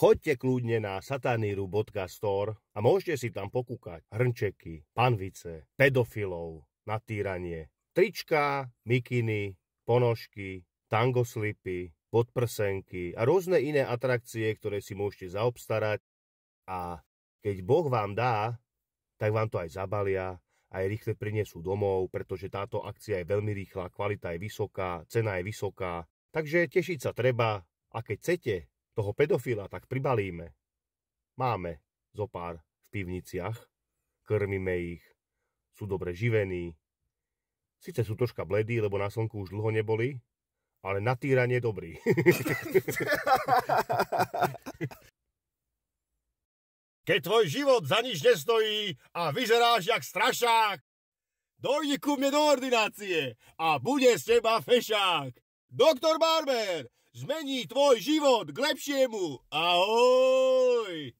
Choďte kľudne na sataniru.store a môžete si tam pokúkať hrnčeky, panvice, pedofilov, natýranie, trička, mikiny, ponožky, tangoslipy, podprsenky a rôzne iné atrakcie, ktoré si môžete zaobstarať a keď Boh vám dá, tak vám to aj zabalia, aj rýchle prinesú domov, pretože táto akcia je veľmi rýchla, kvalita je vysoká, cena je vysoká, takže tešiť sa treba a keď chcete, toho pedofila tak pribalíme. Máme zo pár v pivniciach, krmíme ich, sú dobre živení. Sice sú troška bledí, lebo na slnku už dlho neboli, ale na týranie dobrý. Keď tvoj život za nič nestojí a vyzeráš jak strašák, dojdi ku mne do ordinácie a bude z teba fešák. Doktor Barber, zmení tvoj život k lepšiemu. Ahoj!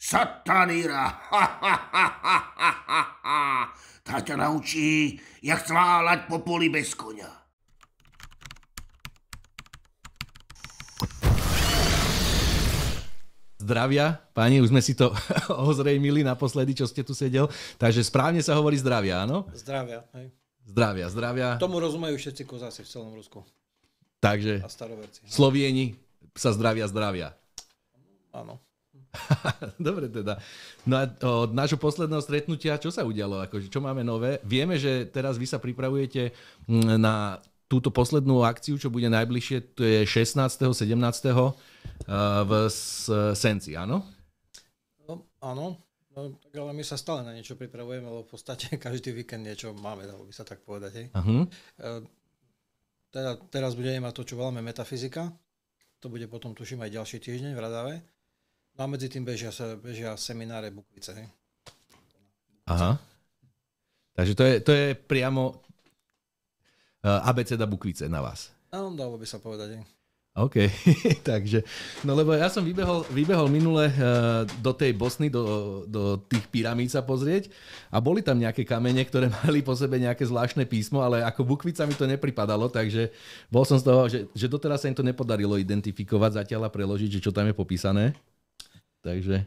Satanira! Ha, ha, ha, ha, ha, ha. Tá ťa naučí, jak cválať po poli bez konia. zdravia. Páni, už sme si to ozrejmili naposledy, čo ste tu sedel. Takže správne sa hovorí zdravia, áno? Zdravia, hej. Zdravia, zdravia. Tomu rozumejú všetci kozáci v celom Rusku. Takže a staroverci. No. Slovieni sa zdravia, zdravia. Áno. Dobre teda. No a od nášho posledného stretnutia, čo sa udialo? Akože, čo máme nové? Vieme, že teraz vy sa pripravujete mm, na túto poslednú akciu, čo bude najbližšie, to je 16. 17. Eh, v Senci, áno? No, áno, no, tak ale my sa stále na niečo pripravujeme, lebo v podstate každý víkend niečo máme, dalo by sa tak povedať. Hej. Uh-huh. Teda, teraz budeme mať to, čo voláme metafyzika, to bude potom tuším aj ďalší týždeň v Radave. No a medzi tým bežia, bežia semináre Bukvice. Hej. Aha. Takže to je, to je priamo abeceda eh, bukvice na vás. Áno, dalo by sa povedať. Aj. OK, takže, no lebo ja som vybehol, vybehol minule eh, do tej Bosny, do, do tých pyramíd sa pozrieť a boli tam nejaké kamene, ktoré mali po sebe nejaké zvláštne písmo, ale ako bukvica mi to nepripadalo, takže bol som z toho, že, že doteraz sa im to nepodarilo identifikovať zatiaľ a preložiť, že čo tam je popísané. Takže...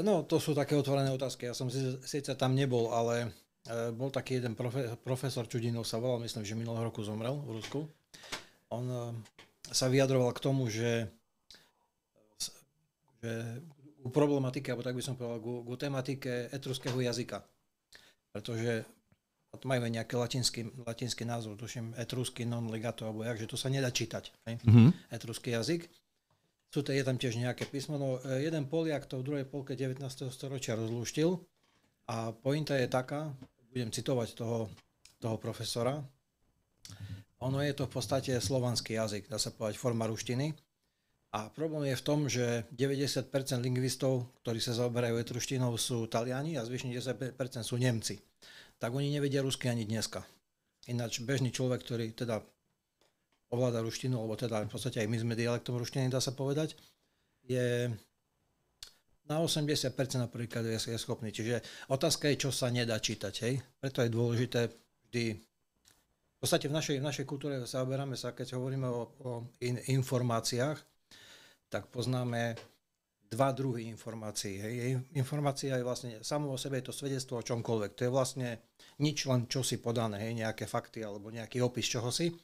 Eh, no, to sú také otvorené otázky. Ja som síce tam nebol, ale E, bol taký jeden profesor Čudinov sa volal, myslím, že minulého roku zomrel v Rusku. On e, sa vyjadroval k tomu, že, že u problematike, alebo tak by som povedal, ku, tematike etruského jazyka. Pretože majú nejaký latinský, latinský názov, tuším etrusky non legato, alebo jak, že to sa nedá čítať, hej? Mm-hmm. etruský jazyk. Sú to, je tam tiež nejaké písmo. No, e, jeden Poliak to v druhej polke 19. storočia rozlúštil a pointa je taká, budem citovať toho, toho profesora. Ono je to v podstate slovanský jazyk, dá sa povedať forma ruštiny. A problém je v tom, že 90% lingvistov, ktorí sa zaoberajú etruštinou, sú Taliani a zvyšných 10% sú Nemci. Tak oni nevedia rusky ani dneska. Ináč bežný človek, ktorý teda ovláda ruštinu, alebo teda v podstate aj my sme dialektom ruštiny, dá sa povedať, je na 80% napríklad je, je schopný. Čiže otázka je, čo sa nedá čítať. Hej? Preto je dôležité vždy... V podstate v našej, v našej kultúre zaoberáme sa, keď hovoríme o, o in, informáciách, tak poznáme dva druhy informácií. Hej. Informácia je vlastne, samo o sebe je to svedectvo o čomkoľvek. To je vlastne nič len čo si podané, hej, nejaké fakty alebo nejaký opis čohosi.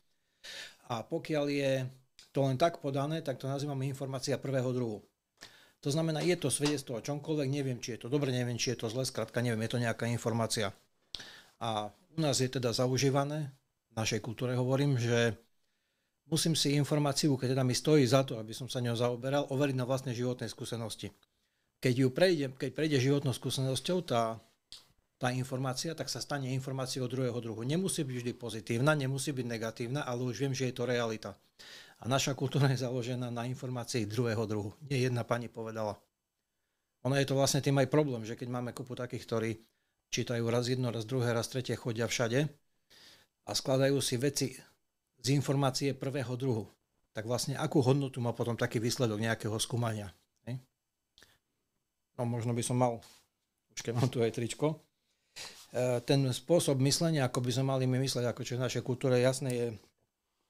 A pokiaľ je to len tak podané, tak to nazývame informácia prvého druhu. To znamená, je to svedectvo o čomkoľvek, neviem, či je to dobre, neviem, či je to zle, zkrátka, neviem, je to nejaká informácia. A u nás je teda zaužívané, v našej kultúre hovorím, že musím si informáciu, keď teda mi stojí za to, aby som sa ňou zaoberal, overiť na vlastnej životnej skúsenosti. Keď ju prejde, keď prejde životnou skúsenosťou tá, tá informácia, tak sa stane informáciou druhého druhu. Nemusí byť vždy pozitívna, nemusí byť negatívna, ale už viem, že je to realita. A naša kultúra je založená na informácii druhého druhu. Nie jedna pani povedala. Ono je to vlastne tým aj problém, že keď máme kopu takých, ktorí čítajú raz jedno, raz druhé, raz tretie, chodia všade a skladajú si veci z informácie prvého druhu, tak vlastne akú hodnotu má potom taký výsledok nejakého skúmania? Ne? No možno by som mal, už keď mám tu aj tričko, e, ten spôsob myslenia, ako by sme mali my mysleť, ako čo v našej kultúre jasné, je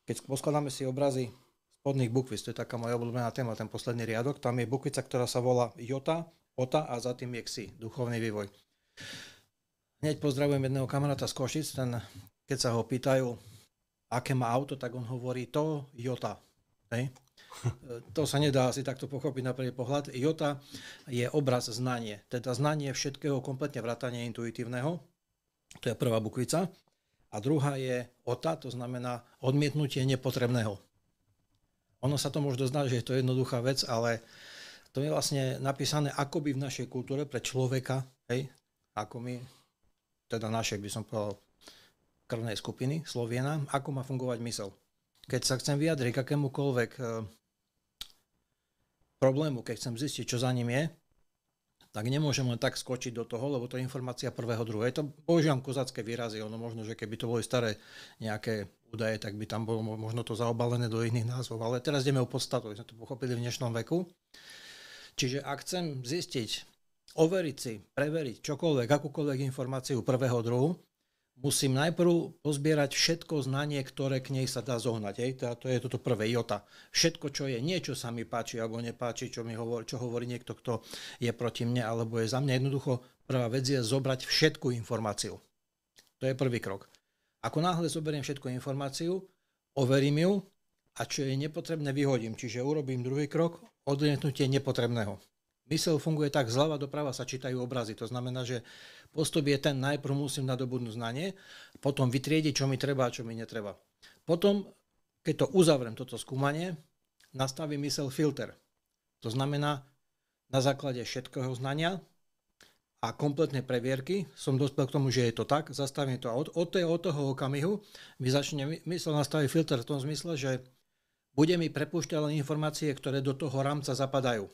keď poskladáme si obrazy spodných bukvic, to je taká moja obľúbená téma, ten posledný riadok, tam je bukvica, ktorá sa volá Jota, Ota a za tým je Xi, duchovný vývoj. Hneď pozdravujem jedného kamaráta z Košic, ten, keď sa ho pýtajú, aké má auto, tak on hovorí to Jota. Hej. To sa nedá asi takto pochopiť na prvý pohľad. Jota je obraz znanie, teda znanie všetkého kompletne vrátane intuitívneho. To je prvá bukvica a druhá je OTA, to znamená odmietnutie nepotrebného. Ono sa to možno zdá, že je to jednoduchá vec, ale to je vlastne napísané akoby v našej kultúre pre človeka, hej, ako my, teda našej by som povedal krvnej skupiny, Sloviena, ako má fungovať mysel. Keď sa chcem vyjadriť k akémukoľvek e, problému, keď chcem zistiť, čo za ním je, tak nemôžem len tak skočiť do toho, lebo to je informácia prvého, druhého. To používam kozacké výrazy, ono možno, že keby to boli staré nejaké údaje, tak by tam bolo možno to zaobalené do iných názvov. Ale teraz ideme o podstatu, sme to pochopili v dnešnom veku. Čiže ak chcem zistiť, overiť si, preveriť čokoľvek, akúkoľvek informáciu prvého druhu, musím najprv pozbierať všetko znanie, ktoré k nej sa dá zohnať. Hej? To, to je toto prvé jota. Všetko, čo je, niečo sa mi páči alebo nepáči, čo, mi hovor, čo hovorí niekto, kto je proti mne alebo je za mňa. Jednoducho, prvá vec je zobrať všetku informáciu. To je prvý krok. Ako náhle zoberiem všetku informáciu, overím ju a čo je nepotrebné, vyhodím. Čiže urobím druhý krok, odnetnutie nepotrebného. Mysel funguje tak, zľava doprava sa čítajú obrazy. To znamená, že Postup je ten, najprv musím nadobudnúť znanie, potom vytriediť, čo mi treba a čo mi netreba. Potom, keď to uzavrem, toto skúmanie, nastavím mysel filter. To znamená, na základe všetkého znania a kompletnej previerky som dospel k tomu, že je to tak, zastavím to. A od, od, od toho okamihu mi začne mysel nastaviť filter v tom zmysle, že bude mi prepúšťať len informácie, ktoré do toho rámca zapadajú.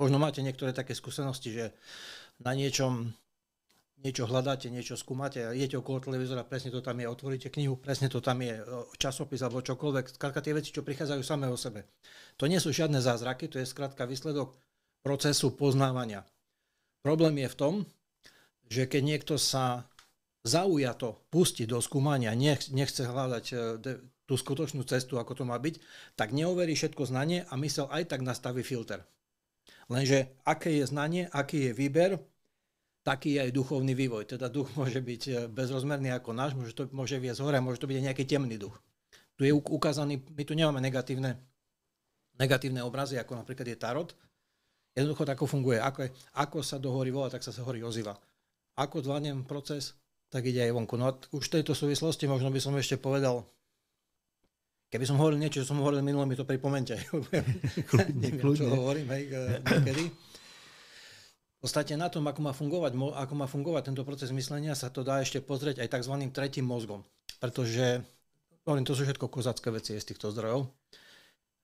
Možno máte niektoré také skúsenosti, že na niečom niečo hľadáte, niečo skúmate, idete okolo televízora, presne to tam je, otvoríte knihu, presne to tam je, e, časopis alebo čokoľvek, skrátka tie veci, čo prichádzajú samé o sebe. To nie sú žiadne zázraky, to je skrátka výsledok procesu poznávania. Problém je v tom, že keď niekto sa to pustí do skúmania, nech, nechce hľadať e, tú skutočnú cestu, ako to má byť, tak neoverí všetko znanie a mysel aj tak nastaví filter. Lenže aké je znanie, aký je výber, taký je aj duchovný vývoj. Teda duch môže byť e, bezrozmerný ako náš, môže to, môže viesť hore, môže to byť aj nejaký temný duch. Tu je ukázaný, my tu nemáme negatívne, negatívne obrazy, ako napríklad je tarot. Jednoducho tako funguje. Ako, je, ako sa do hory volá, tak sa sa hory ozýva. Ako zvládnem proces, tak ide aj vonku. No a už v tejto súvislosti možno by som ešte povedal, keby som hovoril niečo, čo som hovoril minulé, mi to pripomente. Neviem, čo hovorím, hej, niekedy podstate na tom, ako má, fungovať, ako má fungovať tento proces myslenia, sa to dá ešte pozrieť aj tzv. tretím mozgom. Pretože, hovorím, to sú všetko kozacké veci z týchto zdrojov.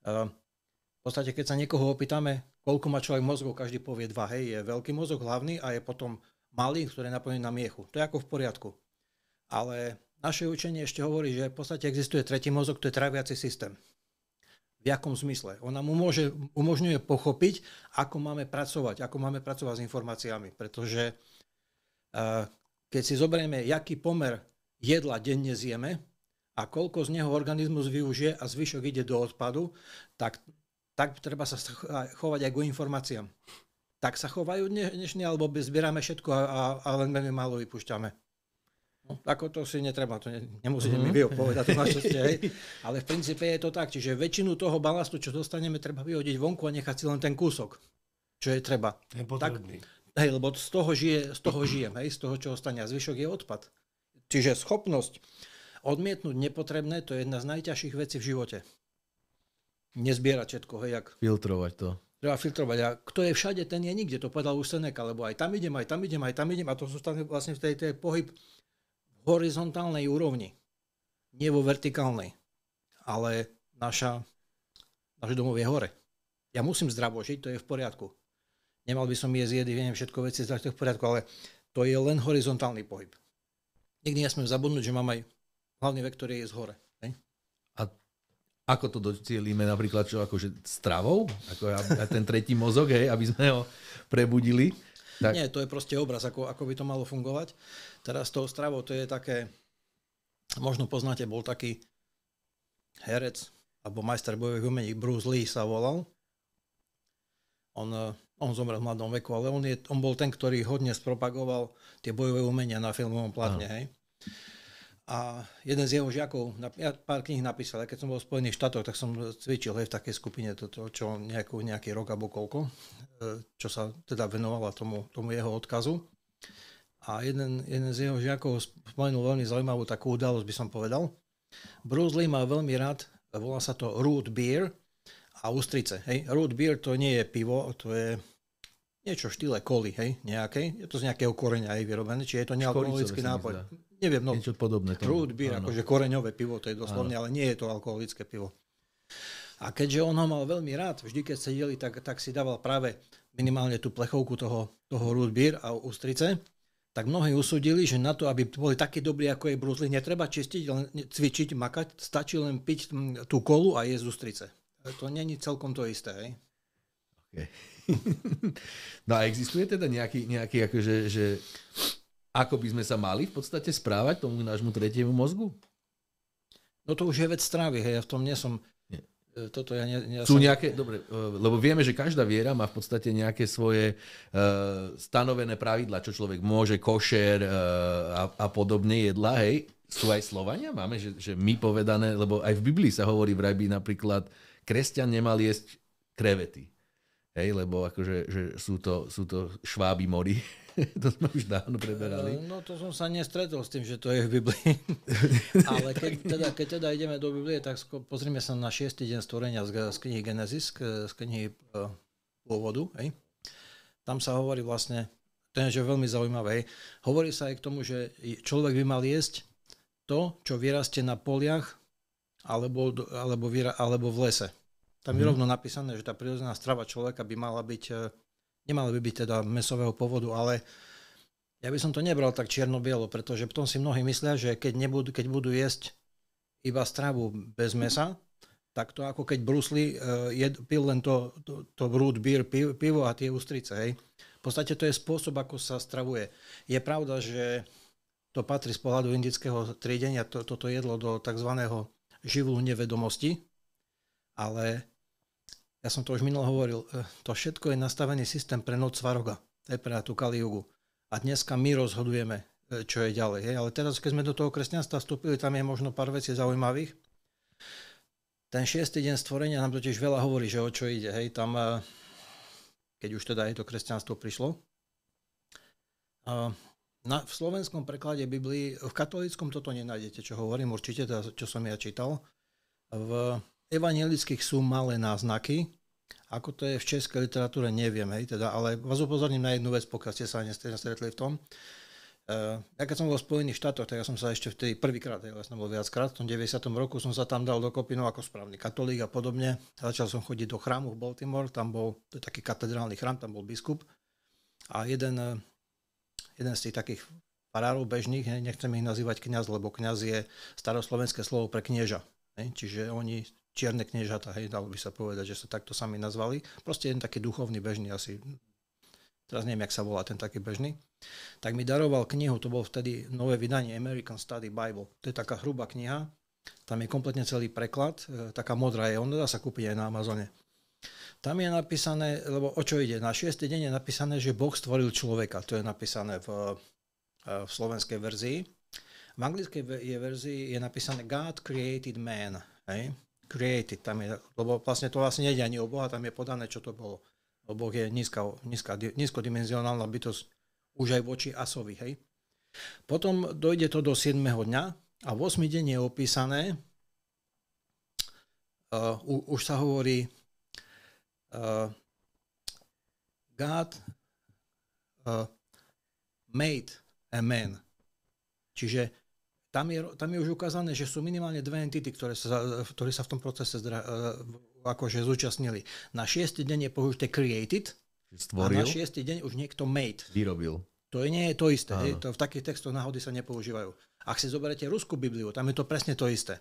V podstate, keď sa niekoho opýtame, koľko má človek mozgov, každý povie dva. Hej, je veľký mozog, hlavný a je potom malý, ktorý je napojený na miechu. To je ako v poriadku. Ale naše učenie ešte hovorí, že v podstate existuje tretí mozog, to je traviaci systém. V jakom zmysle? Ona mu môže, umožňuje pochopiť, ako máme pracovať, ako máme pracovať s informáciami, pretože eh, keď si zoberieme, aký pomer jedla denne zjeme a koľko z neho organizmus využije a zvyšok ide do odpadu, tak, tak treba sa chovať aj k informáciám. Tak sa chovajú dnešní, alebo zbierame všetko a, a len veľmi málo vypúšťame. Ako to si netreba, to ne, nemusíte mm-hmm. mi vyopovedať, to našťastie, hej. Ale v princípe je to tak, čiže väčšinu toho balastu, čo dostaneme, treba vyhodiť vonku a nechať si len ten kúsok, čo je treba. Je Tak, hej, lebo z toho, žije, z toho žijem, hej, z toho, čo ostane. A zvyšok je odpad. Čiže schopnosť odmietnúť nepotrebné, to je jedna z najťažších vecí v živote. Nezbierať všetko, hej, jak... Filtrovať to treba filtrovať. A kto je všade, ten je nikde. To povedal už Seneca, lebo aj tam idem, aj tam idem, aj tam idem a to zostane vlastne v tej, tej pohyb horizontálnej úrovni, nie vo vertikálnej, ale naša, naše domov je hore. Ja musím zdravo žiť, to je v poriadku. Nemal by som jesť jedy, viem všetko veci, tak to je v poriadku, ale to je len horizontálny pohyb. Nikdy nesmiem zabudnúť, že mám aj hlavný vektor je z hore. Ne? A ako to docielíme napríklad čo, akože stravou? Ako ja, ten tretí mozog, hej, aby sme ho prebudili? Tak. Nie, to je proste obraz, ako, ako by to malo fungovať. Teraz to stravo, stravou to je také, možno poznáte, bol taký herec, alebo majster bojových umení, Bruce Lee sa volal. On, eh, on zomrel v mladom veku, ale on, je, on bol ten, ktorý hodne spropagoval tie bojové umenia na filmovom platne. Hej. A jeden z jeho žiakov, ja pár knih napísal, keď som bol v Spojených štátoch, tak som cvičil hej, v takej skupine, toto, čo nejakú, nejaký rok alebo koľko, e, čo sa teda venovala tomu, tomu jeho odkazu. A jeden, jeden z jeho žiakov spomenul veľmi zaujímavú takú udalosť, by som povedal. Bruce Lee má veľmi rád, volá sa to root beer a ústrice. Hej. Root beer to nie je pivo, to je niečo v štýle koli, hej, nejakej. Je to z nejakého koreňa aj vyrobené, či je to nealkoholický nápoj. Zdá neviem, no, niečo podobné. rúd beer, akože koreňové pivo, to je doslovne, áno. ale nie je to alkoholické pivo. A keďže on ho mal veľmi rád, vždy keď sedeli, tak, tak si dával práve minimálne tú plechovku toho, toho root beer a ústrice, tak mnohí usudili, že na to, aby boli takí dobrí, ako je brutli, netreba čistiť, len cvičiť, makať, stačí len piť tú kolu a jesť ústrice. E, to není celkom to isté, hej? Okay. no a existuje teda nejaký, nejaký akože, že ako by sme sa mali v podstate správať tomu nášmu tretiemu mozgu? No to už je vec strávy, hej, ja v tom nie som... Nie. E, toto ja, ne, ja Sú som... nejaké, dobre, e, lebo vieme, že každá viera má v podstate nejaké svoje uh, stanovené pravidla, čo človek môže, košer uh, a, a podobne jedla, hej. Sú aj Slovania? Máme, že, že my povedané, lebo aj v Biblii sa hovorí v rajbi napríklad, kresťan nemal jesť krevety. Hej, lebo akože že sú, to, sú to šváby mori. to sme už dávno preberali. Eh, no to som sa nestretol s tým, že to je v Biblii. Ale keď teda, keď teda ideme do Biblie, tak sko- pozrime sa na 6. deň stvorenia z, z knihy Genesis, z knihy eh, pôvodu. Hej. Tam sa hovorí vlastne, to je že veľmi zaujímavé, hej. hovorí sa aj k tomu, že človek by mal jesť to, čo vyrastie na poliach alebo, alebo, vyra, alebo v lese. Tam je mhm. rovno napísané, že tá prírodzená strava človeka by mala byť eh, nemali by byť teda mesového povodu, ale ja by som to nebral tak čierno-bielo, pretože potom si mnohí myslia, že keď, nebudú, keď budú jesť iba stravu bez mesa, tak to ako keď Bruce Lee e, jed, pil len to, to, to root beer, piv, pivo a tie ústrice. Hej. V podstate to je spôsob, ako sa stravuje. Je pravda, že to patrí z pohľadu indického triedenia to, toto jedlo do tzv. živlu nevedomosti, ale ja som to už minul hovoril, eh, to všetko je nastavený systém pre noc Svaroga, to je pre tú Kaliugu. A dneska my rozhodujeme, eh, čo je ďalej. Hej. Ale teraz, keď sme do toho kresťanstva vstúpili, tam je možno pár vecí zaujímavých. Ten šiestý deň stvorenia nám totiž veľa hovorí, že o čo ide. Hej. Tam, eh, keď už teda aj to kresťanstvo prišlo. Na, v slovenskom preklade Biblii, v katolíckom toto nenájdete, čo hovorím určite, teda, čo som ja čítal. V evangelických sú malé náznaky, ako to je v českej literatúre, neviem, hej, teda, ale vás upozorním na jednu vec, pokiaľ ste sa nestretli v tom. Uh, ja keď som bol v Spojených štátoch, tak ja som sa ešte vtedy prvýkrát, ja vlastne som bol viackrát, v tom 90. roku som sa tam dal dokopy, no ako správny katolík a podobne. Začal som chodiť do chrámu v Baltimore, tam bol, to je taký katedrálny chrám, tam bol biskup. A jeden, eh, jeden z tých takých parárov bežných, nechcem ich nazývať kňaz, lebo kňaz je staroslovenské slovo pre knieža. Čiže oni čierne kniežata, hej, dalo by sa povedať, že sa takto sami nazvali. Proste jeden taký duchovný, bežný asi, teraz neviem, jak sa volá ten taký bežný, tak mi daroval knihu, to bol vtedy nové vydanie American Study Bible. To je taká hrubá kniha, tam je kompletne celý preklad, e, taká modrá je, on dá sa kúpiť aj na Amazone. Tam je napísané, lebo o čo ide, na 6. deň je napísané, že Boh stvoril človeka, to je napísané v, e, v slovenskej verzii. V anglickej verzii je napísané God created man. Hej? created, tam je, lebo vlastne to vlastne nejde ani o Boha, tam je podané, čo to bolo. Lebo Boh je nízka, nízka, nízkodimenzionálna bytosť už aj voči Asovi. Hej. Potom dojde to do 7. dňa a 8. deň je opísané, uh, už sa hovorí uh, God uh, made a man. Čiže tam je, tam je už ukázané, že sú minimálne dve entity, ktoré sa, ktoré sa v tom procese zdra, e, akože zúčastnili. Na šiestý deň je použité created Stvoril. a na šiestý deň už niekto made. Vyrobil. To je, nie je to isté. Je, to v takých textoch náhody sa nepoužívajú. Ak si zoberete ruskú Bibliu, tam je to presne to isté.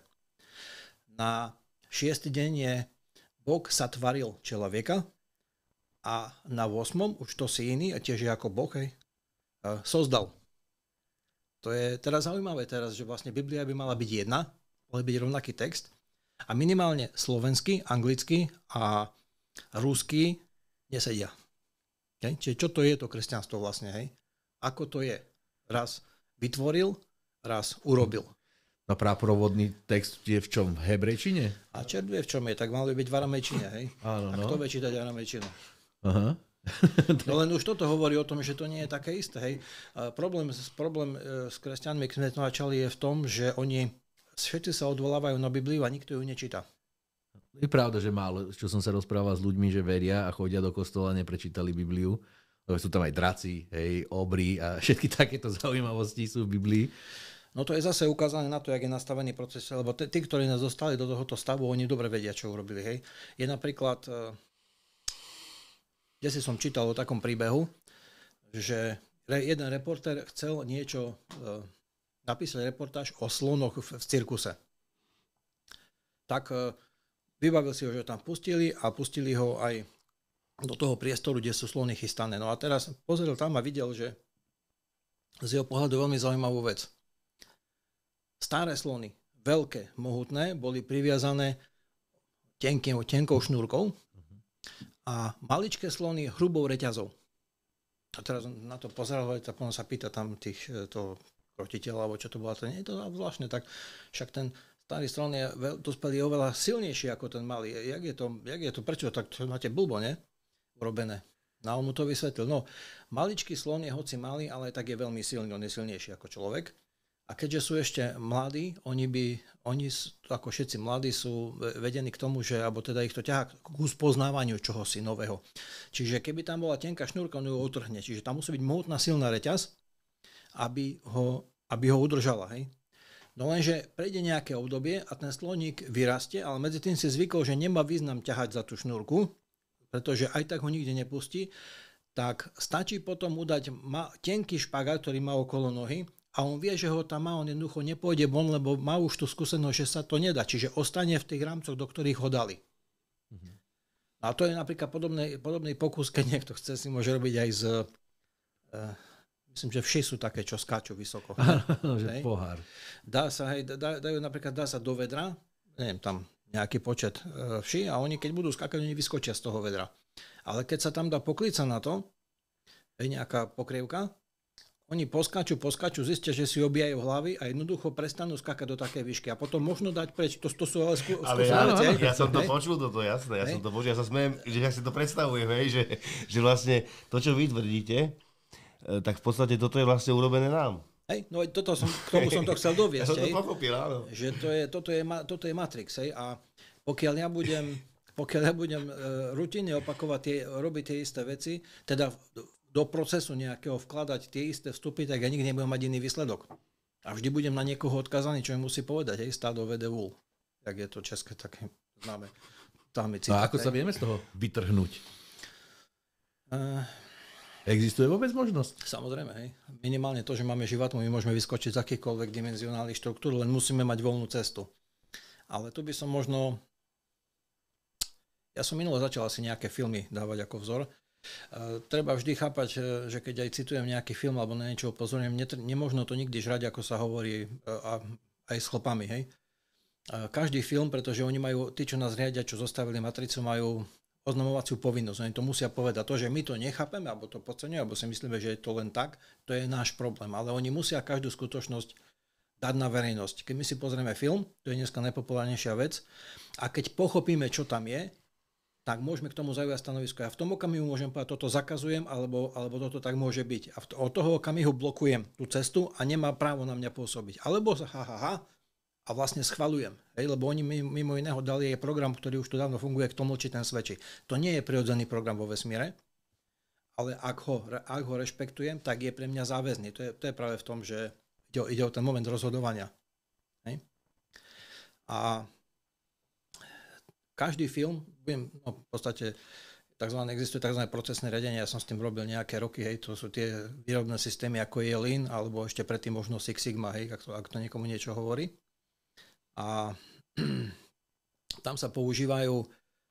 Na šiestý deň je Boh sa tvaril človeka a na 8. už to si iný a tiež je ako Boh, hej, e, sozdal. To je teraz zaujímavé teraz, že vlastne Biblia by mala byť jedna, mohli byť rovnaký text. A minimálne slovenský, anglický a rúsky nesedia. Hej? Čiže čo to je to kresťanstvo vlastne? Hej? Ako to je? Raz vytvoril, raz urobil. No práprovodný text je v čom? V hebrejčine? A čert vie v čom je, tak mal by byť v aramejčine, hej? Áno, A no. kto no. vie čítať aramejčinu? Aha. no len už toto hovorí o tom, že to nie je také isté. Hej. A problém, problém e, s kresťanmi, ktoré sme načali, je v tom, že oni všetci sa odvolávajú na Bibliu a nikto ju nečíta. Je pravda, že málo, čo som sa rozprával s ľuďmi, že veria a chodia do kostola a neprečítali Bibliu. Sú tam aj draci, hej, obry a všetky takéto zaujímavosti sú v Biblii. No to je zase ukázané na to, jak je nastavený proces, lebo tí, ktorí nás dostali do tohoto stavu, oni dobre vedia, čo urobili. Hej. Je napríklad e, kde si som čítal o takom príbehu, že jeden reportér chcel niečo e, napísať reportáž o slonoch v cirkuse. Tak e, vybavil si ho, že tam pustili a pustili ho aj do toho priestoru, kde sú slony chystané. No a teraz pozrel tam a videl, že z jeho pohľadu veľmi zaujímavú vec. Staré slony, veľké, mohutné, boli priviazané tenkým, tenkou šnúrkou a maličké slony hrubou reťazou. A teraz na to pozeral, a potom sa pýta tam tých e, to protiteľa, alebo čo to bolo, to nie je to zvláštne, tak však ten starý slon je dospelý oveľa silnejší ako ten malý. E, jak je to, jak je to prečo, tak to máte blbo, ne? Urobené. Na no, mu to vysvetlil. No, maličký slon je hoci malý, ale tak je veľmi silný, on je silnejší ako človek. A keďže sú ešte mladí, oni by, oni ako všetci mladí sú vedení k tomu, že, alebo teda ich to ťahá k čoho čohosi nového. Čiže keby tam bola tenká šnúrka, on ju otrhne. Čiže tam musí byť mohutná silná reťaz, aby ho, aby ho udržala. Hej? No lenže prejde nejaké obdobie a ten sloník vyrastie, ale medzi tým si zvykol, že nemá význam ťahať za tú šnúrku, pretože aj tak ho nikde nepustí, tak stačí potom udať ma- tenký špagát, ktorý má okolo nohy, a on vie, že ho tam má, on jednoducho nepôjde von, lebo má už tú skúsenosť, že sa to nedá. Čiže ostane v tých rámcoch, do ktorých ho dali. Mm-hmm. A to je napríklad podobný, podobný pokus, keď niekto chce, si môže robiť aj z... Uh, myslím, že vši sú také, čo skáču vysoko. že pohár. Dá sa, hej, dá, dajú napríklad, dá sa do vedra, neviem, tam nejaký počet eh, vši a oni keď budú skákať, oni vyskočia z toho vedra. Ale keď sa tam dá poklica na to, je nejaká pokrievka, oni poskáču, poskáču, zistia, že si objajú hlavy a jednoducho prestanú skákať do také výšky. A potom možno dať preč, to, to sú ale skú, Ale ja, ja, ja som to počul, počul, toto jasné, ja ne? som to počul, ja sa smiem, že ja si to predstavujem, hej, že, že vlastne to, čo vy tvrdíte, e, tak v podstate toto je vlastne urobené nám. Hej, no toto som, k tomu som to chcel doviesť. ja som to pochopil, áno. Že to je, toto, je, toto je Matrix. Hej, a pokiaľ ja budem, pokiaľ ja budem uh, opakovať tie, robiť tie isté veci, teda do procesu nejakého vkladať tie isté vstupy, tak ja nikdy nebudem mať iný výsledok. A vždy budem na niekoho odkazaný, čo mi musí povedať, hej, stádo VDU. Tak je to české také známe. Tam je citát, no a ako sa vieme z toho vytrhnúť? Uh, Existuje vôbec možnosť? Samozrejme, hej. Minimálne to, že máme život, my môžeme vyskočiť z akýkoľvek dimenzionálnych štruktúr, len musíme mať voľnú cestu. Ale tu by som možno... Ja som minulo začal asi nejaké filmy dávať ako vzor Eh, treba vždy chápať, eh, že keď aj citujem nejaký film alebo na niečo upozorujem, nemožno to nikdy žrať, ako sa hovorí, eh, a aj s chlopami, hej. Každý film, pretože oni majú, tí, čo nás riadia, čo zostavili matricu, majú oznamovaciu povinnosť. Oni to musia povedať. To, že my to nechápeme, alebo to podceňujeme, alebo si myslíme, že je to len tak, to je náš problém. Ale oni musia každú skutočnosť dať na verejnosť. Keď my si pozrieme film, to je dneska najpopulárnejšia vec, a keď pochopíme, čo tam je, tak môžeme k tomu zaujať stanovisko. Ja v tom okamihu môžem povedať, toto zakazujem, alebo, alebo toto tak môže byť. A od toho okamihu blokujem tú cestu a nemá právo na mňa pôsobiť. Alebo ha, ha, ha a vlastne schvalujem. Hej, lebo oni mimo iného dali jej program, ktorý už tu dávno funguje, k tomu či ten svedčí. To nie je prirodzený program vo vesmíre, ale ak ho, ak ho rešpektujem, tak je pre mňa záväzný. To je, to je práve v tom, že ide, ide o ten moment rozhodovania. Hej. A každý film Viem, no v podstate tzv. existuje tzv. procesné riadenie, ja som s tým robil nejaké roky, hej, to sú tie výrobné systémy ako je Lean, alebo ešte predtým možno Six Sigma, hej, ak to, ak to niekomu niečo hovorí. A tam sa používajú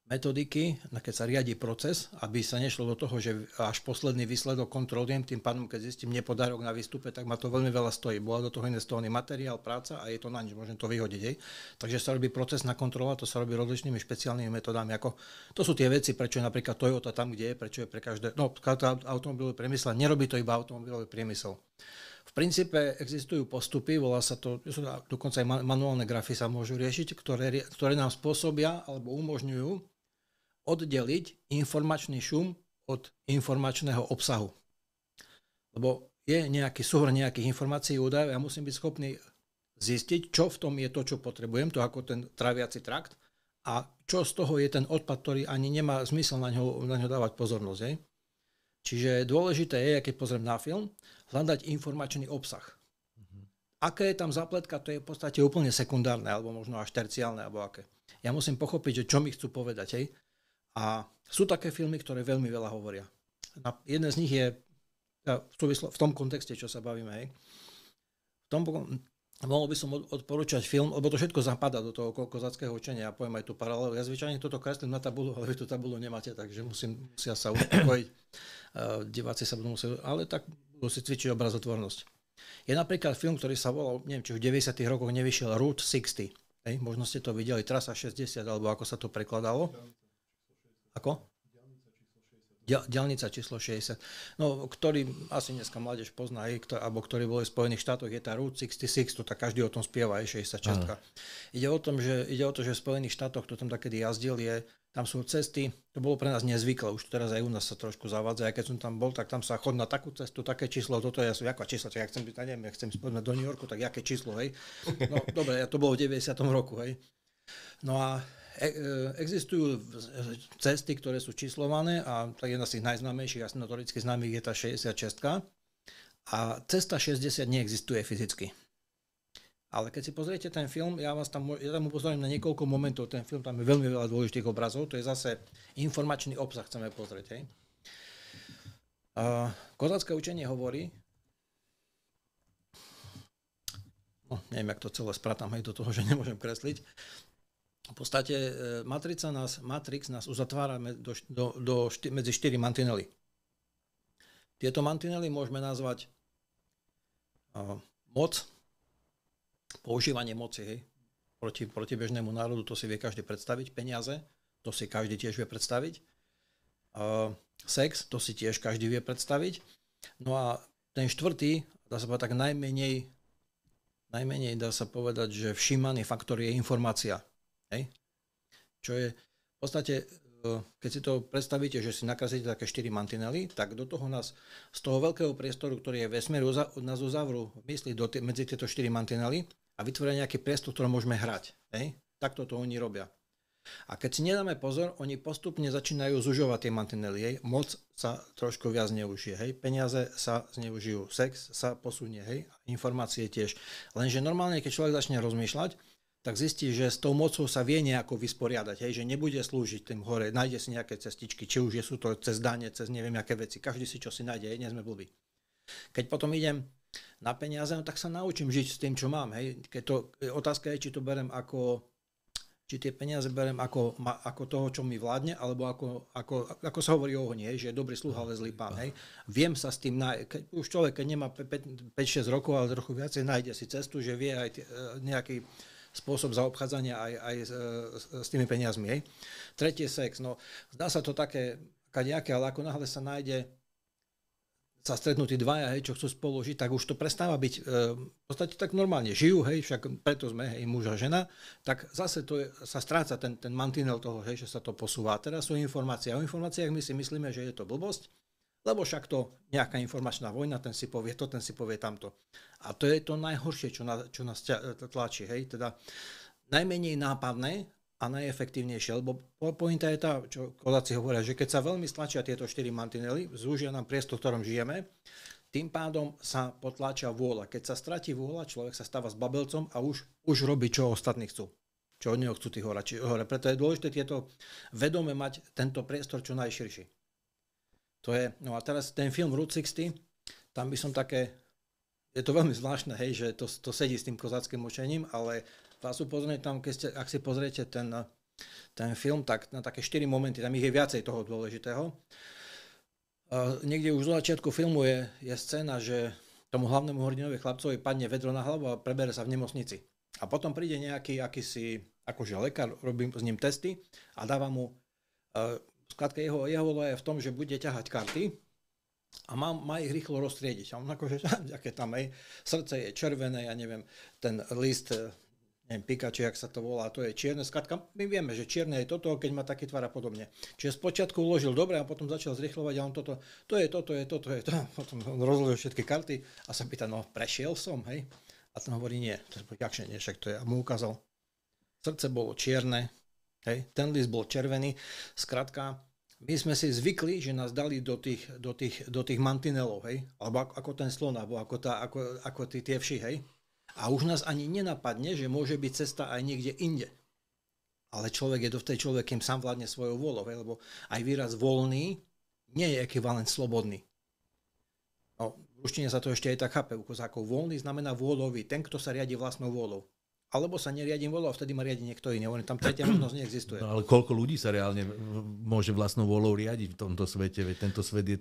metodiky, keď sa riadi proces, aby sa nešlo do toho, že až posledný výsledok kontrolujem, tým pádom, keď zistím nepodarok na výstupe, tak ma to veľmi veľa stojí. Bola do toho investovaný materiál, práca a je to na nič, môžem to vyhodiť. Hej. Takže sa robí proces na kontrola, to sa robí rozličnými špeciálnymi metodami. Ako, to sú tie veci, prečo je napríklad Toyota tam, kde je, prečo je pre každé... No, automobilový priemysel, nerobí to iba automobilový priemysel. V princípe existujú postupy, volá sa to, dokonca aj manuálne grafy sa môžu riešiť, ktoré, ktoré nám spôsobia alebo umožňujú oddeliť informačný šum od informačného obsahu. Lebo je nejaký súhr nejakých informácií, údajov, ja musím byť schopný zistiť, čo v tom je to, čo potrebujem, to ako ten traviaci trakt a čo z toho je ten odpad, ktorý ani nemá zmysel na ňo, na ňo dávať pozornosť. Je? Čiže dôležité je, keď pozriem na film, hľadať informačný obsah. Mhm. Aké je tam zapletka, to je v podstate úplne sekundárne, alebo možno až terciálne, alebo aké. Ja musím pochopiť, že čo mi chcú povedať. Hej? A sú také filmy, ktoré veľmi veľa hovoria. A jedné z nich je v, súvislo, v tom kontexte, čo sa bavíme. Hej. V tom, mohol by som odporúčať film, lebo to všetko zapadá do toho kozackého učenia. Ja poviem aj tú paralelu. Ja zvyčajne toto kreslím na tabulu, ale vy tú tabulu nemáte, takže musím, musia sa uspokojiť. Uh, diváci sa budú musieť, ale tak budú si cvičiť obrazotvornosť. Je napríklad film, ktorý sa volal, neviem, či v 90. rokoch nevyšiel Route 60. Hej, možno ste to videli, trasa 60, alebo ako sa to prekladalo. Ako? Ďalnica číslo 60. No, ktorý asi dneska mládež pozná, alebo ktorý bol v Spojených štátoch, je tá Route 66, to tak každý o tom spieva, je 66. Ide o, tom, že, ide o to, že v Spojených štátoch, kto tam takedy jazdil, je, tam sú cesty, to bolo pre nás nezvyklé, už teraz aj u nás sa trošku zavádza, a keď som tam bol, tak tam sa chod na takú cestu, také číslo, toto ja som, aká číslo, ja chcem byť, neviem, ja chcem spoznať do New Yorku, tak aké číslo, hej. No, dobre, to bolo v 90. roku, hej. No a E, e, existujú cesty, ktoré sú číslované a tak jedna z tých najznámejších, asi notoricky známych je tá 66 a cesta 60 neexistuje fyzicky. Ale keď si pozriete ten film, ja, vás tam, ja tam upozorím na niekoľko momentov, ten film tam je veľmi veľa dôležitých obrazov, to je zase informačný obsah, chceme pozrieť. Hej. Uh, kozácké učenie hovorí, no, neviem, jak to celé spratám aj do toho, že nemôžem kresliť, v podstate e, matrica nás, matrix nás uzatvára do, do, do, medzi štyri mantinely. Tieto mantinely môžeme nazvať uh, moc, používanie moci hej, proti, proti bežnému národu, to si vie každý predstaviť, peniaze, to si každý tiež vie predstaviť, uh, sex, to si tiež každý vie predstaviť. No a ten štvrtý, dá sa povedať tak najmenej, najmenej dá sa povedať, že všímaný faktor je informácia Hej? Čo je v podstate, e, keď si to predstavíte, že si nakreslíte také 4 mantinely, tak do toho nás, z toho veľkého priestoru, ktorý je vesmír, od nás uzavrú mysli do tie, medzi tieto 4 mantinely a vytvoria nejaký priestor, ktorý môžeme hrať. Hej? Takto to oni robia. A keď si nedáme pozor, oni postupne začínajú zužovať tie mantinely. Hej. Moc sa trošku viac neužije. Hej. Peniaze sa zneužijú, sex sa posunie, hej. informácie tiež. Lenže normálne, keď človek začne rozmýšľať, tak zistí, že s tou mocou sa vie nejako vysporiadať, hej, že nebude slúžiť tým hore, nájde si nejaké cestičky, či už je sú to cez dane, cez neviem aké veci, každý si čo si nájde, hej, nie sme blbí. Keď potom idem na peniaze, no tak sa naučím žiť s tým, čo mám, hej. Keď to, otázka je, či to berem ako či tie peniaze berem ako, ako toho, čo mi vládne, alebo ako, ako, ako sa hovorí o ohni, hej, že je dobrý sluha, ale zlý pán. Hej. Viem sa s tým, na, keď, už človek, keď nemá 5-6 rokov, ale trochu viacej, nájde si cestu, že vie aj tie, e, nejaký, spôsob zaobchádzania aj, aj s, e, s tými peniazmi. Hej. Tretie sex. No, zdá sa to také kadejaké, ale ako náhle sa nájde sa stretnú tí dvaja, hej, čo chcú spolu žiť, tak už to prestáva byť e, v podstate tak normálne. Žijú, hej, však preto sme, hej, muž a žena, tak zase to je, sa stráca ten, ten mantinel toho, hej, že sa to posúva. A teraz sú informácie. O informáciách my si myslíme, že je to blbosť, lebo však to nejaká informačná vojna, ten si povie to, ten si povie tamto. A to je to najhoršie, čo, na, čo nás e, tlačí. Hej? Teda najmenej nápadné a najefektívnejšie. Lebo pointa je tá, čo kodáci hovoria, že keď sa veľmi stlačia tieto štyri mantinely, zúžia nám priestor, v ktorom žijeme, tým pádom sa potláča vôľa. Keď sa stratí vôľa, človek sa stáva s babelcom a už, už robí, čo ostatní chcú. Čo od neho chcú tí hore. Preto je dôležité tieto vedome mať tento priestor čo najširší. To je, no a teraz ten film Route 60, tam by som také, je to veľmi zvláštne, hej, že to, to sedí s tým kozáckým močením, ale vás upozorňujem tam, keď ste, ak si pozriete ten, ten film, tak na také 4 momenty, tam ich je viacej toho dôležitého. Uh, niekde už z začiatku filmu je, je scéna, že tomu hlavnému hrdinovi chlapcovi padne vedro na hlavu a prebere sa v nemocnici. A potom príde nejaký akýsi, akože lekár, robí s ním testy a dáva mu uh, skladka jeho, jeho úloha je v tom, že bude ťahať karty a má, má ich rýchlo roztriediť. A on akože, aké tam je, srdce je červené, ja neviem, ten list, eh, neviem, pikače, jak sa to volá, to je čierne. Skladka, my vieme, že čierne je toto, keď má taký tvar a podobne. Čiže spočiatku uložil dobre a potom začal zrychľovať a on toto, to je toto, je toto, je to. Potom on rozložil všetky karty a sa pýta, no prešiel som, hej? A ten hovorí, nie, to je, jakže nie, však to je. A mu ukázal, srdce bolo čierne, Hej, ten list bol červený. Skrátka, my sme si zvykli, že nás dali do tých, do tých, do tých mantinelov, hej? Alebo ako, ako ten slon, alebo ako, tá, ako, ako tí, tie vši, hej? A už nás ani nenapadne, že môže byť cesta aj niekde inde. Ale človek je do tej človek, kým sám vládne svojou vôľou, hej? lebo aj výraz voľný nie je ekvivalent slobodný. No, v ruštine sa to ešte aj tak chápe, ako voľný znamená vôľový, ten, kto sa riadi vlastnou vôľou alebo sa neriadím voľou a vtedy ma riadi niekto iný. Oni tam tretia možnosť neexistuje. No, ale koľko ľudí sa reálne môže vlastnou volou riadiť v tomto svete? Veď tento svet je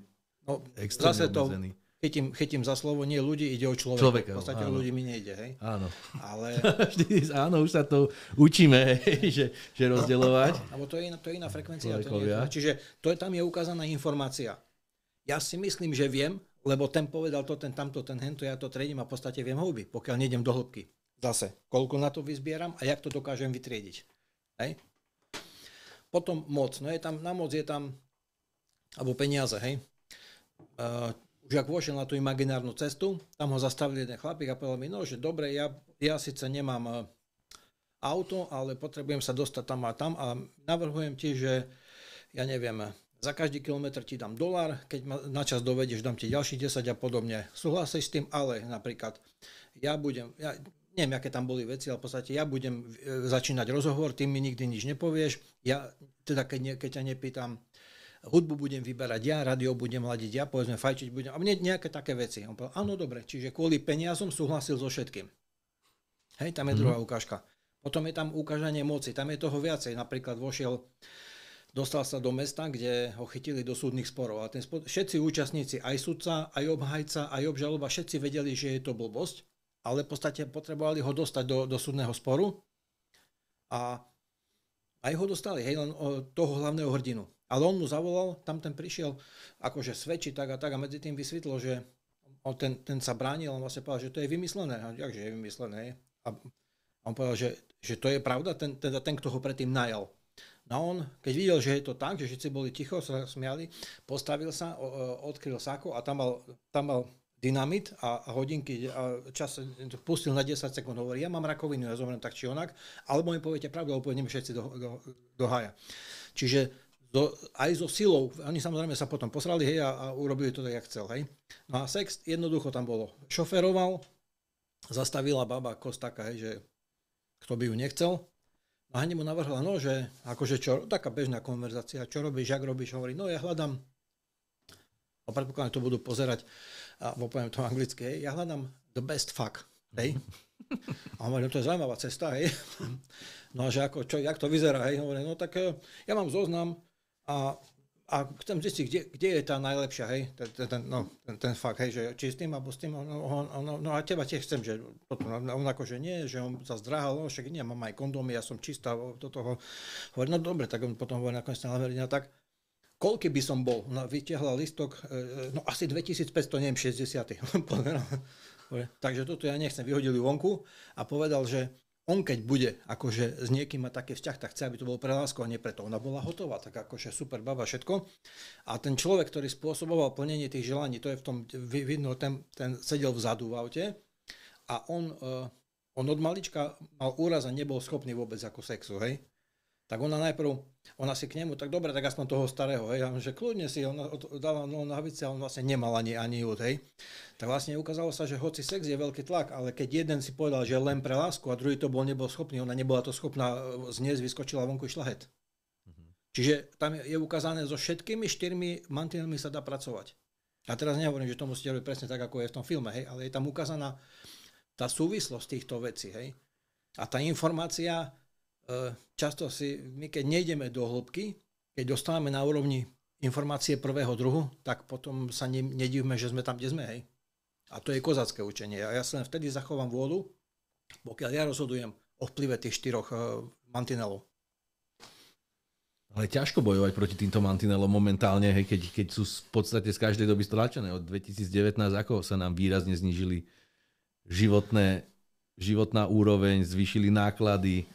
no, extrémne zase to, obmedzený. Chytím, chytím za slovo, nie ľudí, ide o človeka. človeka v podstate áno. o ľudí mi nejde. Hej? Áno. Ale... áno, už sa to učíme, hej, že, že rozdeľovať. Lebo to je iná, to je iná frekvencia. To nie je, čiže to je, tam je ukázaná informácia. Ja si myslím, že viem, lebo ten povedal to, ten tamto, ten hento, ja to tredím a v podstate viem hovby, pokiaľ nejdem do hĺbky. Zase, koľko na to vyzbieram a jak to dokážem vytriediť. Hej? Potom moc. No je tam, na moc je tam, alebo peniaze, hej. Uh, už ak vošiel na tú imaginárnu cestu, tam ho zastavil jeden chlapík a povedal mi, no, že dobre, ja, ja síce nemám uh, auto, ale potrebujem sa dostať tam a tam a navrhujem ti, že ja neviem, za každý kilometr ti dám dolar, keď ma na čas dovedieš, dám ti ďalší 10 a podobne. Súhlasíš s tým, ale napríklad ja budem, ja, neviem, aké tam boli veci, ale v podstate ja budem e, začínať rozhovor, ty mi nikdy nič nepovieš, ja, teda keď, ne, keď ťa nepýtam, hudbu budem vyberať ja, radio budem hľadiť ja, povedzme, fajčiť budem, a mne nejaké také veci. On povedal, áno, dobre, čiže kvôli peniazom súhlasil so všetkým. Hej, tam je mm-hmm. druhá ukážka. Potom je tam ukážanie moci, tam je toho viacej. Napríklad vošiel, dostal sa do mesta, kde ho chytili do súdnych sporov. A ten spod, všetci účastníci, aj sudca, aj obhajca, aj obžaloba, všetci vedeli, že je to blbosť ale v podstate potrebovali ho dostať do, do súdneho sporu a aj ho dostali, hej, len toho hlavného hrdinu. Ale on mu zavolal, tam ten prišiel, akože svedčí tak a tak a medzi tým vysvetlo, že on ten, ten sa bránil, on vlastne povedal, že to je vymyslené. A jakže je vymyslené? A on povedal, že, že to je pravda, ten, teda ten, kto ho predtým najal. No a on, keď videl, že je to tak, že všetci boli ticho, sa smiali, postavil sa, odkryl sako a tam mal, tam mal dynamit a hodinky, a čas pustil na 10 sekúnd, hovorí, ja mám rakovinu, ja zomrem tak či onak, alebo mi poviete pravdu, alebo povedeme všetci do, do, do haja. Čiže do, aj so silou, oni samozrejme sa potom posrali hej, a, a urobili to tak, jak chcel. Hej. No a sex jednoducho tam bolo. Šoferoval, zastavila baba taká, hej, že kto by ju nechcel. No a hneď mu navrhla, no, že akože čo, taká bežná konverzácia, čo robíš, jak robíš, hovorí, no ja hľadám a no, predpokladám, to budú pozerať a poviem to anglicky, ja hľadám the best fuck, hej. A hovorím, no, to je zaujímavá cesta, hej. No a že ako, čo, jak to vyzerá, hej, hovorím, no tak e, ja mám zoznam a, a chcem zistiť, kde, kde je tá najlepšia, hej, ten, ten, no, ten, ten fakt, hej, že či s tým, alebo s tým, no, no, no, no a teba tiež chcem, že toto, no, no, on ako, že nie, že on sa zdráhal, no však nie, mám aj kondómy, ja som čistá do toho. Hovorí, no dobre, tak on potom hovorí nakoniec na tak, Koľko by som bol? No, vytiahla listok, e, e, no asi 2500, neviem, 60. Takže toto ja nechcem. Vyhodili vonku a povedal, že on keď bude akože s niekým mať také vzťah, tak chce, aby to bolo pre lásku a nie preto. Ona bola hotová, tak akože super baba, všetko. A ten človek, ktorý spôsoboval plnenie tých želaní, to je v tom vidno, ten, ten sedel vzadu v aute a on, e, on od malička mal úraz a nebol schopný vôbec ako sexu, hej tak ona najprv, ona si k nemu, tak dobre, tak aspoň toho starého, hej, že kľudne si, ona dala no, nohavice a on vlastne nemal ani, ani jud, hej. Tak vlastne ukázalo sa, že hoci sex je veľký tlak, ale keď jeden si povedal, že len pre lásku a druhý to bol nebol schopný, ona nebola to schopná e, zniesť, vyskočila vonku šlahet. Mm-hmm. Čiže tam je ukázané, so všetkými štyrmi mantinelmi sa dá pracovať. A teraz nehovorím, že to musíte robiť presne tak, ako je v tom filme, hej, ale je tam ukázaná tá súvislosť týchto vecí, hej. A tá informácia, Eh, často si, my keď nejdeme do hĺbky, keď dostávame na úrovni informácie prvého druhu, tak potom sa ne, nedivme, že sme tam, kde sme, hej. A to je kozacké učenie. A ja sa len vtedy zachovám vôľu, pokiaľ ja rozhodujem o vplyve tých štyroch uh, mantinelov. Ale ťažko bojovať proti týmto mantinelom momentálne, hej, keď, keď sú v podstate z každej doby stlačené. Od 2019 ako sa nám výrazne znížili životné, životná úroveň, zvýšili náklady,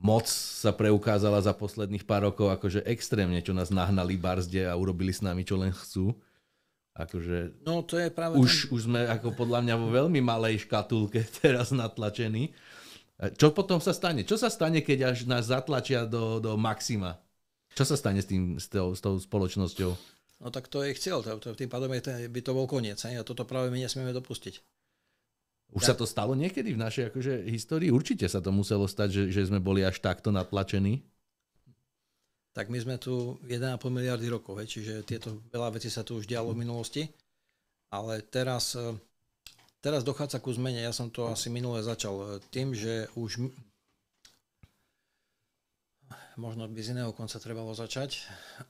moc sa preukázala za posledných pár rokov akože extrémne, čo nás nahnali barzde a urobili s nami, čo len chcú. Akože no, to je práve už, ten... už sme ako podľa mňa vo veľmi malej škatulke teraz natlačení. E, čo potom sa stane? Čo sa stane, keď až nás zatlačia do, do maxima? Čo sa stane s, tým, s, tou, s tou spoločnosťou? No tak to je ich cieľ, to, to, tým pádom je, by to bol koniec. Hej? A toto práve my nesmieme dopustiť. Už tak. sa to stalo niekedy v našej akože, histórii? Určite sa to muselo stať, že, že sme boli až takto natlačení? Tak my sme tu 1,5 miliardy rokov, he, čiže tieto veľa veci sa tu už dialo v minulosti. Ale teraz, eh, teraz dochádza ku zmene. Ja som to asi minule začal eh, tým, že už možno by z iného konca trebalo začať.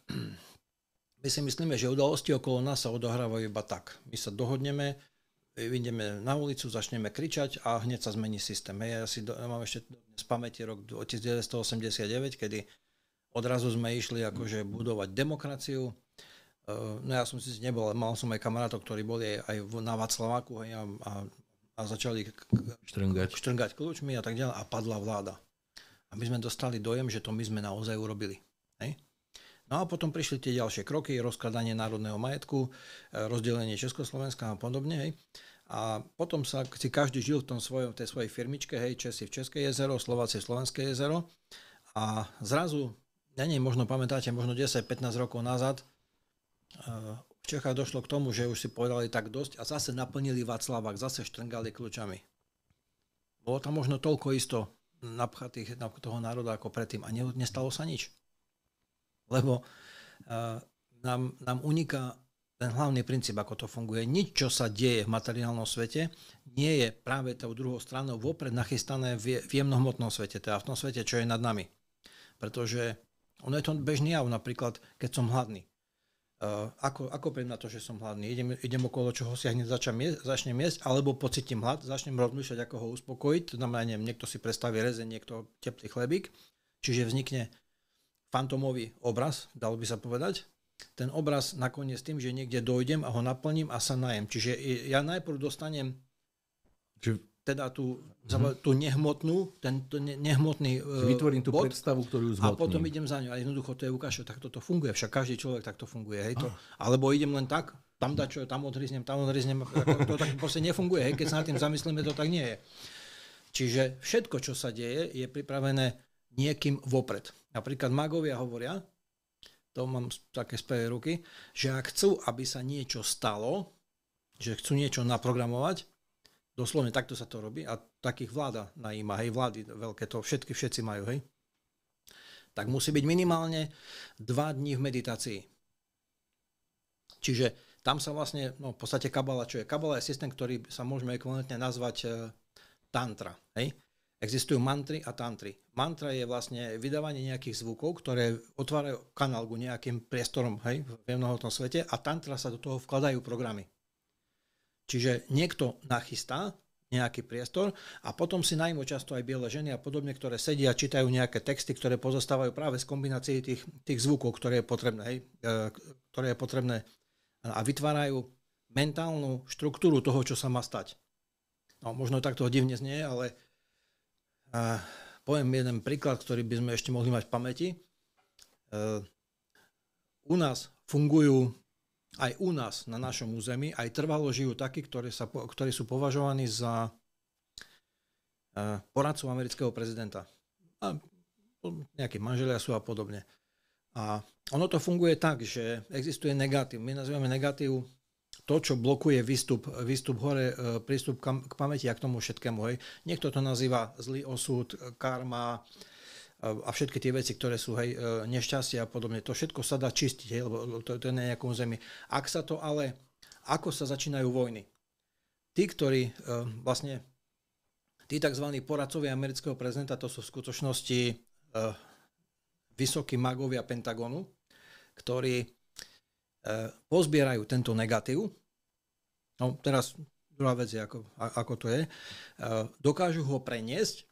My si myslíme, že udalosti okolo nás sa odohrávajú iba tak. My sa dohodneme, ideme na ulicu, začneme kričať a hneď sa zmení systém. Hej, ja si do, ja mám ešte z pamäti rok 1989, kedy odrazu sme išli akože budovať demokraciu. E, no ja som si nebol, mal som aj kamarátov, ktorí boli aj na Václaváku a, a, a začali štrngať. štrngať kľúčmi a tak ďalej a padla vláda. A my sme dostali dojem, že to my sme naozaj urobili. Hej? No a potom prišli tie ďalšie kroky, rozkladanie národného majetku, e, rozdelenie Československa a podobne. Hej. A potom sa si každý žil v tom svojom, tej svojej firmičke, hej, Česi v České jezero, Slováci v Slovenské jezero. A zrazu, ja neviem, možno pamätáte, možno 10-15 rokov nazad, e, v Čechách došlo k tomu, že už si povedali tak dosť a zase naplnili Václavák, zase štrngali kľúčami. Bolo tam možno toľko isto napchatých toho národa ako predtým a nestalo sa nič lebo uh, nám, nám uniká ten hlavný princíp, ako to funguje. Nič, čo sa deje v materiálnom svete, nie je práve tou druhou stranou vopred nachystané v, v jemnohmotnom svete, teda v tom svete, čo je nad nami. Pretože ono je to bežný jav, napríklad, keď som hladný. Uh, ako, ako príjem na to, že som hladný? Idem, idem okolo čoho si hneď začnem, jesť, začnem jesť, alebo pocitím hlad, začnem rozmýšľať, ako ho uspokojiť. To znamená, neviem, niekto si predstaví rezeň, niekto teplý chlebík. Čiže vznikne fantomový obraz, dalo by sa povedať. Ten obraz nakoniec tým, že niekde dojdem a ho naplním a sa najem. Čiže ja najprv dostanem Či... teda tú, mm-hmm. tú nehmotnú, ten tú nehmotný uh, Vytvorím tú bod, predstavu, ktorú zmotním. A potom idem za ňou. A jednoducho to je ukážu, tak toto funguje. Však každý človek takto funguje. Hej, to. Ah. Alebo idem len tak, tam čo, tam odhryznem, tam odhryznem. To, to tak proste nefunguje. Hej, keď sa nad tým zamyslíme, to tak nie je. Čiže všetko, čo sa deje, je pripravené niekým vopred. Napríklad magovia hovoria, to mám také z ruky, že ak chcú, aby sa niečo stalo, že chcú niečo naprogramovať, doslovne takto sa to robí a takých vláda najíma, hej, vlády veľké to všetky, všetci majú, hej, tak musí byť minimálne 2 dní v meditácii. Čiže tam sa vlastne, no v podstate kabala, čo je? Kabala je systém, ktorý sa môžeme ekvivalentne nazvať eh, tantra. Hej? Existujú mantry a tantry. Mantra je vlastne vydávanie nejakých zvukov, ktoré otvárajú kanál ku nejakým priestorom hej, v jemnohotnom svete a tantra sa do toho vkladajú programy. Čiže niekto nachystá nejaký priestor a potom si najmä často aj biele ženy a podobne, ktoré sedia, a čítajú nejaké texty, ktoré pozostávajú práve z kombinácií tých, tých zvukov, ktoré je potrebné, hej, e, ktoré je potrebné a vytvárajú mentálnu štruktúru toho, čo sa má stať. No, možno takto divne znie, ale a poviem jeden príklad, ktorý by sme ešte mohli mať v pamäti. E, u nás fungujú, aj u nás na našom území, aj trvalo žijú takí, ktorí, sa, ktorí sú považovaní za e, poradcu amerického prezidenta. A nejaké manželia sú a podobne. A ono to funguje tak, že existuje negatív. My nazývame negatív to, čo blokuje výstup, výstup hore, e, prístup k pamäti a k tomu všetkému. Hej. Niekto to nazýva zlý osud, karma e, a všetky tie veci, ktoré sú hej, e, nešťastie a podobne. To všetko sa dá čistiť, hej, lebo to, to je na nejakom zemi. Ak sa to ale, ako sa začínajú vojny? Tí, ktorí vlastne, tí tzv. poradcovia amerického prezidenta, to sú v skutočnosti vysokí magovia Pentagonu, ktorí Eh, pozbierajú tento negatív, no teraz druhá vec je, ako, ako to je, eh, dokážu ho preniesť,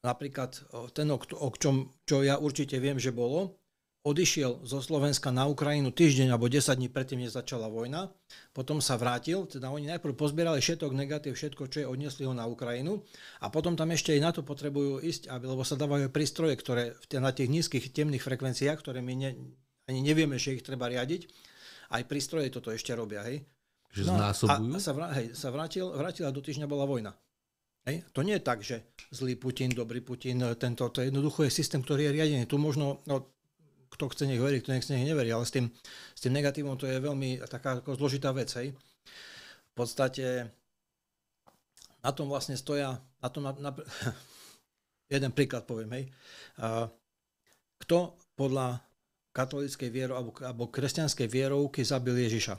napríklad eh, ten, o, o čom, čo ja určite viem, že bolo, odišiel zo Slovenska na Ukrajinu týždeň alebo 10 dní predtým, než začala vojna, potom sa vrátil, teda oni najprv pozbierali všetok negatív, všetko, čo je, odnesli ho na Ukrajinu a potom tam ešte aj na to potrebujú ísť, aby, lebo sa dávajú prístroje, ktoré na tých nízkych temných frekvenciách, ktoré my ne, ani nevieme, že ich treba riadiť, aj prístroje toto ešte robia, hej. Že no, znásobujú? A sa, vrá, hej, sa vrátil, vrátila do týždňa bola vojna. Hej? To nie je tak, že zlý Putin, dobrý Putin, e, tento, to jednoducho je systém, ktorý je riadený. Tu možno, no, kto chce nech veriť, kto nechce nech neveriť, ale s tým, s tým negatívom to je veľmi taká ako zložitá vec. Hej? V podstate na tom vlastne stoja, na tom na, na, jeden príklad poviem, hej. Kto podľa katolíckej vierou alebo, alebo kresťanskej vierovky zabil Ježiša.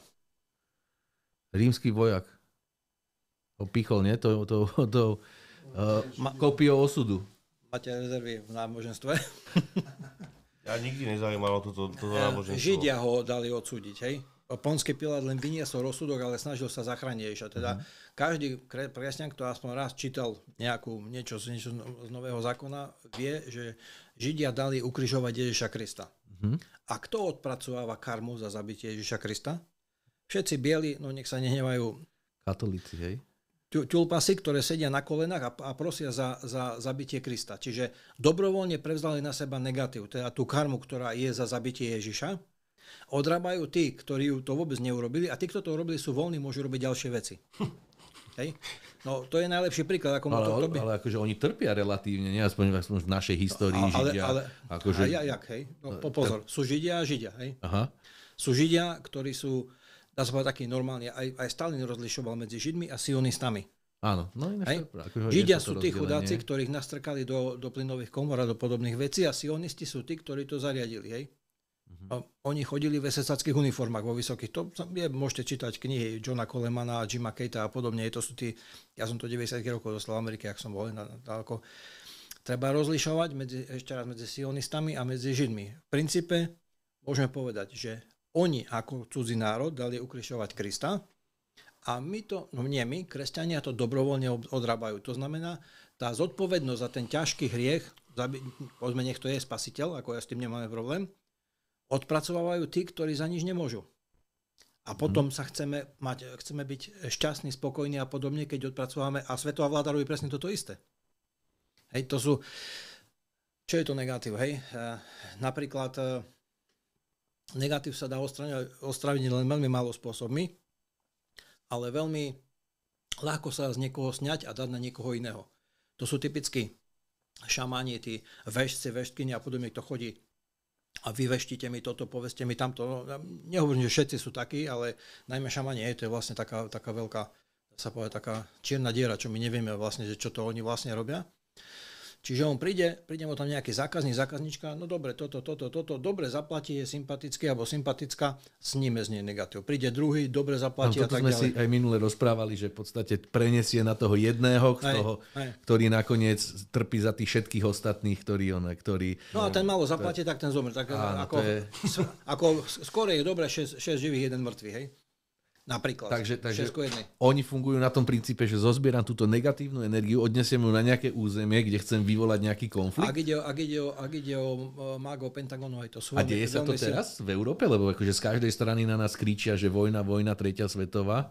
Rímsky vojak. Opichol, nie? To, to, to to no, uh, eh, Ma- kopio osudu. Máte rezervy v náboženstve? ja nikdy nezaujímalo toto, toto náboženstvo. Židia ho dali odsúdiť, hej? Ponský Pilát len vyniesol rozsudok, ale snažil sa zachrániť Ježiša. Teda mm-hmm. každý kresťan, kto aspoň raz čítal nejakú, niečo, niečo no- z Nového zákona, vie, že Židia dali ukrižovať Ježiša Krista. Mm-hmm. A kto odpracováva karmu za zabitie Ježiša Krista? Všetci bieli, no nech sa nehnevajú. Katolíci, hej? tulpasy, ktoré sedia na kolenách a, a prosia za, za zabitie Krista. Čiže dobrovoľne prevzali na seba negatív, teda tú karmu, ktorá je za zabitie Ježiša Odrábajú tí, ktorí ju to vôbec neurobili a tí, kto to urobili, sú voľní, môžu robiť ďalšie veci. Hej? No to je najlepší príklad, ako ale, to robiť. Ale akože oni trpia relatívne, nie? Aspoň v našej histórii ale, Židia. Ale, akože... a ja, jak, hej? No, po, eh, pozor, sú Židia a Židia. Hej? Aha. Sú Židia, ktorí sú, dá sa povedať, takí normálni. Aj, aj Stalin rozlišoval medzi Židmi a sionistami. Áno, no ináč akože Židia sú tí chudáci, ktorých nastrkali do, do plynových komor a do podobných vecí a sionisti sú tí, ktorí to zariadili. Hej? Uh-huh. Oni chodili v SS-ackých uniformách vo vysokých. To je, môžete čítať knihy Johna Colemana, Jima Keita a podobne. To sú tí, ja som to 90 rokov dostal v Amerike, ak som bol na, na, ako, Treba rozlišovať medzi, ešte raz medzi sionistami a medzi židmi. V princípe môžeme povedať, že oni ako cudzí národ dali ukrišovať Krista a my to, no nie my, kresťania to dobrovoľne odrábajú. To znamená, tá zodpovednosť za ten ťažký hriech, povedzme, nech to je spasiteľ, ako ja s tým nemám problém, odpracovávajú tí, ktorí za nič nemôžu. A potom sa chceme, mať, chceme byť šťastní, spokojní a podobne, keď odpracováme. A svetová vláda robí presne toto isté. Hej, to sú... Čo je to negatív? Hej? E, napríklad e, negatív sa dá ostraviť len veľmi málo spôsobmi, ale veľmi ľahko sa z niekoho sňať a dať na niekoho iného. To sú typicky šamani, tí vešci, veštkyne a podobne, kto chodí a vyveštite mi toto, poveste mi tamto. No, nehovorím, že všetci sú takí, ale najmä šamanie, to je vlastne taká, taká veľká, sa povie, taká čierna diera, čo my nevieme vlastne, že čo to oni vlastne robia. Čiže on príde, príde mu tam nejaký zákazník, zákaznička, no dobre, toto, toto, toto, dobre zaplatí, je sympatický alebo sympatická, sníme z nej negatív. Príde druhý, dobre zaplatí no, a tak sme ďalej. si aj minule rozprávali, že v podstate prenesie na toho jedného, aj, toho, aj. ktorý nakoniec trpí za tých všetkých ostatných, ktorí on, ktorý... No a ten malo zaplatí, tak ten zomrie. Tak, áno, ako, je... ako skôr je dobre 6 živých, jeden mŕtvy, hej? Napríklad. Takže, takže oni fungujú na tom princípe, že zozbieram túto negatívnu energiu, odnesiem ju na nejaké územie, kde chcem vyvolať nejaký konflikt. Ak ide o, ak ide o, ak ide o e, mágo Pentagonu, aj to sú. A deje sa to teraz v Európe? Lebo akože z každej strany na nás kričia, že vojna, vojna, tretia svetová.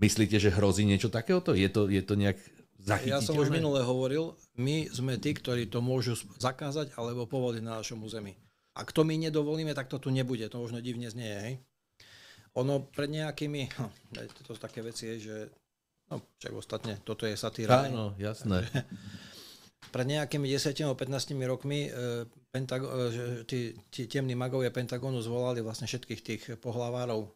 Myslíte, že hrozí niečo takéhoto? Je to, je to nejak zachytiteľné? Ja som už minule hovoril, my sme tí, ktorí to môžu zakázať alebo povoliť na našom území. Ak to my nedovolíme, tak to tu nebude. To možno divne znie, hej? ono pred nejakými, to sú také veci, že no, však ostatne, toto je satíra. Áno, jasné. pred nejakými 10 alebo 15 rokmi e, e, tí, tí temní magovia Pentagonu zvolali vlastne všetkých tých pohlavárov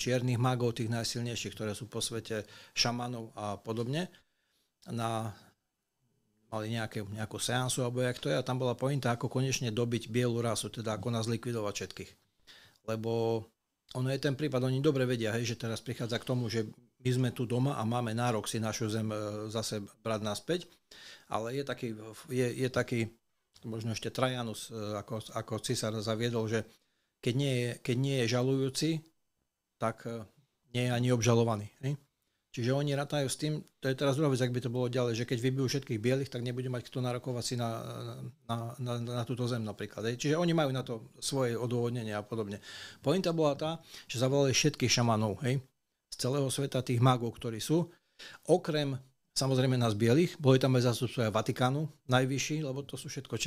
čiernych magov, tých najsilnejších, ktoré sú po svete, šamanov a podobne. Na, mali nejaké, nejakú seansu alebo jak to je a tam bola pointa, ako konečne dobiť bielu rasu, teda ako nás likvidovať všetkých lebo ono je ten prípad, oni dobre vedia, hej, že teraz prichádza k tomu, že my sme tu doma a máme nárok si našu zem e, zase brať naspäť, ale je taký, je, je taký možno ešte Trajanus, e, ako, ako cisár zaviedol, že keď nie, je, keď nie je žalujúci, tak e, nie je ani obžalovaný. Hej? Čiže oni ratajú s tým, to je teraz druhá vec, ak by to bolo ďalej, že keď vybijú všetkých bielých, tak nebude mať kto narokovať si na, na, na, na túto zem napríklad. Hej. Čiže oni majú na to svoje odôvodnenie a podobne. Pointa bola tá, že zavolali všetkých šamanov hej, z celého sveta, tých magov, ktorí sú, okrem samozrejme nás bielých, boli tam aj zastupcovia Vatikánu, najvyšší, lebo to sú všetko e,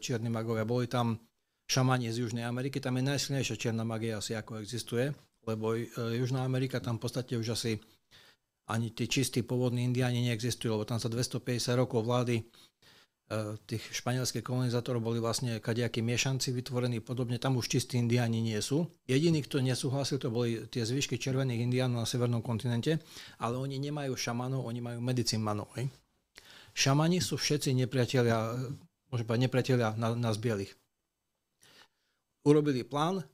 čierni magovia, boli tam šamani z Južnej Ameriky, tam je najsilnejšia čierna magia asi ako existuje, lebo e, Južná Amerika tam v podstate už asi ani tí čistí pôvodní indiáni neexistujú, lebo tam sa 250 rokov vlády e, tých španielských kolonizátorov boli vlastne kadejakí miešanci vytvorení podobne, tam už čistí indiáni nie sú. Jediní, kto nesúhlasil, to boli tie zvyšky červených indiánov na severnom kontinente, ale oni nemajú šamanov, oni majú medicínmanov. Hej. Šamani sú všetci nepriatelia, môžem povedať nepriatelia na, nás bielých. Urobili plán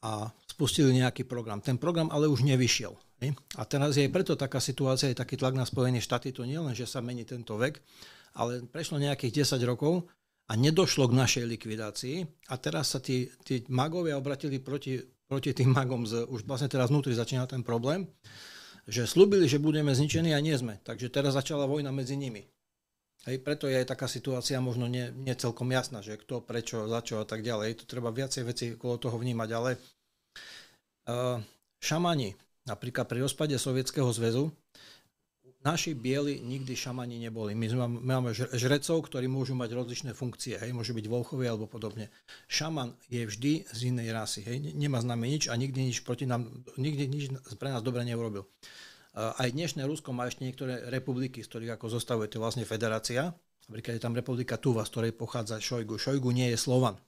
a spustili nejaký program. Ten program ale už nevyšiel. A teraz je preto taká situácia, je taký tlak na Spojené štáty, to nie len, že sa mení tento vek, ale prešlo nejakých 10 rokov a nedošlo k našej likvidácii a teraz sa tí, tí magovia obratili proti, proti tým magom, z, už vlastne teraz vnútri začína ten problém, že slúbili, že budeme zničení a nie sme. Takže teraz začala vojna medzi nimi. Hej, preto je aj taká situácia možno nie, nie celkom jasná, že kto, prečo, za čo a tak ďalej. Tu treba viacej veci okolo toho vnímať, ale uh, šamani, Napríklad pri rozpade Sovietskeho zväzu naši bieli nikdy šamani neboli. My máme, žrecov, ktorí môžu mať rozličné funkcie, hej, môžu byť volchovia alebo podobne. Šaman je vždy z inej rasy, hej, nemá známe nič a nikdy nič proti nám, nikdy nič pre nás dobre neurobil. Aj dnešné Rusko má ešte niektoré republiky, z ktorých ako zostavuje to vlastne federácia. Napríklad je tam republika Tuva, z ktorej pochádza Šojgu. Šojgu nie je Slovan.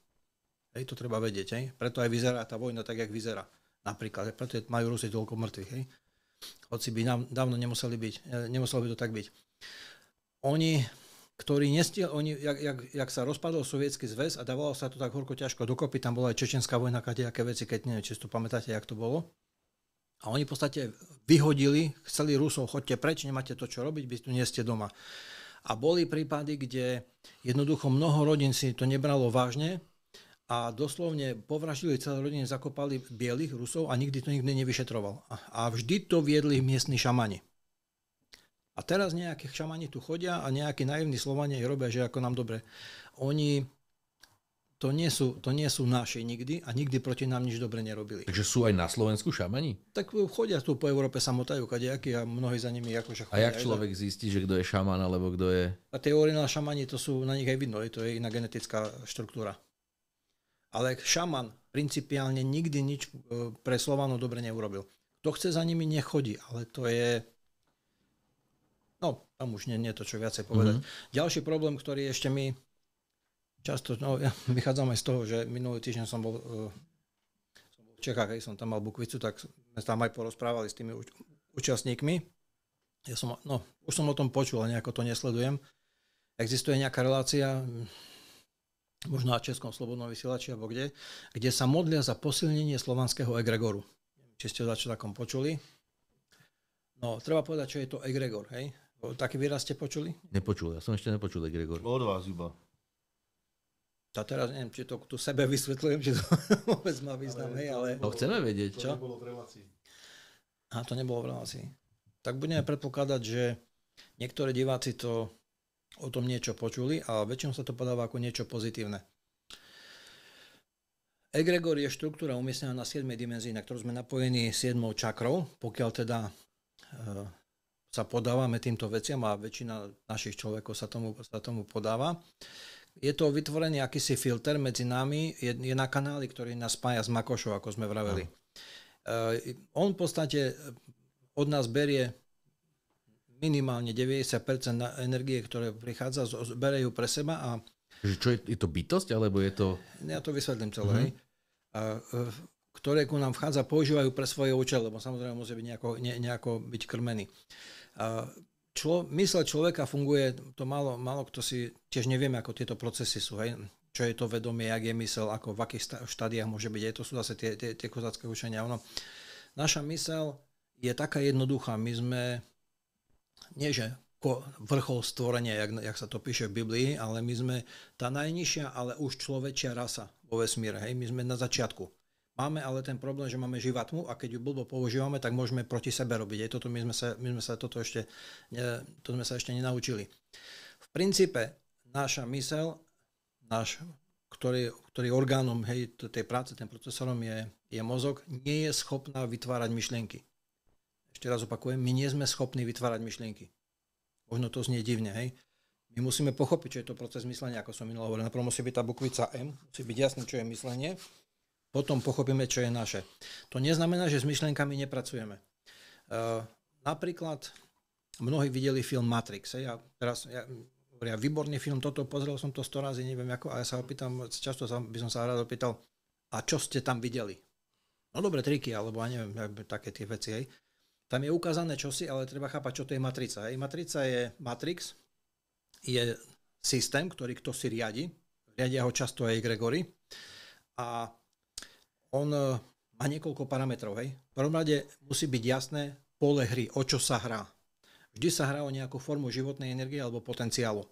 Hej, to treba vedieť. Hej. Preto aj vyzerá tá vojna tak, jak vyzerá. Napríklad, preto majú Rusi toľko mŕtvych. Hej? Hoci by nám, dávno nemuseli byť, e, nemuselo by to tak byť. Oni, ktorí nestiel, oni, jak, jak, jak sa rozpadol sovietský zväz a dávalo sa to tak horko ťažko dokopy, tam bola aj čečenská vojna, aké veci, keď neviem, či si to pamätáte, jak to bolo. A oni v podstate vyhodili, chceli Rusov, chodte preč, nemáte to čo robiť, vy tu nie ste doma. A boli prípady, kde jednoducho mnoho rodín si to nebralo vážne a doslovne povraždili celé rodiny, zakopali bielých Rusov a nikdy to nikdy nevyšetroval. A vždy to viedli miestni šamani. A teraz nejaké šamani tu chodia a nejakí naivní Slovania robia, že ako nám dobre. Oni to nie, sú, to nie sú naši nikdy a nikdy proti nám nič dobre nerobili. Takže sú aj na Slovensku šamani? Tak e, chodia tu po Európe samotajú kadejakí a mnohí za nimi akože chodia. A jak človek za... zistí, že kto je šaman alebo kto je... A tie originál šamani, to sú na nich aj vidno, to je iná genetická štruktúra. Ale šaman principiálne nikdy nič e, pre Slovanu dobre neurobil. Kto chce za nimi, nechodí, ale to je... No, tam už nie, nie je to čo viacej mhm. povedať. Mm-hmm. Ďalší problém, ktorý ešte my často, no ja vychádzam aj z toho, že minulý týždeň som bol, uh, som bol v Čechách, keď som tam mal bukvicu, tak sme tam aj porozprávali s tými úč- účastníkmi. Ja som, no, už som o tom počul, ale nejako to nesledujem. Existuje nejaká relácia, možno na Českom slobodnom vysielači alebo kde, kde sa modlia za posilnenie slovanského egregoru. Či ste o takom počuli? No, treba povedať, čo je to egregor, hej? Taký výraz ste počuli? Nepočul, ja som ešte nepočul egregor. Od vás iba. A teraz neviem, či to tu sebe vysvetľujem, či to vôbec má význam, ale hej, ale... To chceme vedieť, čo? To nebolo v relácii. A to nebolo v relácii. Tak budeme predpokladať, že niektorí diváci to o tom niečo počuli a väčšinou sa to podáva ako niečo pozitívne. Egregor je štruktúra umiestnená na 7. dimenzii, na ktorú sme napojení 7. čakrou, pokiaľ teda e, sa podávame týmto veciam a väčšina našich človekov sa tomu, sa tomu podáva. Je to vytvorený akýsi filter medzi nami, je, je na kanáli, ktorý nás spája s Makošou, ako sme vraveli. E, on v podstate od nás berie minimálne 90% energie, ktoré prichádza, bere ju pre seba a že čo je, je to bytosť, alebo je to... Ja to vysvetlím celé. Mm-hmm. A, e, ktoré ku nám vchádza, používajú pre svoje účely, lebo samozrejme musí byť nejako, ne, nejako byť krmený. A člo, mysle človeka funguje, to málo, málo kto si, tiež nevieme, ako tieto procesy sú, hej? čo je to vedomie, jak je mysel, ako v akých štádiách môže byť. Je to sú zase tie, tie, tie kozácké učenia. Ono, naša mysel je taká jednoduchá. My sme nie že vrchol stvorenia, jak, jak sa to píše v Biblii, ale my sme tá najnižšia, ale už človečia rasa vo vesmíre. Hej? My sme na začiatku. Máme ale ten problém, že máme živatmu a keď ju blbo používame, tak môžeme proti sebe robiť. Hej? Toto my sme sa, my sme sa toto ešte, ne, to sme sa ešte nenaučili. V princípe naša mysel, náš, ktorý, ktorý orgánom hej, tej práce, ten procesorom je, je mozog, nie je schopná vytvárať myšlienky ešte raz opakujem, my nie sme schopní vytvárať myšlienky. Možno to znie divne, hej. My musíme pochopiť, čo je to proces myslenia, ako som minulý hovoril. Najprv musí byť tá bukvica M, musí byť jasné, čo je myslenie, potom pochopíme, čo je naše. To neznamená, že s myšlienkami nepracujeme. Uh, napríklad mnohí videli film Matrix. Hej. Ja teraz, ja, hovoria, výborný film, toto pozrel som to 100 razy, neviem ako, a ja sa opýtam, často sa, by som sa rád opýtal, a čo ste tam videli? No dobre, triky, alebo ja neviem, také tie veci, hej. Tam je ukázané čosi, ale treba chápať, čo to je matrica. Hej. Matrica je matrix, je systém, ktorý kto si riadi. Riadia ho často aj Gregory. A on e, má niekoľko parametrov. Hej. V prvom rade musí byť jasné pole hry, o čo sa hrá. Vždy sa hrá o nejakú formu životnej energie alebo potenciálu.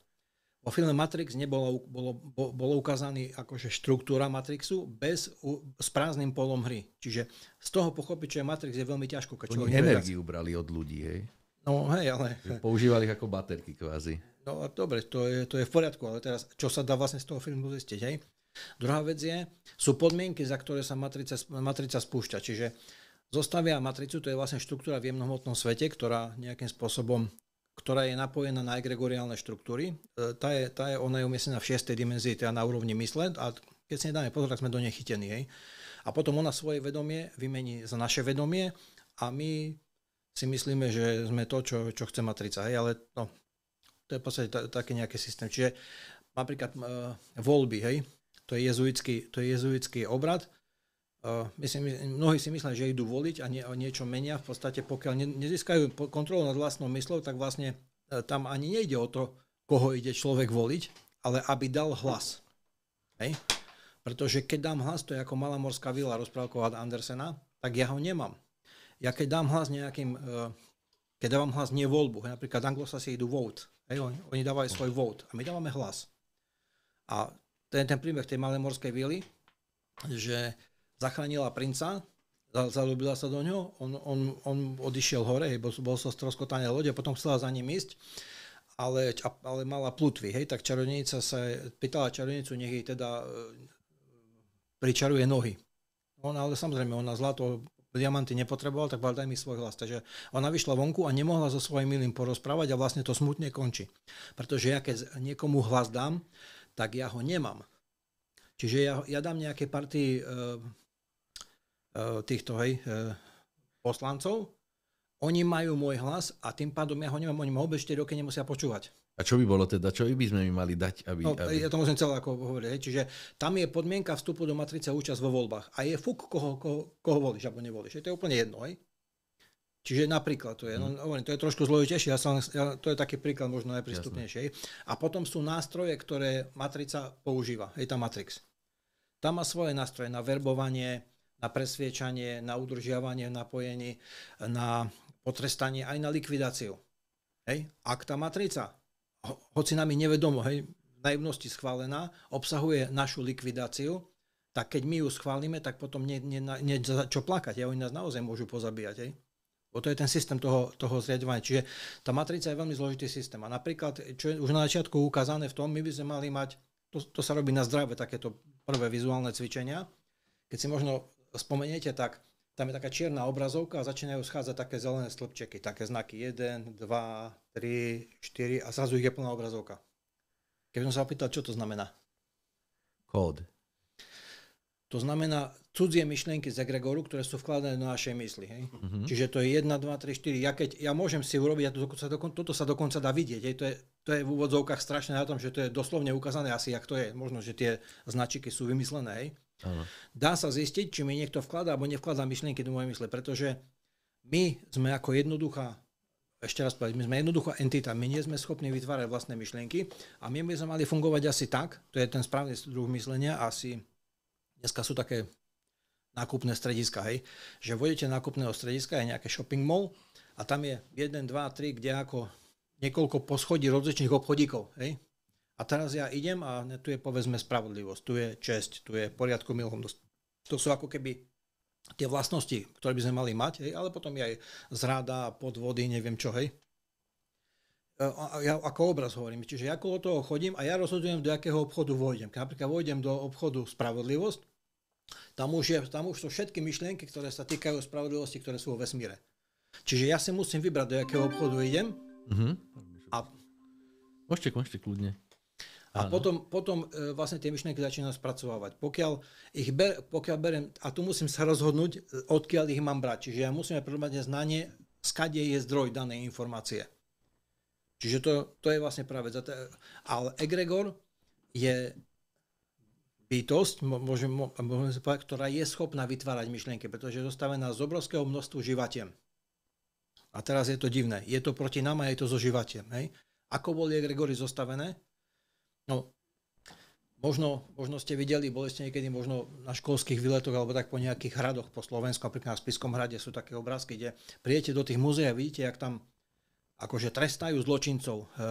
Vo filme Matrix nebolo bolo, bolo ukázaný akože štruktúra Matrixu bez, u, s prázdnym polom hry. Čiže z toho pochopiť, čo je Matrix, je veľmi ťažko. Keď Oni energiu brali od ľudí, hej? No hej, ale... Používali ich ako baterky kvázi. No dobre, to je, to je v poriadku, ale teraz, čo sa dá vlastne z toho filmu zistiť, hej? Druhá vec je, sú podmienky, za ktoré sa matrica, matrica spúšťa. Čiže zostavia matricu, to je vlastne štruktúra v jemnohmotnom svete, ktorá nejakým spôsobom ktorá je napojená na egregoriálne štruktúry. E, tá je, tá je, ona je umiestnená v šiestej dimenzii, teda na úrovni mysle a keď si nedáme pozor, tak sme do nej chytení. Hej. A potom ona svoje vedomie vymení za naše vedomie a my si myslíme, že sme to, čo, čo chce matrica. Hej, ale no, to je v podstate taký nejaký systém. Čiže napríklad e, voľby, hej, to je jezuitský, to je jezuitský obrad, Eh, Myslím, mnohí si myslia, že idú voliť a nie, niečo menia. V podstate, pokiaľ nezískajú kontrolu nad vlastnou myslou, tak vlastne eh, tam ani nejde o to, koho ide človek voliť, ale aby dal hlas. Hej? Pretože keď dám hlas, to je ako malá morská vila rozprávkovať Andersena, tak ja ho nemám. Ja keď dám hlas nejakým, eh, keď dávam hlas nie voľbu, napríklad anglosasi idú vote, hej, oni, oni dávajú svoj vote a my dávame hlas. A ten, ten príbeh tej malej morskej vily, že zachránila princa, zalúbila sa do ňoho, on, on, on odišiel hore, hej, bol, bol sa stroskotané lode, potom chcela za ním ísť, ale, ale mala plutvy, hej, tak čarodejnica sa pýtala čarodejnicu, nech jej teda e, pričaruje nohy. Ona, ale samozrejme, ona zlato diamanty nepotreboval, tak povedal, daj mi svoj hlas. Takže ona vyšla vonku a nemohla so svojím milým porozprávať a vlastne to smutne končí. Pretože ja keď niekomu hlas dám, tak ja ho nemám. Čiže ja, ja dám nejaké party e, Eh, týchto hej, eh, poslancov, oni majú môj hlas a tým pádom ja ho nemám, oni ma obe 4 roky nemusia počúvať. A čo by bolo teda? Čo by sme mi mali dať? Aby, no, aby... Ja to musím celé ako hovoriť. Hej. Čiže tam je podmienka vstupu do matrice účasť vo voľbách. A je fuk, koho, koho, koho volíš alebo nevolíš. Je to je úplne jedno. Hej. Čiže napríklad to je, no, mhm. hovorím, to je trošku zložitejšie, ja som, ja, to je taký príklad možno najprístupnejšie. A potom sú nástroje, ktoré matrica používa, je tá Matrix. Tam má svoje nástroje na verbovanie, na presviečanie, na udržiavanie napojení, na potrestanie aj na likvidáciu. Hej? Ak tá matrica, hoci nami nevedomo, hej, v naivnosti schválená, obsahuje našu likvidáciu, tak keď my ju schválime, tak potom nie, nie, nie čo plakať. Hej? Oni nás naozaj môžu pozabíjať. Hej? Bo to je ten systém toho, toho zriadovania. Čiže tá matrica je veľmi zložitý systém. A napríklad, čo je už na začiatku ukázané v tom, my by sme mali mať, to, to sa robí na zdravé, takéto prvé vizuálne cvičenia, keď si možno spomeniete, tak tam je taká čierna obrazovka a začínajú schádzať také zelené stĺpčeky, také znaky 1, 2, 3, 4 a zrazu ich je plná obrazovka. Keby som sa opýtal, čo to znamená? Kód. To znamená cudzie myšlienky z egregoru, ktoré sú vkladané do našej mysli. Hej? Mm-hmm. Čiže to je 1, 2, 3, 4. Ja, keď, ja môžem si urobiť, ja to dokonca, toto sa dokonca dá vidieť. Hej? To, je, to je v úvodzovkách strašné na tom, že to je doslovne ukázané asi, jak to je. Možno, že tie značiky sú vymyslené. Hej? Ano. Dá sa zistiť, či mi niekto vkladá alebo nevkladá myšlienky do mojej mysle, pretože my sme ako jednoduchá ešte raz povedať, my sme jednoduchá entita, my nie sme schopní vytvárať vlastné myšlienky a my by sme mali fungovať asi tak, to je ten správny druh myslenia, asi dneska sú také nákupné strediska, hej, že vodíte nákupného strediska, je nejaké shopping mall a tam je 1, 2, 3, kde ako niekoľko poschodí rozličných obchodíkov, hej, a teraz ja idem a tu je povedzme spravodlivosť, tu je česť, tu je poriadku, milosť. To sú ako keby tie vlastnosti, ktoré by sme mali mať, hej, ale potom je aj zrada, podvody, neviem čo, hej. E, ja ako obraz hovorím, čiže ja okolo toho chodím a ja rozhodujem, do akého obchodu vojdem. Keď napríklad vojdem do obchodu spravodlivosť, tam už, je, tam už sú všetky myšlienky, ktoré sa týkajú spravodlivosti, ktoré sú vo vesmíre. Čiže ja si musím vybrať, do akého obchodu idem. Uh-huh. A... Môžete, môžete kľudne. A potom, potom e, vlastne tie myšlienky začínam spracovávať. Pokiaľ ich ber, pokiaľ berem, a tu musím sa rozhodnúť, e, odkiaľ ich mám brať. Čiže ja musím prvomadne znanie, skade je zdroj danej informácie. Čiže to, to je vlastne práve... ale egregor je bytosť, môžem, môžem sa povedať, ktorá je schopná vytvárať myšlienky, pretože je zostavená z obrovského množstvu živatiem. A teraz je to divné. Je to proti nám a je to zo živatiem. Hej? Ako boli egregory zostavené? No, možno, možno ste videli, boli ste niekedy možno na školských výletoch alebo tak po nejakých hradoch po Slovensku, napríklad na Spiskom hrade sú také obrázky, kde prijete do tých muzeí a vidíte, jak tam akože trestajú zločincov, e, e,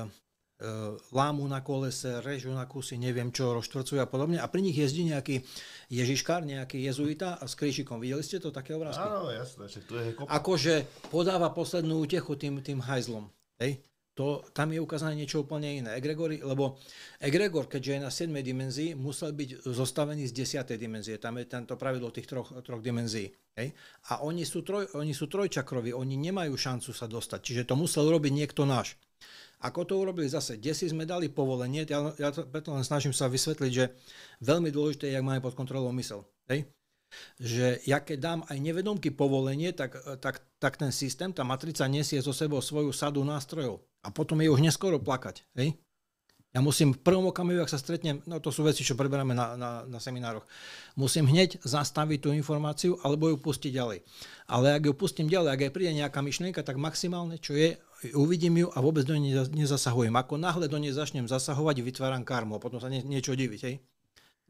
lámu na kolese, režu na kusy, neviem čo, roštvrcujú a podobne. A pri nich jezdí nejaký ježiškár, nejaký jezuita a s krížikom. Videli ste to také obrázky? Áno, jasné, že to je Akože podáva poslednú útechu tým, tým hajzlom. Hej? To, tam je ukázané niečo úplne iné. Egregory, lebo egregor, keďže je na 7 dimenzii, musel byť zostavený z 10 dimenzie. Tam je tento pravidlo tých troch, troch dimenzií. Hej? A oni sú, troj, oni sú trojčakroví, oni nemajú šancu sa dostať. Čiže to musel urobiť niekto náš. Ako to urobili zase, kde si sme dali povolenie, ja, ja preto len snažím sa vysvetliť, že veľmi dôležité je, jak máme pod kontrolou mysel. Hej? že ja keď dám aj nevedomky povolenie, tak, tak, tak ten systém, tá matrica nesie zo sebou svoju sadu nástrojov. A potom je už neskoro plakať. Hej? Ja musím v prvom okamihu, ak sa stretnem, no to sú veci, čo preberáme na, na, na seminároch, musím hneď zastaviť tú informáciu alebo ju pustiť ďalej. Ale ak ju pustím ďalej, ak aj príde nejaká myšlienka, tak maximálne, čo je, uvidím ju a vôbec do nej nezasahujem. Ako náhle do nej začnem zasahovať, vytváram karmu a potom sa nie, niečo diviť. Hej?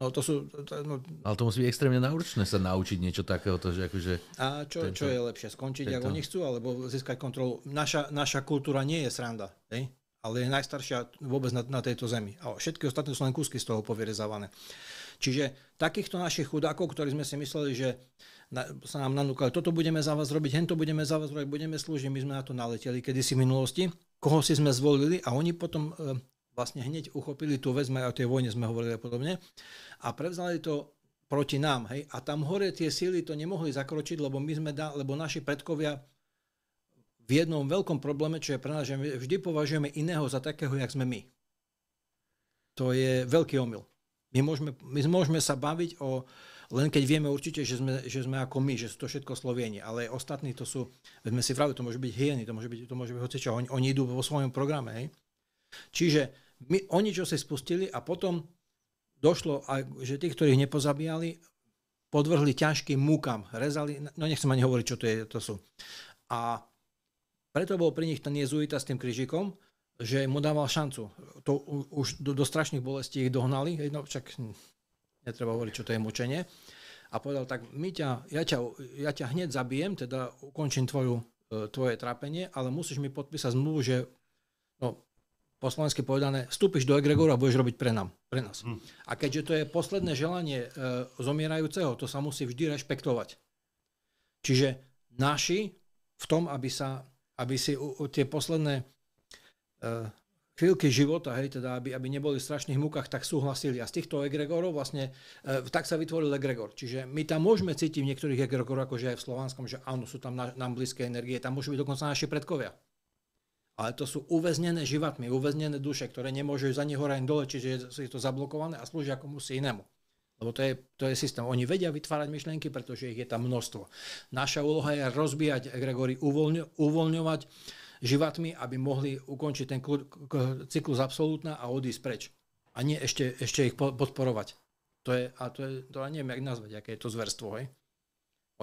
No to sú... To, no... Ale to musí byť extrémne náročné sa naučiť niečo takého. To, že akože a čo, tento, čo je lepšie? Skončiť, tento... ako oni chcú, alebo získať kontrolu? Naša, naša kultúra nie je sranda, hej? ale je najstaršia vôbec na, na tejto zemi. A všetky ostatné sú len kúsky z toho povyrezávané. Čiže takýchto našich chudákov, ktorí sme si mysleli, že na, sa nám nanúkali, toto budeme za vás robiť, hento budeme za vás robiť, budeme slúžiť, my sme na to naleteli kedysi v minulosti, koho si sme zvolili a oni potom e, vlastne hneď uchopili tú vec, aj o tej vojne sme hovorili a podobne, a prevzali to proti nám. Hej? A tam hore tie síly to nemohli zakročiť, lebo, my sme da, lebo naši predkovia v jednom veľkom probléme, čo je pre nás, že my vždy považujeme iného za takého, jak sme my. To je veľký omyl. My môžeme, my môžeme sa baviť o, len keď vieme určite, že sme, že sme ako my, že sú to všetko Slovieni, ale ostatní to sú, sme si vravili, to môže byť hieny, to môže byť, to môže byť hocičo, oni, oni idú vo svojom programe. Hej? Čiže my, oni čo si spustili a potom došlo, že tí, ktorých nepozabíjali, podvrhli ťažkým múkam, rezali, no nechcem ani hovoriť, čo to, je, to sú. A preto bol pri nich ten jezuita s tým krížikom, že mu dával šancu. To už do, do strašných bolestí ich dohnali, no však hm, netreba hovoriť, čo to je mučenie. A povedal tak, my ťa, ja, ťa, ja ťa hneď zabijem, teda ukončím tvoju, e, tvoje trápenie, ale musíš mi podpísať zmluvu, že no, po slovensky povedané, vstúpiš do egregoru a budeš robiť pre, nám, pre nás. Mm. A keďže to je posledné želanie e, zomierajúceho, to sa musí vždy rešpektovať. Čiže naši v tom, aby, sa, aby si u, u tie posledné e, chvíľky života, hej, teda aby, aby neboli v strašných mukách, tak súhlasili. A z týchto egregorov vlastne, e, tak sa vytvoril egregor. Čiže my tam môžeme cítiť v niektorých egregorov, akože aj v Slovanskom, že áno, sú tam na, nám blízke energie, tam môžu byť dokonca naši predkovia ale to sú uväznené živatmi, uväznené duše, ktoré nemôžu za neho ani dole, čiže je to zablokované a slúžia komu si inému. Lebo to je, to je systém. Oni vedia vytvárať myšlienky, pretože ich je tam množstvo. Naša úloha je rozbíjať egregory, uvoľňo, uvoľňovať životmi, aby mohli ukončiť ten cyklus absolútna a odísť preč. A nie ešte, ešte ich podporovať. To je, a to je, to ja neviem, jak nazvať, aké je to zverstvo, hej?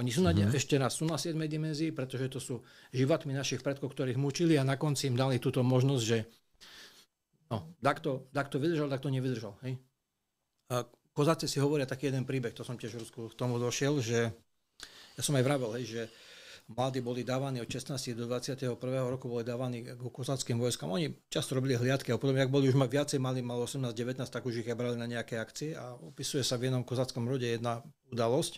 Oni sú na, mm-hmm. ešte raz sú na 7. dimenzii, pretože to sú životmi našich predkov, ktorých mučili a na konci im dali túto možnosť, že no, takto, takto vydržal, takto nevydržal. Hej? A kozáci si hovoria taký jeden príbeh, to som tiež v Rusku k tomu došiel, že ja som aj vravel, hej, že mladí boli dávaní od 16 do 21. roku boli dávaní k kozáckým vojskám. Oni často robili hliadky a potom, ak boli už ma viacej mali, mal 18-19, tak už ich brali na nejaké akcie a opisuje sa v jednom kozáckom rode jedna udalosť,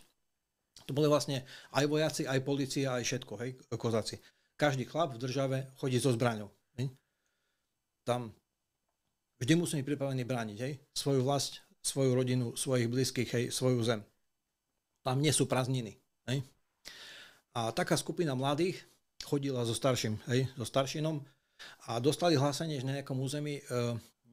to boli vlastne aj vojaci, aj policia, aj všetko, hej, kozáci. Každý chlap v države chodí so zbraňou. Hej. Tam vždy musí byť pripravený brániť, hej, svoju vlast, svoju rodinu, svojich blízkych, hej, svoju zem. Tam nie sú prázdniny, hej. A taká skupina mladých chodila so starším, hej, so staršinom a dostali hlásenie, že na nejakom území e,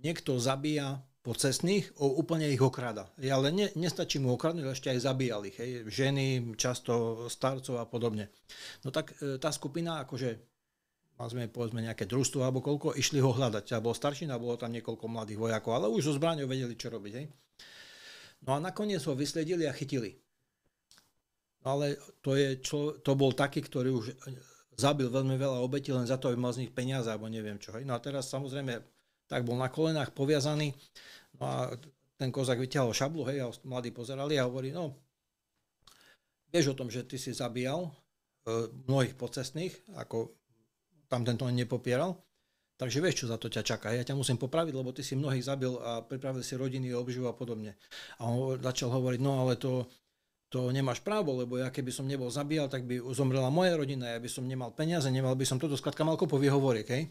niekto zabíja pocestných, o, úplne ich okrada. Ale ne, nestačí mu okradnúť, ešte aj zabíjali ich, hej, ženy, často starcov a podobne. No tak e, tá skupina, akože sme povedzme nejaké družstvo alebo koľko, išli ho hľadať. Ja bol staršina, bolo tam niekoľko mladých vojakov, ale už so zbraňou vedeli, čo robiť. Hej. No a nakoniec ho vysledili a chytili. No ale to, je člo, to bol taký, ktorý už zabil veľmi veľa obetí len za to, aby mal z nich peniaze alebo neviem čo. Hej. No a teraz samozrejme tak bol na kolenách poviazaný. No a ten kozak vyťahol šablu, hej, a mladí pozerali a hovorí, no, vieš o tom, že ty si zabíjal e, mnohých pocestných, ako tam tento nepopieral, takže vieš, čo za to ťa čaká. Ja ťa musím popraviť, lebo ty si mnohých zabil a pripravil si rodiny, obživu a podobne. A on začal hovoriť, no ale to, to nemáš právo, lebo ja keby som nebol zabíjal, tak by zomrela moja rodina, ja by som nemal peniaze, nemal by som toto, skladka mal kopový hovoriek, hej.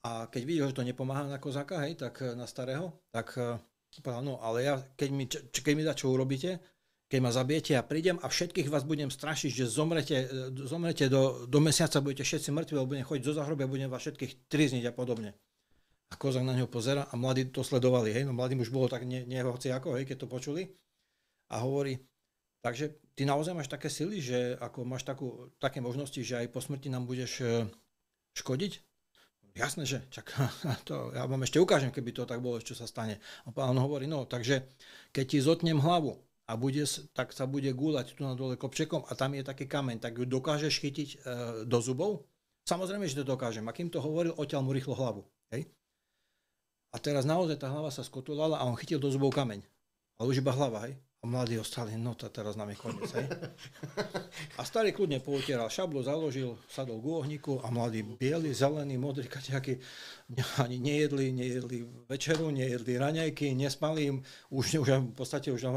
A keď videl, že to nepomáha na kozáka, hej, tak eh, na starého, tak eh, povedal, no ale ja, keď mi, č, keď mi dá, čo urobíte, keď ma zabijete, ja prídem a všetkých vás budem strašiť, že zomrete, eh, zomrete do, do mesiaca, budete všetci mŕtvi, lebo budem chodiť zo zahrobia, budem vás všetkých trizniť a podobne. A kozák na neho pozera a mladí to sledovali, hej, no mladým už bolo tak ne, ako, hej, keď to počuli. A hovorí, takže ty naozaj máš také sily, že ako máš takú, také možnosti, že aj po smrti nám budeš škodiť? jasné, že čak, to, ja vám ešte ukážem, keby to tak bolo, čo sa stane. A pán hovorí, no, takže keď ti zotnem hlavu a bude, tak sa bude gúľať tu na dole kopčekom a tam je taký kameň, tak ju dokážeš chytiť e, do zubov? Samozrejme, že to dokážem. A kým to hovoril, oteľ mu rýchlo hlavu. Hej? A teraz naozaj tá hlava sa skotulala a on chytil do zubov kameň. Ale už iba hlava, hej? A mladí ostali, no to teraz nám je koniec, hej. A starý kľudne poutieral šablu, založil, sadol k ohniku a mladí bieli, zelení, modrí kaťaky ani nejedli, nejedli večeru, nejedli raňajky, nespali im, už, už v podstate už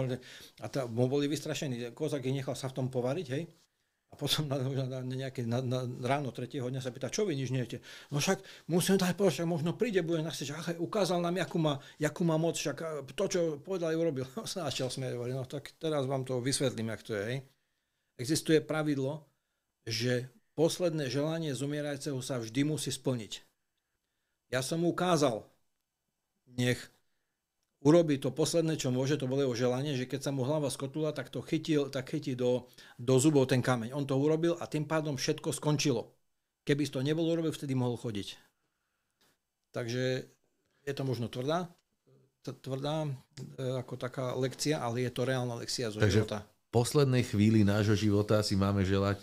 A tá, boli vystrašení, kozak ich nechal sa v tom povariť, hej. A potom na, na, nejaké, na, na, ráno tretieho dňa sa pýta, čo vy nič nejete? No však musím dať povedať, však možno príde, bude na že ach, ukázal nám, jakú má, jakú má moc, však to, čo povedal, urobil. Snačil sme, no tak teraz vám to vysvetlím, jak to je. Hej. Existuje pravidlo, že posledné želanie zomierajúceho sa vždy musí splniť. Ja som mu ukázal, nech urobí to posledné, čo môže, to bolo jeho želanie, že keď sa mu hlava skotula, tak to chytil, tak chytí do, do zubov ten kameň. On to urobil a tým pádom všetko skončilo. Keby to nebol urobil, vtedy mohol chodiť. Takže je to možno tvrdá, tvrdá e, ako taká lekcia, ale je to reálna lekcia zo Takže života. v poslednej chvíli nášho života si máme želať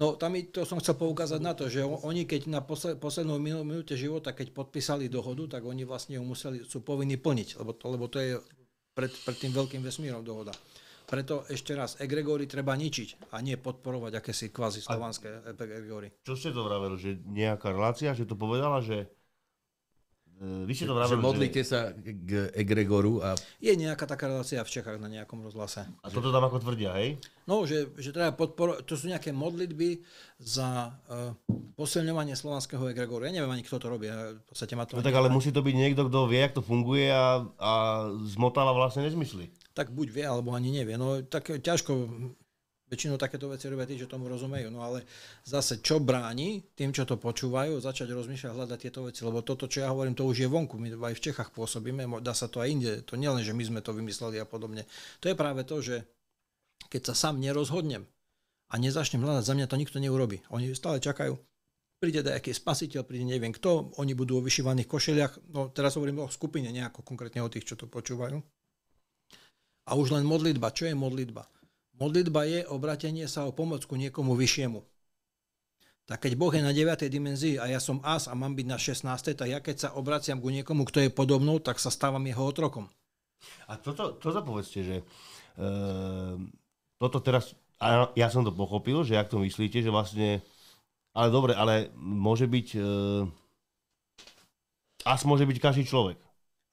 No tam to som chcel poukázať na to, že oni keď na poslednú minúte života, keď podpísali dohodu, tak oni vlastne ju museli, sú povinní plniť, lebo to, lebo to je pred, pred tým veľkým vesmírom dohoda. Preto ešte raz, egregóry treba ničiť a nie podporovať akési kvázi slovanské egregóry. E, čo ste to vravel, že nejaká relácia, že to povedala, že E, vy ste to vravili, že modlíte že... sa k egregoru a... Je nejaká taká relácia v Čechách na nejakom rozhlase. A toto tam ako tvrdia, hej? No, že, že treba podporovať, to sú nejaké modlitby za uh, posilňovanie slovanského egregoru. Ja neviem ani, kto to robí. Ja v podstate ma to no tak ale musí to byť niekto, kto vie, jak to funguje a, a zmotáva vlastne nezmysly. Tak buď vie, alebo ani nevie. No tak ťažko Väčšinou takéto veci robia tí, že tomu rozumejú. No ale zase, čo bráni tým, čo to počúvajú, začať rozmýšľať, hľadať tieto veci. Lebo toto, čo ja hovorím, to už je vonku. My aj v Čechách pôsobíme, dá sa to aj inde. To nie len, že my sme to vymysleli a podobne. To je práve to, že keď sa sám nerozhodnem a nezačnem hľadať, za mňa to nikto neurobi. Oni stále čakajú. Príde nejaký spasiteľ, príde neviem kto, oni budú o vyšívaných košeliach. No teraz hovorím o skupine nejako, konkrétne o tých, čo to počúvajú. A už len modlitba. Čo je modlitba? Modlitba je obratenie sa o pomoc ku niekomu vyššiemu. Tak keď Boh je na 9. dimenzii a ja som as a mám byť na 16., tak ja keď sa obraciam ku niekomu, kto je podobnou, tak sa stávam jeho otrokom. A toto, toto povedzte, že e, toto teraz, a ja som to pochopil, že ak to myslíte, že vlastne, ale dobre, ale môže byť, e, as môže byť každý človek.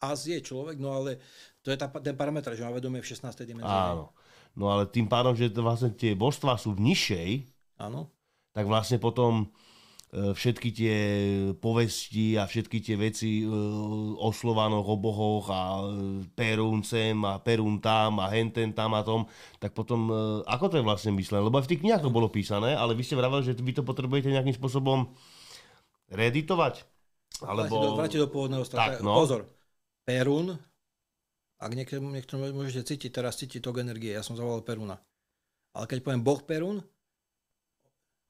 As je človek, no ale to je tá, ten parametr, že má vedomie v 16. dimenzii. Áno. No ale tým pádom, že to vlastne tie božstva sú v nižšej, ano. tak vlastne potom e, všetky tie povesti a všetky tie veci e, o Slovanoch, o bohoch a e, Peruncem a Perun tam a Henten tam a tom, tak potom ako to je vlastne myslené? Lebo aj v tých knihách to bolo písané, ale vy ste vravali, že vy to potrebujete nejakým spôsobom reeditovať? Alebo... Vráte do, vráte do pôvodného stavu. no. Pozor, Perun ak niekto, niekto môžete cítiť, teraz cíti tok energie, ja som zavolal Peruna. Ale keď poviem Boh Perun,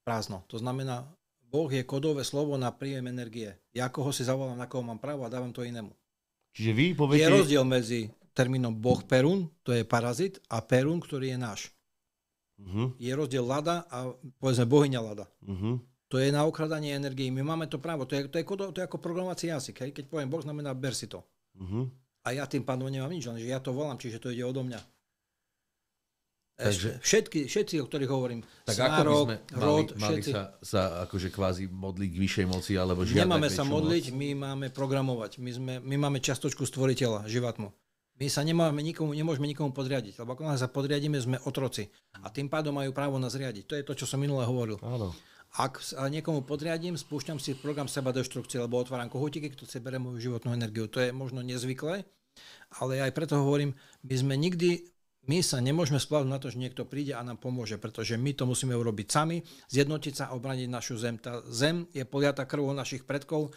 prázdno. To znamená, Boh je kodové slovo na príjem energie. Ja koho si zavolám, na koho mám právo a dávam to inému. Čiže vy poviete... Je rozdiel medzi termínom Boh Perun, to je parazit, a Perun, ktorý je náš. Uh-huh. Je rozdiel Lada a povedzme bohyňa Lada. Uh-huh. To je na okradanie energie. My máme to právo. To je, to je, kodo, to je ako programovací jazyk. Hej? Keď poviem Boh, znamená ber si to. Uh-huh. A ja tým pádom nemám nič, lenže ja to volám, čiže to ide odo mňa. Takže, všetky, všetci, o ktorých hovorím, tak Smárok, ako by sme mali, rod, mali sa, sa akože kvázi modliť k vyššej moci, alebo žiadne Nemáme sa modliť, moc. my máme programovať. My, sme, my máme častočku stvoriteľa, živatmu. My sa nemáme nikomu, nemôžeme nikomu podriadiť, lebo ako nás sa podriadíme, sme otroci. A tým pádom majú právo nás riadiť. To je to, čo som minule hovoril. Áno. Ak sa niekomu podriadím, spúšťam si program seba deštrukcie, lebo otváram kohutíky, kto si bere moju životnú energiu. To je možno nezvyklé, ale aj preto hovorím, my sme nikdy my sa nemôžeme spláhnuť na to, že niekto príde a nám pomôže, pretože my to musíme urobiť sami, zjednotiť sa a obraniť našu zem. Tá zem je poliata krvou našich predkov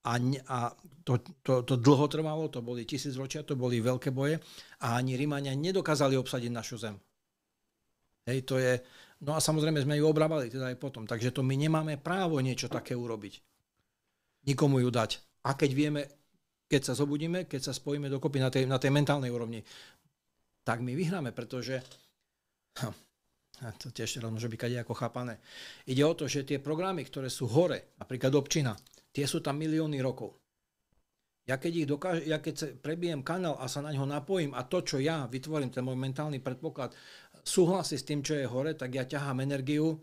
a, a to, to, to dlho trvalo, to boli tisícročia, to boli veľké boje a ani Rímania nedokázali obsadiť našu zem. Hej, to je, No a samozrejme sme ju obrábali teda aj potom. Takže to my nemáme právo niečo také urobiť. Nikomu ju dať. A keď vieme, keď sa zobudíme, keď sa spojíme dokopy na tej, na tej mentálnej úrovni, tak my vyhráme, pretože a to tiež teraz môže byť kade ako chápané. Ide o to, že tie programy, ktoré sú hore, napríklad občina, tie sú tam milióny rokov. Ja keď, ich dokáž, ja keď prebijem kanál a sa na ňo napojím a to, čo ja vytvorím, ten môj mentálny predpoklad, súhlasí s tým, čo je hore, tak ja ťahám energiu,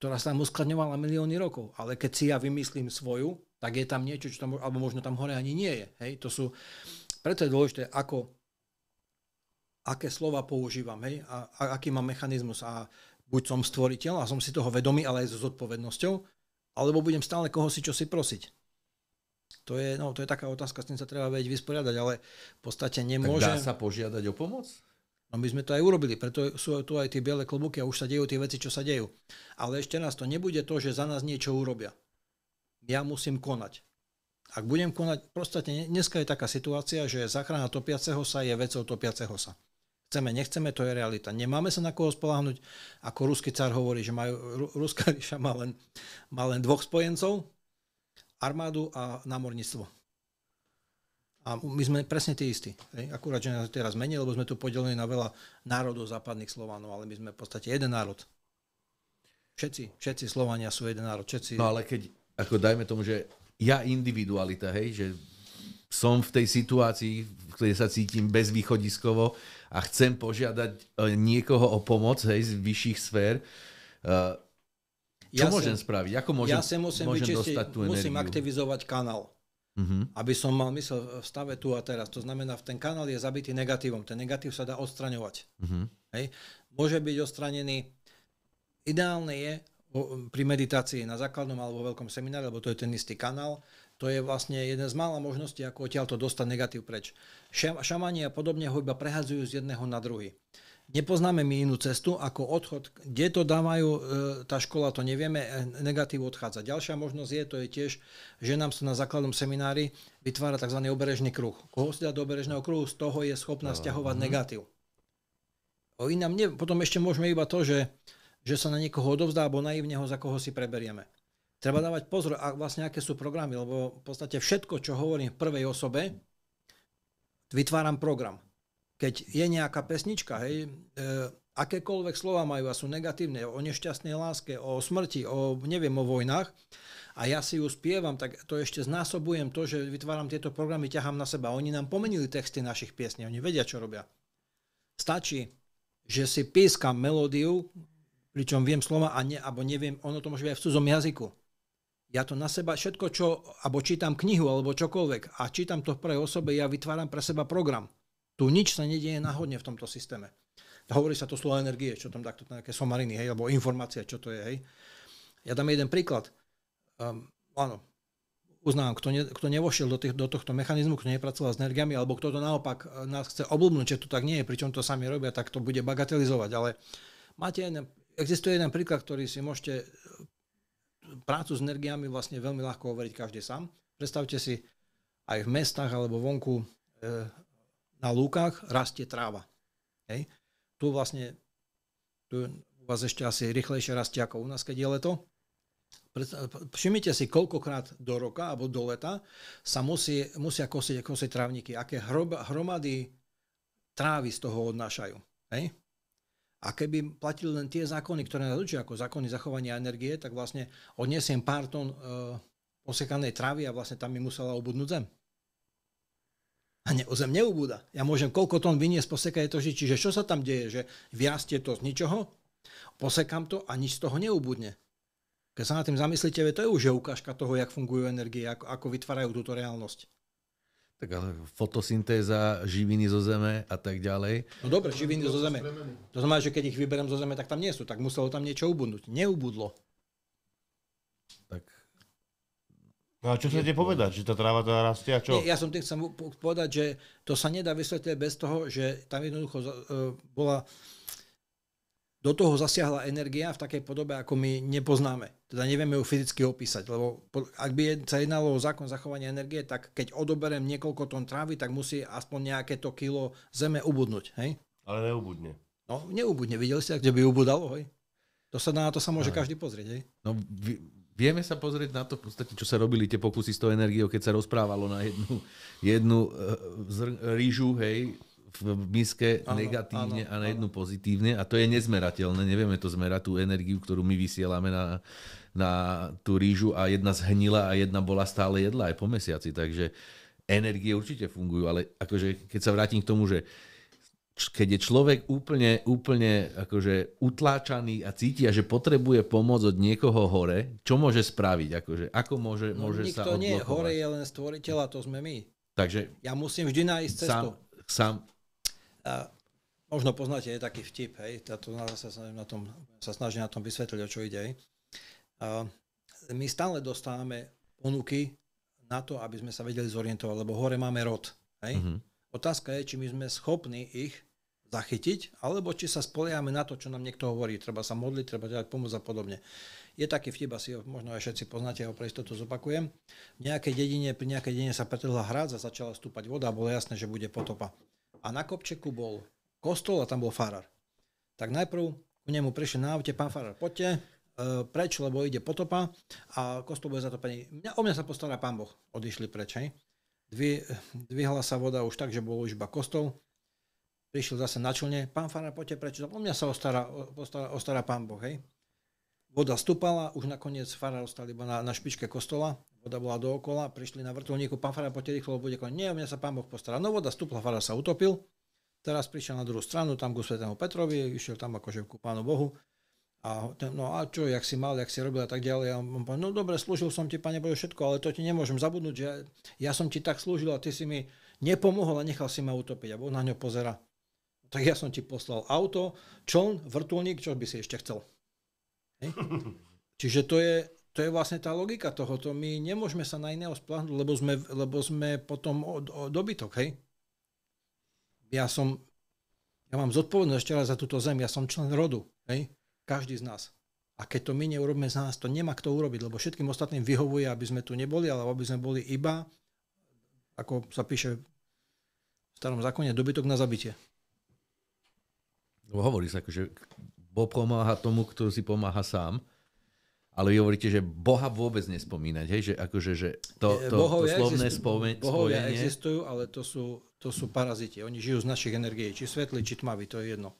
ktorá sa tam uskladňovala milióny rokov. Ale keď si ja vymyslím svoju, tak je tam niečo, čo tam, alebo možno tam hore ani nie je. Hej? To sú, preto je dôležité, ako, aké slova používam hej? A, a aký mám mechanizmus. A buď som stvoriteľ a som si toho vedomý, ale aj so zodpovednosťou, alebo budem stále koho si čo si prosiť. To je, no, to je taká otázka, s tým sa treba vedieť vysporiadať, ale v podstate nemôže... Tak dá sa požiadať o pomoc? No my sme to aj urobili, preto sú tu aj tie biele klobúky a už sa dejú tie veci, čo sa dejú. Ale ešte nás to nebude to, že za nás niečo urobia. Ja musím konať. Ak budem konať, prostate dneska je taká situácia, že záchrana topiaceho sa je vecou topiaceho sa. Chceme, nechceme, to je realita. Nemáme sa na koho spolahnuť, ako ruský car hovorí, že majú, ruská ríša má len, má len dvoch spojencov, armádu a námorníctvo. A my sme presne tí istí. Akurát, že nás teraz menej, lebo sme tu podelení na veľa národov západných Slovanov, ale my sme v podstate jeden národ. Všetci, všetci Slovania sú jeden národ. Všetci... No ale keď, ako dajme tomu, že ja individualita, hej, že som v tej situácii, v ktorej sa cítim bezvýchodiskovo a chcem požiadať e, niekoho o pomoc hej, z vyšších sfér, e, čo ja môžem sem, spraviť? Ako môžem, ja sem musím, môžem vyčistiť, dostať tú musím aktivizovať kanál. Mm-hmm. Aby som mal mysel v stave tu a teraz. To znamená, v ten kanál je zabitý negatívom. Ten negatív sa dá odstraňovať. Mm-hmm. Hej? Môže byť odstranený. Ideálne je pri meditácii na základnom alebo veľkom seminári, lebo to je ten istý kanál, to je vlastne jeden z mála možností, ako odtiaľto dostať negatív preč. Šamani a podobne ho iba prehadzujú z jedného na druhý nepoznáme my inú cestu ako odchod. Kde to dávajú, e, tá škola, to nevieme, e, negatív odchádza. Ďalšia možnosť je, to je tiež, že nám sa na základnom seminári vytvára tzv. oberežný kruh. Koho si dá do oberežného kruhu, z toho je schopná stiahovať uh-huh. negatív. O inám, ne, potom ešte môžeme iba to, že, že sa na niekoho odovzdá, alebo naivne ho za koho si preberieme. Treba dávať pozor, a vlastne aké sú programy, lebo v podstate všetko, čo hovorím v prvej osobe, vytváram program keď je nejaká pesnička, hej, e, akékoľvek slova majú a sú negatívne, o nešťastnej láske, o smrti, o neviem, o vojnách, a ja si ju spievam, tak to ešte znásobujem to, že vytváram tieto programy, ťahám na seba. Oni nám pomenili texty našich piesní, oni vedia, čo robia. Stačí, že si pískam melódiu, pričom viem slova a ne, alebo neviem, ono to môže byť aj v cudzom jazyku. Ja to na seba všetko, čo, alebo čítam knihu, alebo čokoľvek a čítam to v prvej osobe, ja vytváram pre seba program. Tu nič sa nedieje náhodne v tomto systéme. Hovorí sa tu slovo energie, čo tam takto nejaké somariny, hej, alebo informácia, čo to je, hej. Ja dám jeden príklad. Um, áno, uznám, kto, ne, kto nevošiel do, tých, do tohto mechanizmu, kto nepracoval s energiami, alebo kto to naopak e, nás chce oblúbnuť, že to tak nie je, pričom to sami robia, tak to bude bagatelizovať. Ale máte jeden, existuje jeden príklad, ktorý si môžete e, prácu s energiami vlastne veľmi ľahko overiť každý sám. Predstavte si aj v mestách alebo vonku e, na lúkach rastie tráva. Hej. Tu vlastne tu u vás ešte asi rýchlejšie rastie ako u nás, keď je leto. Všimnite si, koľkokrát do roka alebo do leta sa musí, musia kosiť, kosiť trávniky, aké hromady trávy z toho odnášajú. Hej? A keby platili len tie zákony, ktoré nás učia, ako zákony zachovania energie, tak vlastne odnesiem pár tón e, osekanej trávy a vlastne tam mi musela obudnúť zem a zem neubúda. Ja môžem koľko tón vyniesť po žiť. čiže čo sa tam deje, že vyrastie to z ničoho, posekám to a nič z toho neubudne. Keď sa na tým zamyslíte, to je už je ukážka toho, jak fungujú energie, ako, ako vytvárajú túto reálnosť. Tak ale fotosyntéza, živiny zo zeme a tak ďalej. No dobre, živiny zo zeme. To znamená, že keď ich vyberiem zo zeme, tak tam nie sú. Tak muselo tam niečo ubudnúť. Neubudlo. Tak No a čo chcete povedať? Že tá tráva teda rastie a čo? Nie, ja som tým chcem povedať, že to sa nedá vysvetliť bez toho, že tam jednoducho uh, bola do toho zasiahla energia v takej podobe, ako my nepoznáme. Teda nevieme ju fyzicky opísať, lebo ak by sa jednalo o zákon zachovania energie, tak keď odoberem niekoľko tón trávy, tak musí aspoň nejaké to kilo zeme ubudnúť. Hej? Ale neubudne. No, neubudne. Videli ste, kde by ubudalo, hej? To sa, na to sa môže Aj. každý pozrieť, hej? No, vy Vieme sa pozrieť na to v podstate, čo sa robili tie pokusy s tou energiou, keď sa rozprávalo na jednu, jednu eh, zr- rýžu, hej, v miske áno, negatívne áno, a na jednu áno. pozitívne a to je nezmerateľné. Nevieme to zmerať, tú energiu, ktorú my vysielame na, na tú rýžu a jedna zhnila a jedna bola stále jedla aj po mesiaci. Takže energie určite fungujú, ale akože keď sa vrátim k tomu, že uh, keď je človek úplne, úplne akože utláčaný a cíti, že potrebuje pomoc od niekoho hore, čo môže spraviť? Akože, ako môže, no, môže nikto sa odblokovať? nie, hore je len stvoriteľ a to sme my. Takže ja musím vždy nájsť cestu. Sám, sám... A, možno poznáte je taký vtip, hej, táto, sa, na tom, sa snaží na tom vysvetliť, o čo ide. A, my stále dostávame ponuky na to, aby sme sa vedeli zorientovať, lebo hore máme rod. Hej. Mm-hmm. Otázka je, či my sme schopní ich zachytiť, alebo či sa spoliehame na to, čo nám niekto hovorí. Treba sa modliť, treba dať pomoc a podobne. Je taký vtip, asi ho možno aj všetci poznáte, ho pre istotu zopakujem. V nejakej dedine, pri nejakej dedine sa pretrhla a začala stúpať voda a bolo jasné, že bude potopa. A na kopčeku bol kostol a tam bol farár. Tak najprv k nemu prišli na aute, pán farár, poďte, e, preč, lebo ide potopa a kostol bude zatopený. Mňa, o mňa sa postará pán Boh. Odišli preč, hej. Dvi, dvihla sa voda už tak, že bol už iba kostol Prišiel zase na člne, pán Fara, poďte preč, o mňa sa ostará, ostará, ostará pán Boh, hej. Voda stúpala, už nakoniec Fara ostal iba na, na špičke kostola, voda bola dookola, prišli na vrtulníku, pán Fara, poďte rýchlo, bude koniec. Nie, o mňa sa pán Boh postará. No voda stúpla, Fara sa utopil, teraz prišiel na druhú stranu, tam ku svetému Petrovi, išiel tam akože ku pánu Bohu, a ten, no a čo, jak si mal, jak si robil a tak ďalej. A on povedal, no dobre, slúžil som ti, pane Bože, všetko, ale to ti nemôžem zabudnúť, že ja som ti tak slúžil a ty si mi nepomohol a nechal si ma utopiť. A Boh na ňo pozera tak ja som ti poslal auto, čln, vrtulník, čo by si ešte chcel. Hej? Čiže to je, to je vlastne tá logika tohoto. My nemôžeme sa na iného spláhnuť, lebo sme, lebo sme potom o, o dobytok, hej? Ja som, ja mám zodpovednosť ešte raz za túto zem, ja som člen rodu, hej? Každý z nás. A keď to my neurobíme z nás, to nemá kto urobiť, lebo všetkým ostatným vyhovuje, aby sme tu neboli, alebo aby sme boli iba, ako sa píše v starom zákone, dobytok na zabitie hovorí sa, že akože Boh pomáha tomu, kto si pomáha sám. Ale vy hovoríte, že Boha vôbec nespomínať, hej? že akože, že to, to, to slovné existujú, bohovia existujú, ale to sú, to sú paraziti. Oni žijú z našich energií, či svetli, či tmaví, to je jedno.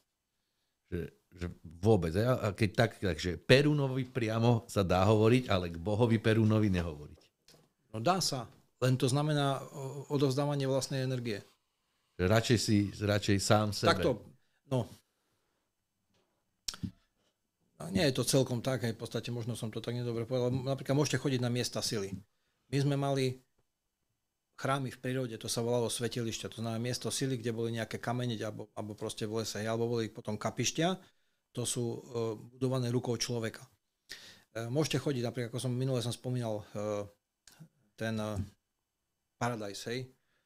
Že, že vôbec. Hej? a keď tak, takže Perunovi priamo sa dá hovoriť, ale k Bohovi Perunovi nehovoriť. No dá sa, len to znamená odovzdávanie vlastnej energie. Radšej si, radšej sám sebe. Takto, no, a nie je to celkom tak, aj v podstate možno som to tak nedobre povedal. Napríklad môžete chodiť na miesta sily. My sme mali chrámy v prírode, to sa volalo svetilišťa, to znamená miesto sily, kde boli nejaké kamene, alebo, alebo proste v lese, alebo boli potom kapišťa, to sú uh, budované rukou človeka. Uh, môžete chodiť, napríklad ako som minule som spomínal, uh, ten uh, Paradise, hej,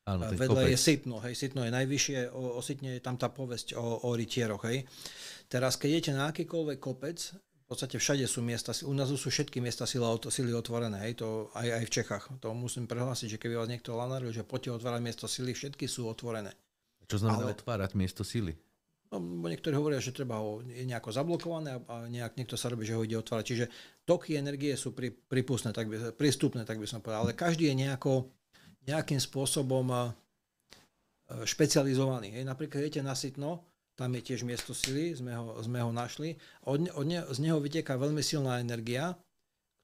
Áno, vedľa kopec. je Sitno, hej, Sitno je najvyššie, o, o Sitne je tam tá povesť o, o rytieroch, hej. Teraz, keď idete na akýkoľvek kopec, v podstate všade sú miesta, u nás sú všetky miesta sily, sily otvorené, hej, to aj, aj v Čechách. To musím prehlásiť, že keby vás niekto lanaril, že poďte otvárať miesto sily, všetky sú otvorené. Čo znamená Ale... otvárať miesto sily? No, niektorí hovoria, že treba ho je nejako zablokované a nejak niekto sa robí, že ho ide otvárať. Čiže toky energie sú pri, pripustné, tak by, prístupné, tak by som povedal. Ale každý je nejako nejakým spôsobom e, špecializovaný. Hej. Napríklad viete na Sitno, tam je tiež miesto sily, sme ho, sme ho našli. Od, od ne, z neho vyteká veľmi silná energia,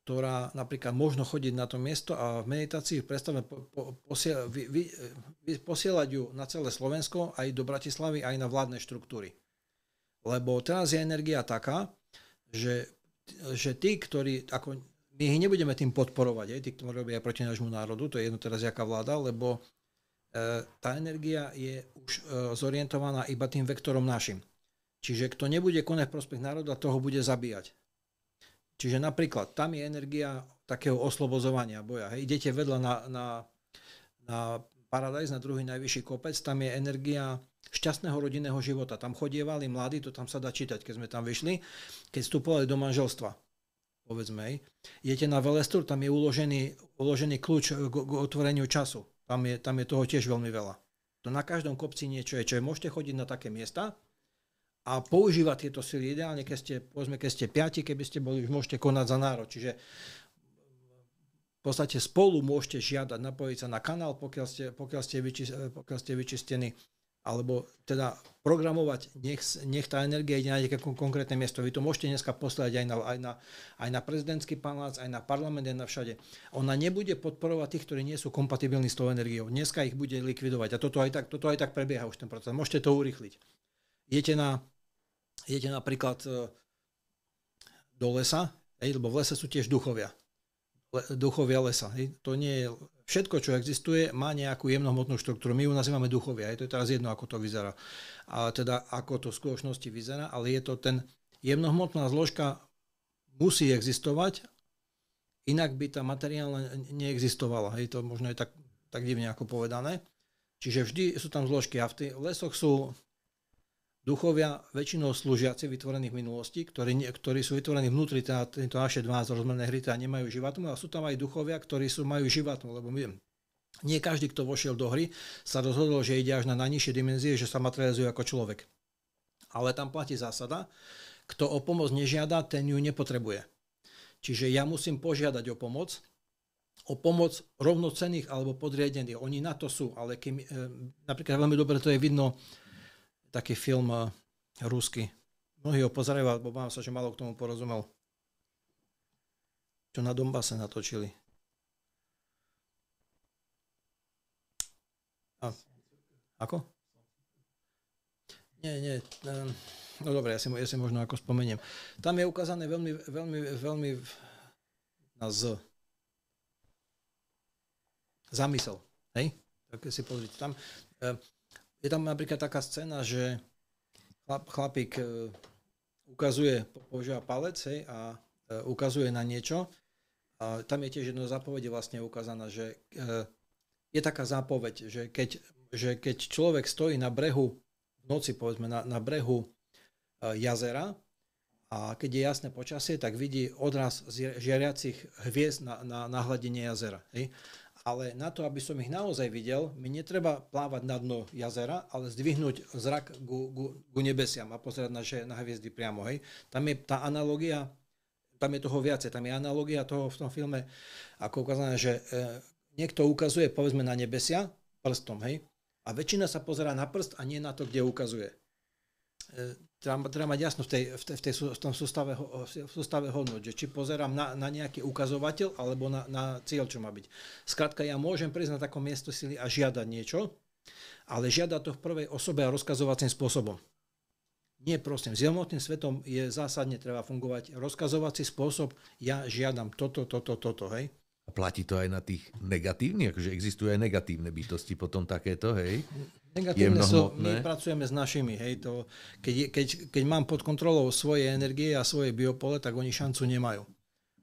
ktorá napríklad možno chodiť na to miesto a v meditácii predstavme po, po, posiel, vy, vy, vy, posielať ju na celé Slovensko, aj do Bratislavy, aj na vládne štruktúry. Lebo teraz je energia taká, že, že tí, ktorí, ako my ich nebudeme tým podporovať, aj tí, ktorí robia proti nášmu národu, to je jedno teraz, jaká vláda, lebo e, tá energia je už e, zorientovaná iba tým vektorom našim. Čiže kto nebude konať prospech národa, toho bude zabíjať. Čiže napríklad tam je energia takého oslobozovania boja. Hej, idete vedľa na, na, na Paradise, na druhý najvyšší kopec, tam je energia šťastného rodinného života. Tam chodievali mladí, to tam sa dá čítať, keď sme tam vyšli, keď vstupovali do manželstva povedzme, Jete na Velestur, tam je uložený, uložený kľúč k, k otvoreniu času. Tam je, tam je toho tiež veľmi veľa. To na každom kopci niečo je, čo je. Môžete chodiť na také miesta a používať tieto sily ideálne, keď ste, povedzme, keď ste piati, keby ste boli, už môžete konať za národ. Čiže v podstate spolu môžete žiadať, napojiť sa na kanál, pokiaľ ste, pokiaľ ste, vyčist, pokiaľ ste vyčistení alebo teda programovať, nech, nech tá energia ide na nejaké konkrétne miesto. Vy to môžete dneska poslať aj na, aj na, aj na prezidentský palác, aj na parlament, aj na všade. Ona nebude podporovať tých, ktorí nie sú kompatibilní s tou energiou. Dneska ich bude likvidovať. A toto aj tak, toto aj tak prebieha už ten proces. Môžete to urychliť. Jete, na, jete napríklad e, do lesa, hej, lebo v lese sú tiež duchovia. Le, duchovia lesa. Hej. To nie je všetko, čo existuje, má nejakú jemnohmotnú štruktúru. My ju nazývame duchovia, je to teraz jedno, ako to vyzerá. A teda ako to v skutočnosti vyzerá, ale je to ten jemnohmotná zložka musí existovať, inak by tá materiálna neexistovala. Hej, to možno je tak, tak divne ako povedané. Čiže vždy sú tam zložky a v tých lesoch sú duchovia väčšinou služiaci vytvorených minulostí, ktorí, ktorí sú vytvorení vnútri tá, tento naše 12 rozmerné hry, teda nemajú živatmu a sú tam aj duchovia, ktorí sú, majú živatmu, lebo my, nie každý, kto vošiel do hry, sa rozhodol, že ide až na najnižšie dimenzie, že sa materializuje ako človek. Ale tam platí zásada, kto o pomoc nežiada, ten ju nepotrebuje. Čiže ja musím požiadať o pomoc, o pomoc rovnocených alebo podriadených. Oni na to sú, ale kým, e, napríklad veľmi dobre to je vidno taký film uh, eh, rúsky. Mnohí ho pozerajú, bo mám sa, že malo k tomu porozumel. Čo na Dombase natočili. A, ako? Nie, nie. Ehm, no dobre, ja si, ja si možno ako spomeniem. Tam je ukázané veľmi, veľmi, veľmi na z. Zamysel. Hej? Tak si pozrite. Tam, ehm, je tam napríklad taká scéna, že chlap, chlapík e, ukazuje, používa palec hej, a e, ukazuje na niečo. A tam je tiež jedno zapovede vlastne ukázaná, že e, je taká zápoveď, že keď, že keď človek stojí na brehu v noci, povedzme na, na brehu jazera a keď je jasné počasie, tak vidí odraz žiariacich hviezd na, na, na hladine jazera. Hej ale na to, aby som ich naozaj videl, mi netreba plávať na dno jazera, ale zdvihnúť zrak ku, ku, ku nebesiam a pozerať na, že, na hviezdy priamo. Hej. Tam je tá analogia, tam je toho viacej, tam je analogia toho v tom filme, ako ukázané, že e, niekto ukazuje povedzme na nebesia prstom, hej, a väčšina sa pozerá na prst a nie na to, kde ukazuje. E, treba, treba mať jasno v, tej, v, tej, v, tej, v tom sústave, v sústave hodnot, že či pozerám na, na nejaký ukazovateľ alebo na, na cieľ, čo má byť. Skrátka, ja môžem prísť na takom miesto sily a žiadať niečo, ale žiada to v prvej osobe a rozkazovacím spôsobom. Nie, prosím, s jemotným svetom je zásadne treba fungovať rozkazovací spôsob, ja žiadam toto, toto, toto, hej. A platí to aj na tých negatívnych, akože existujú aj negatívne bytosti potom takéto, hej? Negatívne sú, my pracujeme s našimi, hej, to, keď, keď, keď mám pod kontrolou svoje energie a svoje biopole, tak oni šancu nemajú.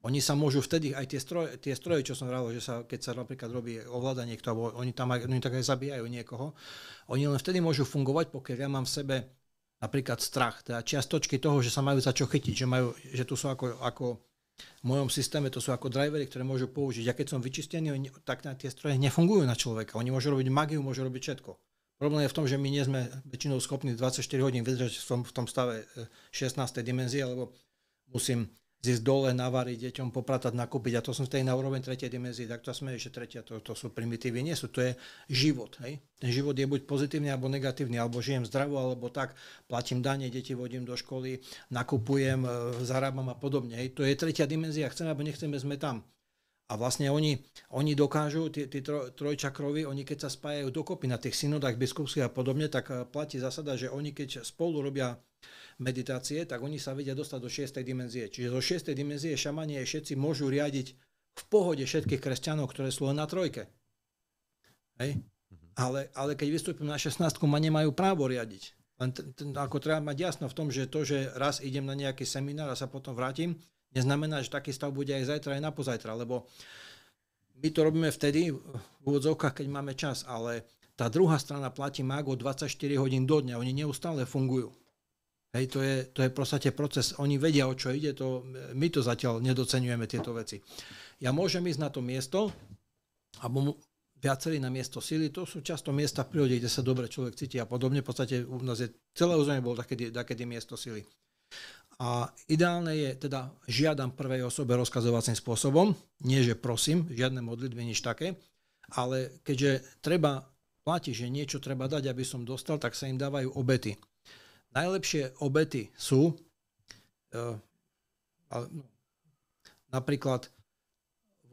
Oni sa môžu vtedy, aj tie stroje, tie stroje čo som hovoril, že sa, keď sa napríklad robí ovládanie, niekto, alebo oni tam aj, oni tak aj zabíjajú niekoho, oni len vtedy môžu fungovať, pokiaľ ja mám v sebe napríklad strach, teda čiastočky toho, že sa majú za čo chytiť, že, majú, že tu sú ako, ako v mojom systéme to sú ako drivery, ktoré môžu použiť. Ja keď som vyčistený, tak na tie stroje nefungujú na človeka. Oni môžu robiť magiu, môžu robiť všetko. Problém je v tom, že my nie sme väčšinou schopní 24 hodín vydržať v tom, v tom stave 16. E, dimenzie, lebo musím zísť dole, navariť deťom, popratať, nakúpiť. A to som v tej na úroveň tretej dimenzie, tak to sme ešte tretia, to, to sú primitívy, nie sú, to je život. Hej? Ten život je buď pozitívny alebo negatívny, alebo žijem zdravo, alebo tak, platím dane, deti vodím do školy, nakupujem, e, zarábam a podobne. Hej? To je tretia dimenzia, chceme alebo nechceme, sme tam. A vlastne oni, oni dokážu, tí, tí troj, oni keď sa spájajú dokopy na tých synodách biskupských a podobne, tak e, platí zásada, že oni keď spolu robia meditácie, tak oni sa vedia dostať do šiestej dimenzie. Čiže zo šiestej dimenzie šamanie všetci môžu riadiť v pohode všetkých kresťanov, ktoré sú len na trojke. Hej? Mhm. Ale, ale keď vystúpim na 16, ma nemajú právo riadiť. Len t- t- ako treba mať jasno v tom, že to, že raz idem na nejaký seminár a sa potom vrátim, neznamená, že taký stav bude aj zajtra, aj na pozajtra, lebo my to robíme vtedy, v úvodzovkách, keď máme čas, ale tá druhá strana platí mágo 24 hodín do dňa, oni neustále fungujú. Hej, to je, to je proste proces. Oni vedia, o čo ide, to, my to zatiaľ nedocenujeme tieto veci. Ja môžem ísť na to miesto, alebo viacerí na miesto sily, to sú často miesta v prírode, kde sa dobre človek cíti a podobne. V podstate u nás je celé územie bolo takedy, takedy miesto sily. A ideálne je, teda žiadam prvej osobe rozkazovacím spôsobom, nie že prosím, žiadne modlitby, nič také, ale keďže treba platiť, že niečo treba dať, aby som dostal, tak sa im dávajú obety. Najlepšie obety sú e, no, napríklad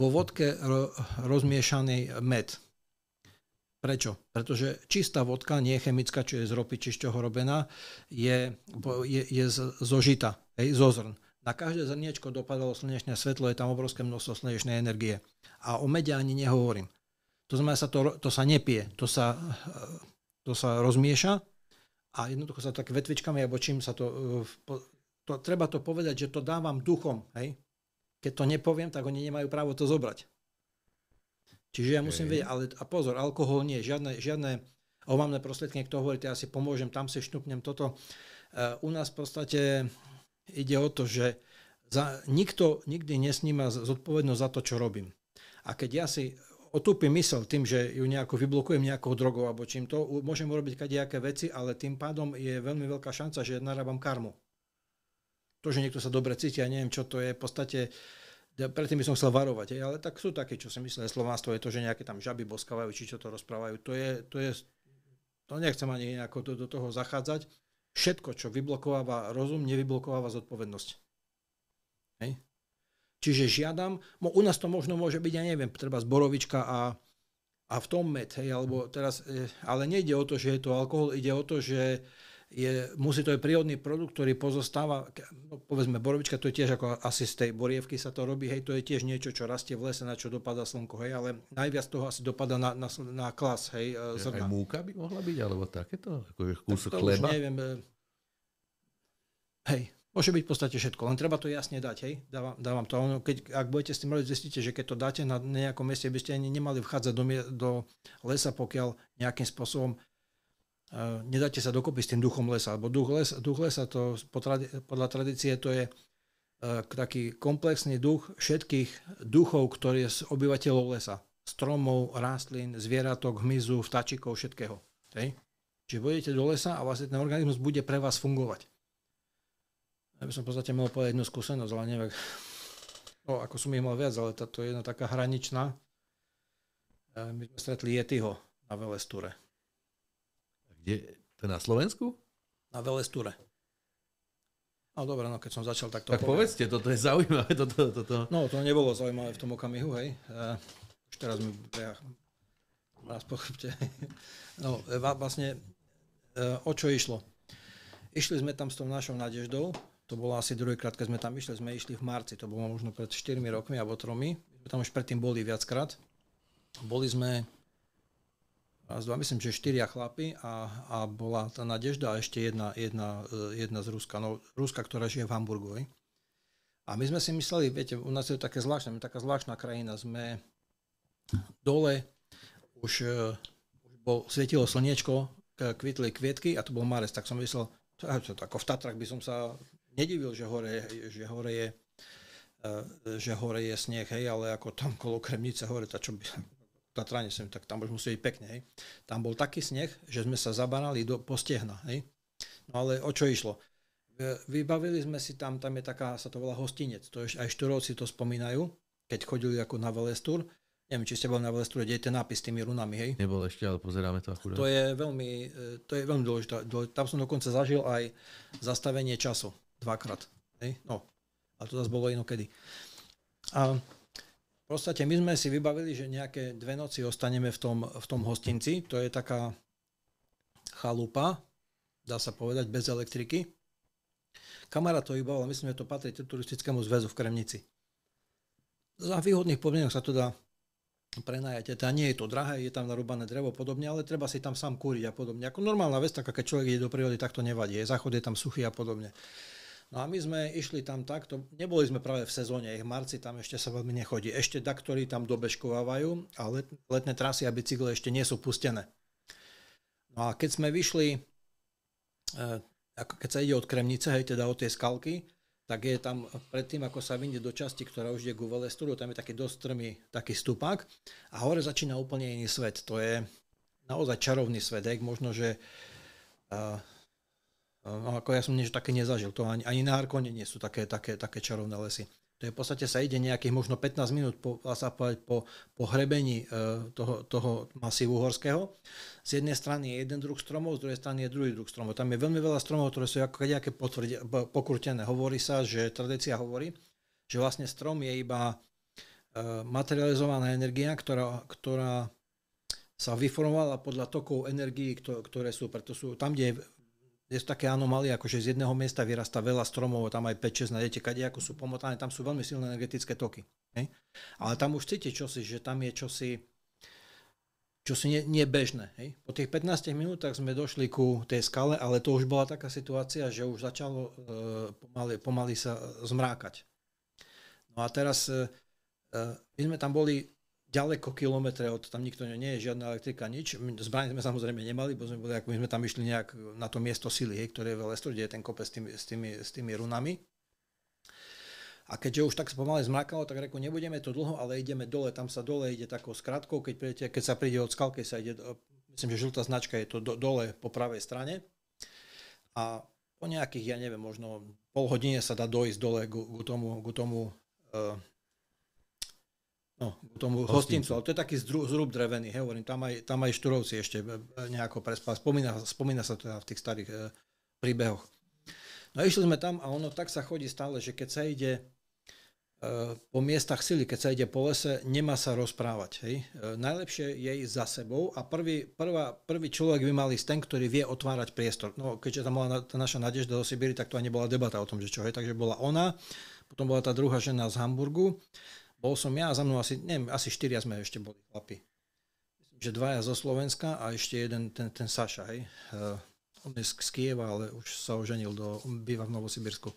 vo vodke rozmiešaný med. Prečo? Pretože čistá vodka, nie je chemická, čo je z ropy, či z čoho robená, je, je, je zožita, hej, zo zrn. Na každé zrniečko dopadalo slnečné svetlo, je tam obrovské množstvo slnečnej energie. A o mede ani nehovorím. To znamená, sa to, to sa nepije, to sa, e, to sa rozmieša a jednoducho sa tak vetvičkami alebo čím sa to, eh, to... Treba to povedať, že to dávam duchom. Hej? Keď to nepoviem, tak oni nemajú právo to zobrať. Čiže ja musím okay. vedieť, ale a pozor, alkohol nie, žiadne, žiadne omamné prostriedky, niekto hovorí, ja si pomôžem, tam si šnupnem toto. Eh, u nás v podstate ide o to, že za, nikto nikdy nesníma zodpovednosť za to, čo robím. A keď ja si otúpim mysel tým, že ju nejako vyblokujem nejakou drogou alebo čím to, môžem urobiť kadejaké veci, ale tým pádom je veľmi veľká šanca, že narábam karmu. To, že niekto sa dobre cíti, ja neviem, čo to je, v podstate ja predtým by som chcel varovať, ale tak sú také, čo si myslia, slovánstvo je to, že nejaké tam žaby boskávajú, či čo to rozprávajú, to je, to je, to nechcem ani nejako do, do toho zachádzať. Všetko, čo vyblokováva rozum, nevyblokováva zodpovednosť. Hej? Čiže žiadam, u nás to možno môže byť, ja neviem, treba zborovička a, a v tom med, hej, alebo teraz, e, ale nejde o to, že je to alkohol, ide o to, že je, musí to je prírodný produkt, ktorý pozostáva, no, povedzme borovička, to je tiež ako asi z tej borievky sa to robí, hej, to je tiež niečo, čo rastie v lese, na čo dopadá slnko, hej, ale najviac toho asi dopadá na, na, na klas, hej, e, zrna. Aj múka by mohla byť, alebo takéto, ako je kúsok tak chleba? Už neviem, e, hej, Môže byť v podstate všetko, len treba to jasne dať, hej? Dávam, dávam to. keď, ak budete s tým robiť, zistíte, že keď to dáte na nejakom mieste, by ste ani nemali vchádzať do, do lesa, pokiaľ nejakým spôsobom uh, nedáte sa dokopy s tým duchom lesa. Lebo duch, les, duch lesa, to podľa, tradície, to je uh, taký komplexný duch všetkých duchov, ktorí je z obyvateľov lesa. Stromov, rastlín, zvieratok, hmyzu, vtáčikov, všetkého. Hej? Čiže budete do lesa a vlastne ten organizmus bude pre vás fungovať. Ja by som v podstate mohol povedať jednu skúsenosť, ale neviem, no, ako som ich mal viac, ale táto je jedna taká hraničná. E, my sme stretli Yetiho na Velestúre. Kde? To na Slovensku? Na Velestúre. No dobre, no keď som začal to... Tak povedzte, toto je zaujímavé. Toto, toto. No, to nebolo zaujímavé v tom okamihu, hej. E, už teraz mi ja, vás pochopte. No, e, vlastne, o čo išlo? Išli sme tam s tou našou nádeždou, to bolo asi druhýkrát, keď sme tam išli, sme išli v marci, to bolo možno pred 4 rokmi alebo 3, my sme tam už predtým boli viackrát. Boli sme raz, dva, myslím, že štyria chlapi a, a bola tá Nadežda a ešte jedna, jedna, e, jedna z Ruska, no Ruska, ktorá žije v Hamburgu. Aj. A my sme si mysleli, viete, u nás je to také zvláštne, taká zvláštna krajina, sme dole, už, e, už bol, svietilo slniečko, kvitli kvietky a to bol marec, tak som myslel, to, ako v Tatrach by som sa nedivil, že hore, že hore je e, že hore je sneh, hej, ale ako tam kolo Kremnice hore, tá čo by, Tatrane sem, tak tam už musí byť pekne, hej. Tam bol taký sneh, že sme sa zabanali do postehna, hej. No ale o čo išlo? E, vybavili sme si tam, tam je taká, sa to volá hostinec, to je, aj štúrovci to spomínajú, keď chodili ako na Velestúr, neviem, či ste boli na Velestúre, kde je ten nápis s tými runami, hej? Nebol ešte, ale pozeráme to akurát. To je veľmi, e, to je veľmi dôležité. Tam som dokonca zažil aj zastavenie času dvakrát. Hej? No, a to zase bolo inokedy. A v podstate my sme si vybavili, že nejaké dve noci ostaneme v tom, v tom hostinci. To je taká chalupa, dá sa povedať, bez elektriky. Kamara to vybavila, myslím, že to patrí turistickému zväzu v Kremnici. Za výhodných podmienok sa to dá prenajať. Teda nie je to drahé, je tam narúbané drevo podobne, ale treba si tam sám kúriť a podobne. Ako normálna vec, taká keď človek ide do prírody, tak to nevadí. Záchod je tam suchý a podobne. Uh, No a my sme išli tam takto, neboli sme práve v sezóne, ich marci tam ešte sa veľmi nechodí. Ešte ktorí tam dobežkovávajú a let, letné trasy a bicykle ešte nie sú pustené. No a keď sme vyšli, e, keď sa ide od Kremnice, hej, teda od tej skalky, tak je tam predtým, ako sa vyjde do časti, ktorá už je ku Velesturu, tam je taký dosť strmý, taký stupák a hore začína úplne iný svet. To je naozaj čarovný svet, hej, možno, že e, No, ako ja som niečo také nezažil. To ani, ani na Arkone nie sú také, také, také čarovné lesy. To je v podstate sa ide nejakých možno 15 minút po, sa povedať, po, po hrebení e, toho, toho masívu horského. Z jednej strany je jeden druh stromov, z druhej strany je druhý druh stromov. Tam je veľmi veľa stromov, ktoré sú ako nejaké pokrutené. Hovorí sa, že tradícia hovorí, že vlastne strom je iba e, materializovaná energia, ktorá, ktorá sa vyformovala podľa tokov energií, ktoré sú. Preto sú tam, kde je je to také anomálie, ako z jedného miesta vyrasta veľa stromov, tam aj 5-6 nájdete, kade ako sú pomotané, tam sú veľmi silné energetické toky. Ne? Ale tam už cíti čosi, že tam je čosi, čosi nebežné. Hej? Po tých 15 minútach sme došli ku tej skale, ale to už bola taká situácia, že už začalo uh, pomaly, pomaly sa zmrákať. No a teraz uh, my sme tam boli ďaleko kilometre od tam nikto nie je, žiadna elektrika, nič. Zbraň sme samozrejme nemali, bo sme, boli, ako my sme tam išli nejak na to miesto sily, hej, ktoré je v Lestru, kde je ten kopec s tými, s tými, s tými runami. A keďže už tak sa pomaly zmrakalo, tak reku, nebudeme to dlho, ale ideme dole, tam sa dole ide takou skratkou, keď, príjete, keď sa príde od skalky, sa ide, myslím, že žltá značka je to do, dole po pravej strane. A po nejakých, ja neviem, možno pol hodine sa dá dojsť dole k, k tomu, k tomu eh, No, tomu hostincu, ale to je taký zrub, zrub drevený, he, hovorím, tam aj, tam aj Šturovci ešte e, e, nejako prespali. Spomína, spomína sa to teda v tých starých e, príbehoch. No išli sme tam a ono tak sa chodí stále, že keď sa ide e, po miestach sily, keď sa ide po lese, nemá sa rozprávať. Hej. E, najlepšie je ísť za sebou a prvý, prvá, prvý človek by mal ísť ten, ktorý vie otvárať priestor. No, keďže tam bola tá naša nadežda do Sibíry, tak to ani nebola debata o tom, že čo je, takže bola ona, potom bola tá druhá žena z Hamburgu bol som ja a za mnou asi, neviem, asi štyria sme ešte boli chlapi. Myslím, že dvaja zo Slovenska a ešte jeden, ten, ten Saša, hej. Uh, on je z, Kieva, ale už sa oženil do, on býva v Novosibirsku.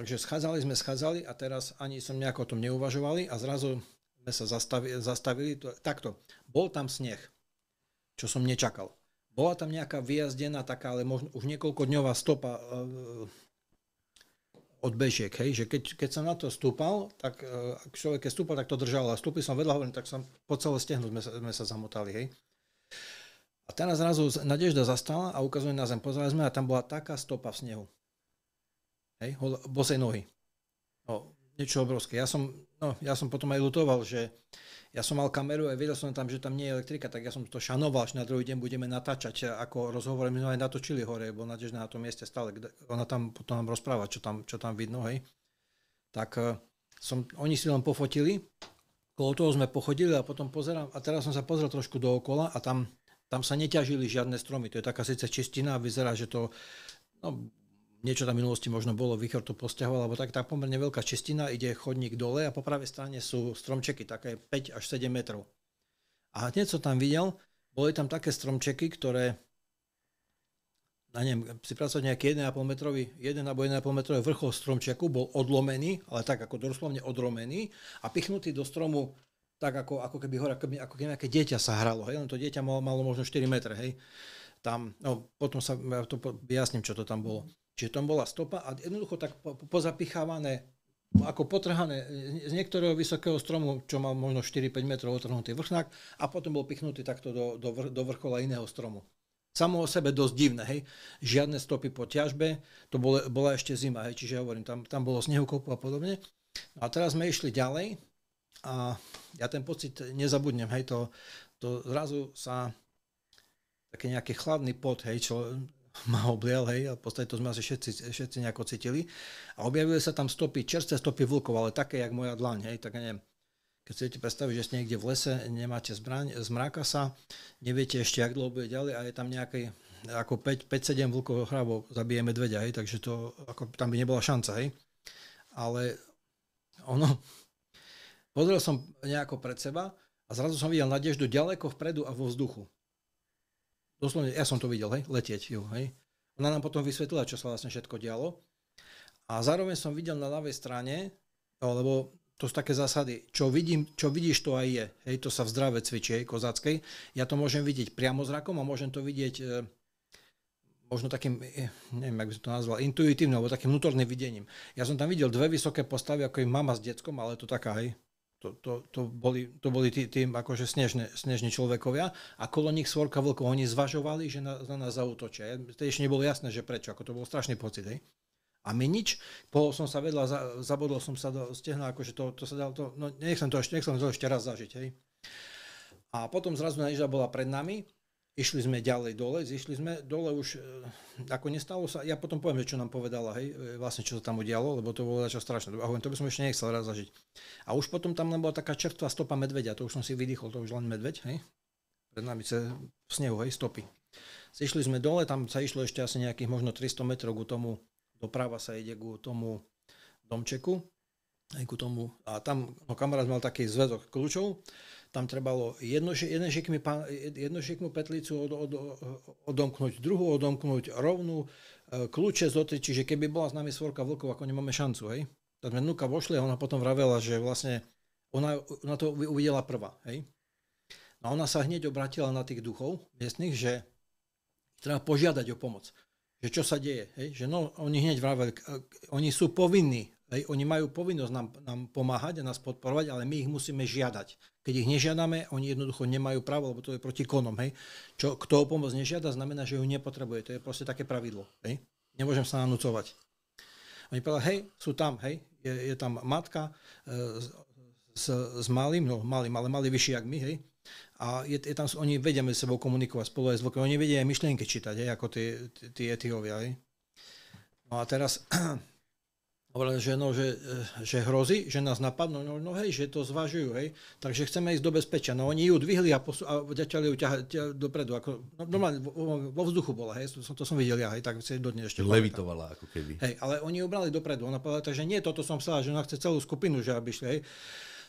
Takže schádzali sme, schádzali a teraz ani som nejako o tom neuvažovali a zrazu sme sa zastavili, zastavili to, takto. Bol tam sneh, čo som nečakal. Bola tam nejaká vyjazdená taká, ale možno už niekoľko dňová stopa uh, od bežiek, hej, že keď, keď som na to stúpal, tak e, ak človek keď stúpal, tak to držal a stúpil som vedľa, hovorím, tak som po celé stehnu sme, sme sa zamotali, hej. A teraz zrazu Nadežda zastala a ukazuje na zem, pozerali sme a tam bola taká stopa v snehu. Hej, bosej nohy. No, niečo obrovské. Ja som No, ja som potom aj lutoval, že ja som mal kameru a vedel som tam, že tam nie je elektrika, tak ja som to šanoval, že na druhý deň budeme natáčať, e, ako rozhovor my sme aj natočili hore, bo Nadež na tom mieste stále, kde ona tam potom nám rozpráva, čo tam, čo tam vidno, hej. Tak e, som, oni si len pofotili, kolo toho sme pochodili a potom pozerám, a teraz som sa pozrel trošku dookola a tam, tam sa neťažili žiadne stromy, to je taká síce čistina, vyzerá, že to, no, niečo tam v minulosti možno bolo, výchor to postiahoval, alebo tak, tá pomerne veľká čistina, ide chodník dole a po pravej strane sú stromčeky, také 5 až 7 metrov. A hneď som tam videl, boli tam také stromčeky, ktoré na neviem, si pracovať nejaký 1,5 metrový, 1 alebo 1,5 metrový vrchol stromčeku bol odlomený, ale tak ako doslovne odromený a pichnutý do stromu tak ako, ako keby hore, ako, ako keby nejaké dieťa sa hralo, hej, len no to dieťa malo, malo možno 4 metre, hej. Tam, no potom sa, ja to jasním, čo to tam bolo. Čiže tam bola stopa a jednoducho tak po, pozapichávané, ako potrhané e, z niektorého vysokého stromu, čo mal možno 4-5 metrov otrhnutý vrchnák a potom bol pichnutý takto do, do, vr, do vrchola iného stromu. Samo o sebe dosť divné, hej. Žiadne stopy po ťažbe, to bol, bola ešte zima, hej, čiže hovorím, tam, tam bolo snehukopu a podobne. No a teraz sme išli ďalej a ja ten pocit nezabudnem, hej, to, to zrazu sa taký nejaký chladný pot, hej, čo ma oblial, hej, a v podstate to sme asi všetci, všetci nejako cítili. A objavili sa tam stopy, čerstvé stopy vlkov, ale také, jak moja dlaň, hej, tak neviem, keď si viete predstaviť, že ste niekde v lese, nemáte zbraň, zmráka sa, neviete ešte, jak dlho bude ďalej a je tam nejaký ako 5-7 vlkov hrabov zabije medveďa, hej, takže to, ako, tam by nebola šanca, hej. Ale ono, pozrel som nejako pred seba a zrazu som videl nadeždu ďaleko vpredu a vo vzduchu. Doslovne, ja som to videl, hej, letieť ju, hej. Ona nám potom vysvetlila, čo sa vlastne všetko dialo. A zároveň som videl na ľavej strane, lebo to sú také zásady, čo, vidím, čo vidíš, to aj je. Hej, to sa v zdrave cvičie kozackej. kozáckej. Ja to môžem vidieť priamo zrakom a môžem to vidieť e, možno takým, e, neviem, ako by som to nazval, intuitívne, alebo takým vnútorným videním. Ja som tam videl dve vysoké postavy, ako je mama s deckom, ale to taká, hej, to, to, to boli, to boli tí, tým akože snežne, snežní človekovia a kolo nich svorka vlkov. Oni zvažovali, že na, na nás zautočia. Ja, To ešte nebolo jasné, že prečo, ako to bol strašný pocit. Hej. A my nič, pohol som sa vedľa, za, zabudol som sa do stehna, akože to, to sa dal, to, no nechcem to ešte, nechcem to ešte raz zažiť. Hej. A potom zrazu na bola pred nami Išli sme ďalej dole, zišli sme dole už, e, ako nestalo sa, ja potom poviem, čo nám povedala, hej, e, vlastne čo sa tam udialo, lebo to bolo začo strašné. A hovorím, to by som ešte nechcel raz zažiť. A už potom tam bola taká čertvá stopa medveďa, to už som si vydýchol, to už len medveď, hej, pred nami sa v snehu, hej, stopy. Zišli sme dole, tam sa išlo ešte asi nejakých možno 300 metrov ku tomu, doprava sa ide ku tomu domčeku, aj ku tomu, a tam no, kamarát mal taký zväzok kľúčov, tam trebalo jedno, jednu šikmu petlicu od, od, odomknúť, druhú odomknúť, rovnú, e, kľúče zotri, čiže keby bola s nami svorka vlkov, ako nemáme šancu, hej. Tak sme nuka vošli a ona potom vravela, že vlastne ona, ona to uvidela prvá, hej. a ona sa hneď obratila na tých duchov miestnych, že treba požiadať o pomoc. Že čo sa deje, hej? že no, oni hneď vraveli, e, oni sú povinní Hej, oni majú povinnosť nám, nám pomáhať a nás podporovať, ale my ich musíme žiadať. Keď ich nežiadame, oni jednoducho nemajú právo, lebo to je proti konom. Hej. Čo, kto o pomoc nežiada, znamená, že ju nepotrebuje. To je proste také pravidlo. Hej. Nemôžem sa nanúcovať. Oni povedali, hej, sú tam, hej, je, je tam matka e, s, s malým, no malým, ale malý vyšší ako my, hej, a je, je tam, oni vedia medzi sebou komunikovať spolu aj zvukom. oni vedia aj myšlienky čítať, hej, ako tie etiovia. Hej. No a teraz že, no, že, eh, že hrozí, že nás napadnú, no, no hej, že to zvažujú, hej. Takže chceme ísť do bezpečia. No oni ju dvihli a, posu- a začali ju ťahať dopredu. Ako, no, normálne vo, vo, vzduchu bola, hej, to som, to som videl ja, hej, tak si do dne ešte. Levitovala ako keby. Hej, ale oni ju brali dopredu. Ona povedala, takže nie, toto som chcela, že ona chce celú skupinu, že aby šli, hej.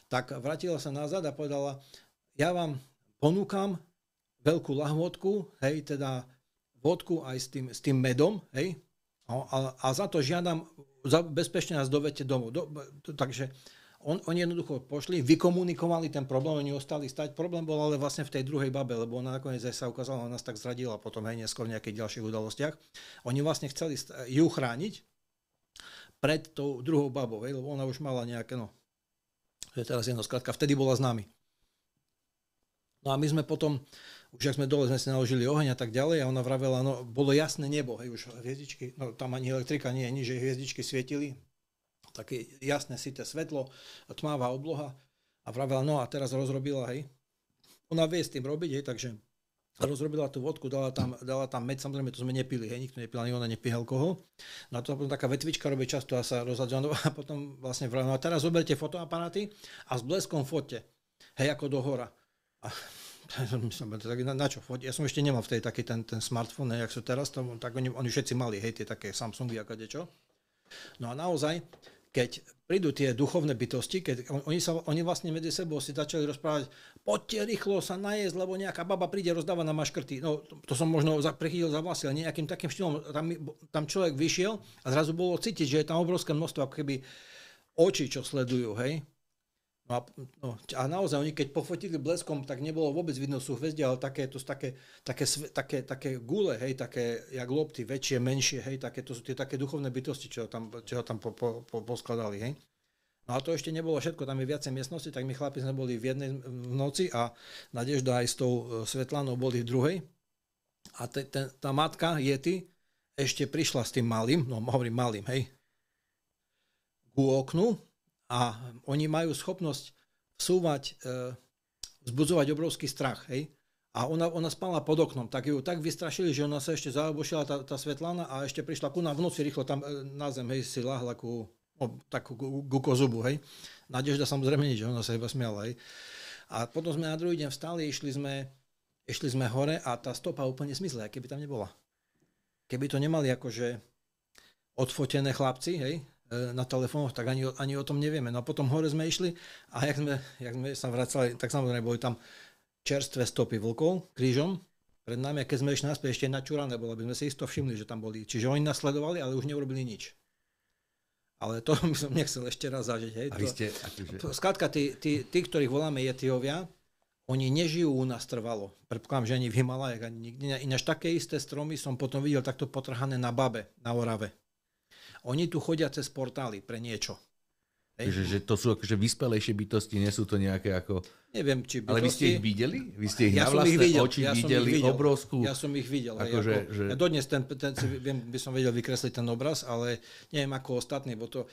Tak vrátila sa nazad a povedala, ja vám ponúkam veľkú lahvodku, hej, teda vodku aj s tým, s tým medom, hej, no, a, a za to žiadam bezpečne nás dovete domov. Do, to, takže on, oni jednoducho pošli, vykomunikovali ten problém, oni ostali stať. Problém bol ale vlastne v tej druhej babe, lebo ona nakoniec aj sa ukázala, ona nás tak zradila potom aj neskôr v nejakých ďalších udalostiach. Oni vlastne chceli ju chrániť pred tou druhou babou, lebo ona už mala nejaké, no, to je teraz jedno skratka, vtedy bola s nami. No a my sme potom, už ak sme dole, sme si naložili oheň a tak ďalej a ona vravela, no bolo jasné nebo, hej, už hviezdičky, no tam ani elektrika nie je nič, že hviezdičky svietili, také jasné sité svetlo, tmavá obloha a vravela, no a teraz rozrobila, hej, ona vie s tým robiť, hej, takže rozrobila tú vodku, dala tam, dala tam med, samozrejme to sme nepili, hej, nikto nepil, ani ona nepíha alkohol. No a to potom taká vetvička robí často a sa rozhľadila, no a potom vlastne vravela, no a teraz zoberte fotoaparáty a s bleskom fotte, hej, ako do hora. A som tak na, na čo, ja som ešte nemal vtedy taký ten, ten smartfón, jak sú teraz, to, tak oni, oni všetci mali, hej, tie také Samsungy a kadečo. No a naozaj, keď prídu tie duchovné bytosti, keď on, oni, sa, oni vlastne medzi sebou si začali rozprávať, poďte rýchlo sa najesť, lebo nejaká baba príde, rozdáva na maškrty. No to, to som možno za, prichytil za vlasy, ale nejakým takým štýlom, tam, tam človek vyšiel a zrazu bolo cítiť, že je tam obrovské množstvo ako keby oči čo sledujú, hej. No a, no, a naozaj oni keď pofotili bleskom, tak nebolo vôbec vidno hviezdy, ale také, to sú také, také, také, také gule, hej, také jak lopty, väčšie, menšie, hej, také, to sú tie také duchovné bytosti, čo tam, čo tam po, po, po, poskladali, hej. No a to ešte nebolo všetko, tam je viacej miestnosti, tak my chlapi sme boli v jednej v noci a Nadežda aj s tou e, Svetlanou boli v druhej. A te, te, tá matka Jety ešte prišla s tým malým, no hovorím malým, hej, ku oknu a oni majú schopnosť vsúvať, e, vzbudzovať obrovský strach. Hej? A ona, ona spala pod oknom, tak ju tak vystrašili, že ona sa ešte zaobošila, tá, tá Svetlana, a ešte prišla ku nám v noci rýchlo tam eh, na zem, hej, si lahla ku, o, no, tak ku, ku kozubu, hej. Nadežda samozrejme nič, ona sa iba smiala, hej. A potom sme na druhý deň vstali, išli sme, išli sme hore a tá stopa úplne smizla, keby tam nebola. Keby to nemali akože odfotené chlapci, hej, E, na telefónoch, tak ani, ani o tom nevieme. No a potom hore sme išli a jak sme, jak sme sa vracali, tak samozrejme boli tam čerstvé stopy vlkov krížom pred nami a keď sme išli naspäť ešte načúrané bolo, aby sme si isto všimli, že tam boli. Čiže oni nás sledovali, ale už neurobili nič. Ale to by som nechcel ešte raz zažiť. Hej. A vy ste, akože... Skladka, tí, tí, tí, ktorých voláme Jetiovia, oni nežijú u nás trvalo. Predpokladám, že ani v Himalajach, ani nikde. Ináč také isté stromy som potom videl takto potrhané na Babe, na Orave. Oni tu chodia cez portály pre niečo. Hej. Že, že to sú akože vyspelejšie bytosti, nie sú to nejaké ako... Neviem, či bytosti... Ale vy ste ich videli? Vy ste ich ja na vlastné videl, oči ja videli, videl, obrovskú... Ja som ich videl. Ako, že, ako, že... Ja dodnes ten, ten, viem, by som vedel vykresliť ten obraz, ale neviem ako ostatní, bo to,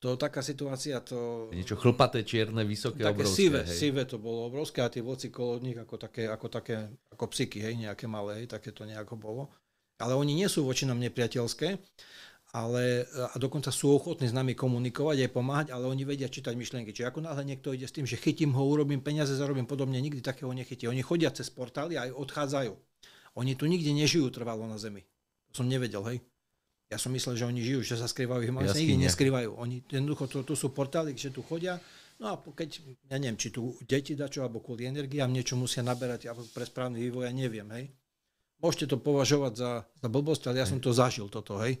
to taká situácia, to... Niečo chlpaté, čierne, vysoké, také obrovské. Sive hej. to bolo obrovské a tie voci kolo nich ako také, ako také, ako psiky, hej, nejaké malé, hej, také to nejako bolo. Ale oni nie sú voči nám nepriateľské, ale e, a dokonca sú ochotní s nami komunikovať aj pomáhať, ale oni vedia čítať myšlienky. Čiže ako náhle niekto ide s tým, že chytím ho, urobím peniaze, zarobím podobne, nikdy takého nechytí. Oni chodia cez portály a aj odchádzajú. Oni tu nikde nežijú trvalo na zemi. To som nevedel, hej. Ja som myslel, že oni žijú, že sa skrývajú, ale sa nikdy neskrývajú. Oni jednoducho, to, to sú portály, že tu chodia, no a keď, ja neviem, či tu deti dačo, alebo kvôli energiám niečo musia naberať, alebo pre správny vývoj, ja neviem, hej. Môžete to považovať za, za blbosť, ale ja som to zažil toto, hej.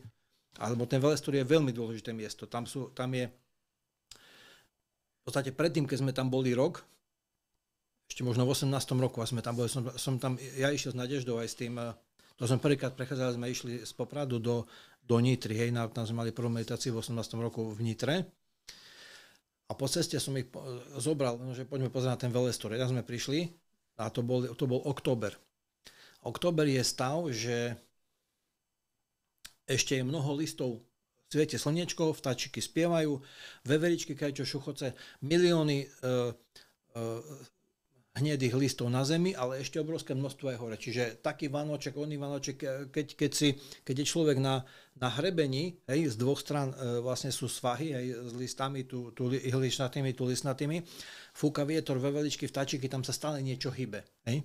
Alebo ten Velestúr je veľmi dôležité miesto. Tam, sú, tam je... V podstate predtým, keď sme tam boli rok, ešte možno v 18. roku a sme tam boli, som, som tam, ja išiel s Nadeždou aj s tým, eh, to som prvýkrát prechádzal, sme išli z Popradu do, do Nitry, hej, na, tam sme mali prvú meditáciu v 18. roku v Nitre. A po ceste som ich zobral, no, že poďme pozrieť na ten velestor. Raz sme prišli a to bol, to bol október. Október je stav, že ešte je mnoho listov Cviete slnečko, vtáčiky spievajú, veveričky kajčo šuchoce, milióny e, e, hnedých listov na zemi, ale ešte obrovské množstvo aj hore. Čiže taký vanoček, oný vanoček, e, keď, keď, si, keď je človek na, na hrebení, hej, z dvoch stran e, vlastne sú svahy hej, s listami, tu, tu ihličnatými, tu listnatými, fúka vietor, veveričky, vtáčiky, tam sa stále niečo hybe. Hej.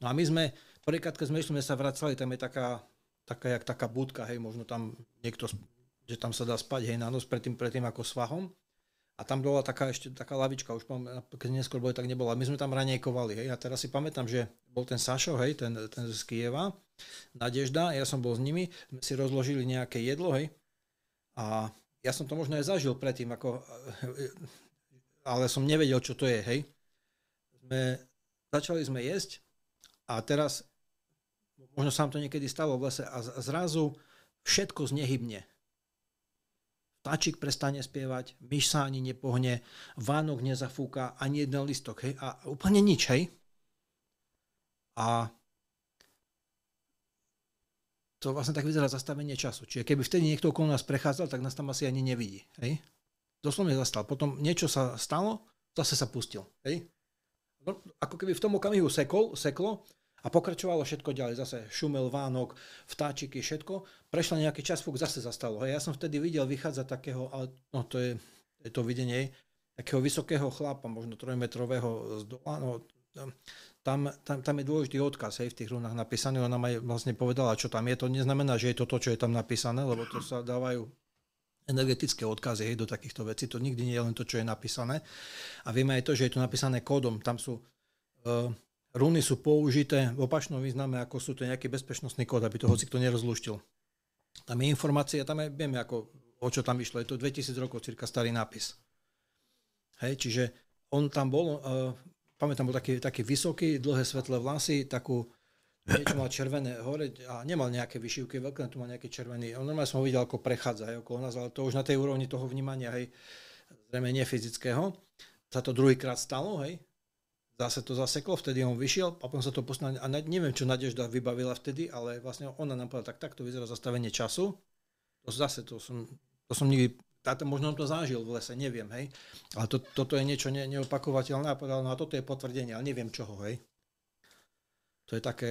No a my sme, prvýkrát, keď sme išli, sme sa vracali, tam je taká taká jak taká budka, hej, možno tam niekto, že tam sa dá spať, hej, na noc predtým, predtým ako svahom. A tam bola taká ešte taká lavička, už keď neskôr boli, tak nebola. My sme tam ranejkovali, hej, a teraz si pamätám, že bol ten Sašo, hej, ten, ten z Kieva, Nadežda, ja som bol s nimi, sme si rozložili nejaké jedlo, hej, a ja som to možno aj zažil predtým, ako, ale som nevedel, čo to je, hej. Sme, začali sme jesť a teraz možno sa to niekedy stalo v lese, a zrazu všetko znehybne. Tačik prestane spievať, myš sa ani nepohne, vánok nezafúka, ani jeden listok, hej, a úplne nič, hej. A to vlastne tak vyzerá zastavenie času. Čiže keby vtedy niekto okolo nás prechádzal, tak nás tam asi ani nevidí, hej. Doslovne zastal. Potom niečo sa stalo, zase sa pustil, hej. No, ako keby v tom okamihu sekol, seklo a pokračovalo všetko ďalej, zase šumel, vánok, vtáčiky, všetko. Prešla nejaký čas, fúk zase zastalo. Hej, ja som vtedy videl vychádza takého, ale no to je, je to videnie, takého vysokého chlapa, možno trojmetrového z dola, no, tam, tam, tam je dôležitý odkaz hej, v tých runách napísaný. Ona ma vlastne povedala, čo tam je. To neznamená, že je to to, čo je tam napísané, lebo to sa dávajú energetické odkazy hej, do takýchto vecí. To nikdy nie je len to, čo je napísané. A vieme aj to, že je to napísané kódom. Tam sú uh, runy sú použité v opačnom význame, ako sú to nejaký bezpečnostný kód, aby to hoci kto nerozluštil. Tam je informácia, tam je, vieme, ako, o čo tam išlo. Je to 2000 rokov cirka starý nápis. Hej, čiže on tam bol, uh, pamätám, bol taký, taký vysoký, dlhé svetlé vlasy, takú, niečo mal červené hore a nemal nejaké vyšivky, veľké, tu mal nejaký červený. On normálne som ho videl, ako prechádza hej, okolo nás, ale to už na tej úrovni toho vnímania, hej, zrejme nefyzického. Sa to druhýkrát stalo, hej, zase to zaseklo, vtedy on vyšiel, a potom sa to posunul a neviem, čo Nadežda vybavila vtedy, ale vlastne ona nám povedala, tak takto vyzerá zastavenie času. To zase, to som, to som nikdy, táto možno to zažil v lese, neviem, hej. Ale to, toto je niečo ne, neopakovateľné a povedal, no a toto je potvrdenie, ale neviem čoho, hej. To je také,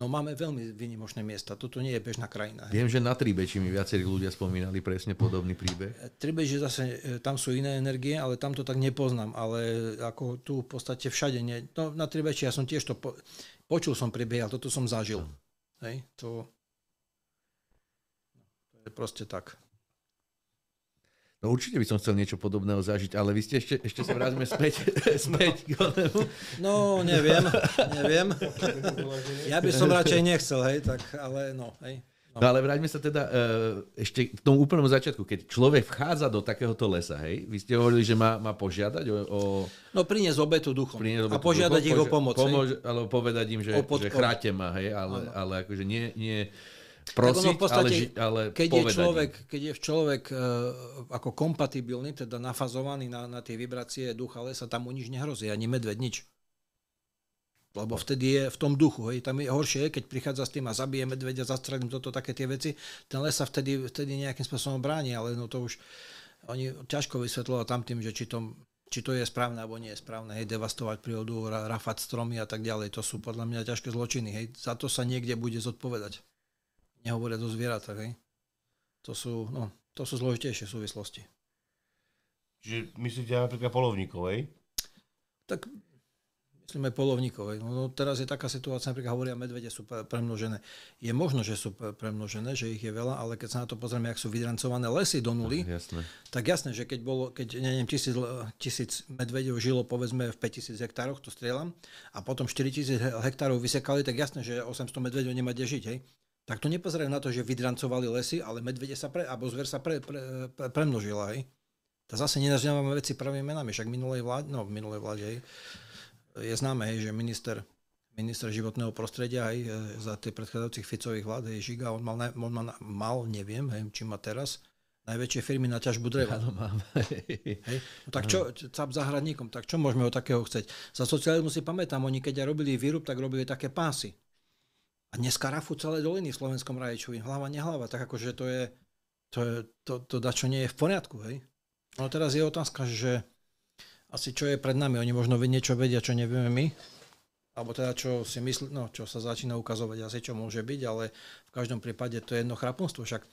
No máme veľmi vynimočné miesta, toto nie je bežná krajina. Viem, že na Tribeči mi viacerí ľudia spomínali presne podobný príbeh. E, Tribeči zase, e, tam sú iné energie, ale tam to tak nepoznám, ale e, ako tu v podstate všade nie. No, na Tribeči ja som tiež to, po, počul som príbeh, ale toto som zažil. Hej, to, to je proste tak. No určite by som chcel niečo podobného zažiť, ale vy ste ešte, ešte sa vrátime späť, späť no. no, neviem, neviem. Ja by som radšej nechcel, hej, tak, ale no, hej. No. no ale vráťme sa teda eh, ešte k tomu úplnom začiatku, keď človek vchádza do takéhoto lesa, hej, vy ste hovorili, že má, má požiadať o, o... No priniesť obetu duchom priniesť obetu a požiadať duchom, ich o pomoc. Pomož, alebo povedať im, že, že chráte ma, hej, ale, ale akože nie, nie prosiť, v podstate, ale, ži- ale keď povedať. je človek, Keď je človek uh, ako kompatibilný, teda nafazovaný na, na tie vibrácie ducha lesa, tam mu nič nehrozí, ani medveď, nič. Lebo vtedy je v tom duchu. Hej. Tam je horšie, keď prichádza s tým a zabije a zastrelím toto, také tie veci. Ten les sa vtedy, vtedy nejakým spôsobom bráni, ale no to už oni ťažko vysvetľovali tam tým, že či to, či to je správne alebo nie je správne, hej, devastovať prírodu, rafať stromy a tak ďalej. To sú podľa mňa ťažké zločiny. Hej. Za to sa niekde bude zodpovedať nehovoriac do zvieratách. Hej. To sú, no, to sú zložitejšie súvislosti. Čiže myslíte napríklad polovníkov, hej? Tak myslíme polovníkov. Hej. No, no, teraz je taká situácia, napríklad hovoria, medvede sú premnožené. Je možno, že sú premnožené, že ich je veľa, ale keď sa na to pozrieme, ak sú vydrancované lesy do nuly, tak jasné, tak jasné že keď bolo, keď neviem, tisíc, tisíc medvedov žilo povedzme v 5000 hektároch, to strieľam, a potom 4000 hektárov vysekali, tak jasné, že 800 medvedov nemá kde žiť. Hej tak to nepozerajú na to, že vydrancovali lesy, ale medvede sa pre, alebo zver sa pre, pre, pre, premnožila. aj. To zase nenazývame veci pravými menami, však no, minulej vláde, no minulej vláde aj, je známe, hej, že minister, minister životného prostredia aj e, za tie predchádzajúcich Ficových vlád, hej, Žiga, on mal, on mal, mal neviem, hej, či má teraz, najväčšie firmy na ťažbu dreva. Áno, mám. Hej. No, tak čo, cap zahradníkom, tak čo môžeme od takého chceť? Za socializmu si pamätám, oni keď robili výrub, tak robili také pásy. A dneska rafú celé doliny v Slovenskom rajčovi. Hlava, nehlava. Tak akože to je, to, je, to, to dačo nie je v poriadku, hej? No teraz je otázka, že asi čo je pred nami. Oni možno niečo vedia, čo nevieme my. Alebo teda čo si myslí, no čo sa začína ukazovať, asi čo môže byť, ale v každom prípade to je jedno chrapunstvo. Však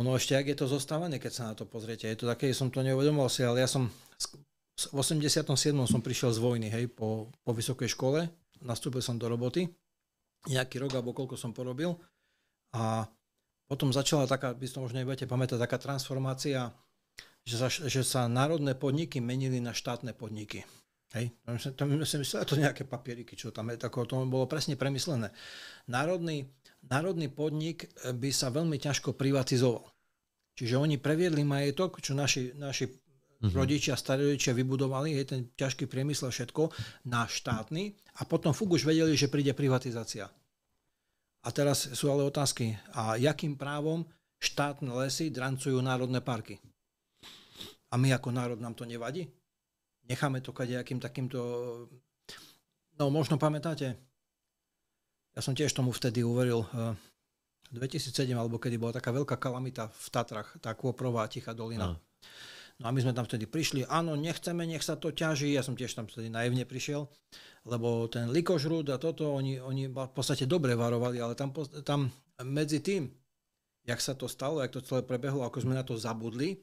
ono ešte, ak je to zostávanie, keď sa na to pozriete. Je to také, som to neuvedomoval si, ale ja som v 87. som prišiel z vojny, hej, po, po vysokej škole. Nastúpil som do roboty nejaký rok alebo koľko som porobil. A potom začala taká, by som už nebudete pamätať, taká transformácia, že sa, že sa národné podniky menili na štátne podniky. Hej, tam si myslel, to nejaké papieriky, čo tam je, tak to bolo presne premyslené. Národný, národný podnik by sa veľmi ťažko privatizoval. Čiže oni previedli majetok, čo naši, naši mm-hmm. rodičia, rodičia vybudovali, hej, ten ťažký priemysel všetko, na štátny a potom fúk už vedeli, že príde privatizácia. A teraz sú ale otázky, a jakým právom štátne lesy drancujú národné parky? A my ako národ nám to nevadí? Necháme to kadejakým takýmto... No možno pamätáte, ja som tiež tomu vtedy uveril, 2007 eh, alebo kedy bola taká veľká kalamita v Tatrach, tá kôprová tichá dolina. No. No a my sme tam vtedy prišli, áno, nechceme, nech sa to ťaží, ja som tiež tam vtedy naivne prišiel, lebo ten likožrúd a toto, oni, oni v podstate dobre varovali, ale tam, tam medzi tým, jak sa to stalo, jak to celé prebehlo, ako sme na to zabudli,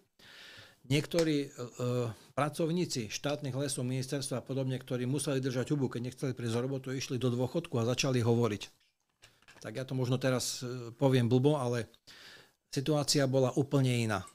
niektorí e, e pracovníci štátnych lesov, ministerstva a podobne, ktorí museli držať hubu, keď nechceli prísť robotu, išli do dôchodku a začali hovoriť. Tak ja to možno teraz e, poviem blbo, ale situácia bola úplne iná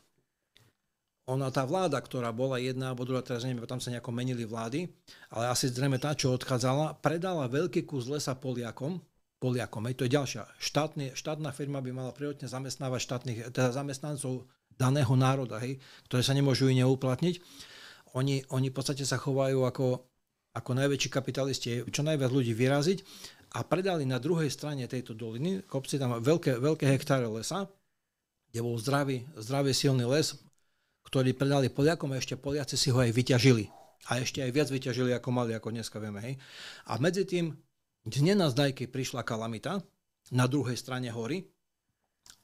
ona tá vláda, ktorá bola jedna alebo druhá, teraz neviem, tam sa nejako menili vlády, ale asi zrejme tá, čo odchádzala, predala veľký kus lesa Poliakom, Poliakom, aj to je ďalšia. Štátne, štátna firma by mala prirodne zamestnávať štátnych, teda zamestnancov daného národa, hej, ktoré sa nemôžu iné uplatniť. Oni, oni v podstate sa chovajú ako, ako najväčší kapitalisti, čo najviac ľudí vyraziť a predali na druhej strane tejto doliny, kopci tam veľké, veľké hektáre lesa, kde bol zdravý, zdravý silný les, ktorý predali Poliakom a ešte Poliaci si ho aj vyťažili. A ešte aj viac vyťažili, ako mali, ako dneska vieme. Hej. A medzi tým dne na zdajky prišla kalamita na druhej strane hory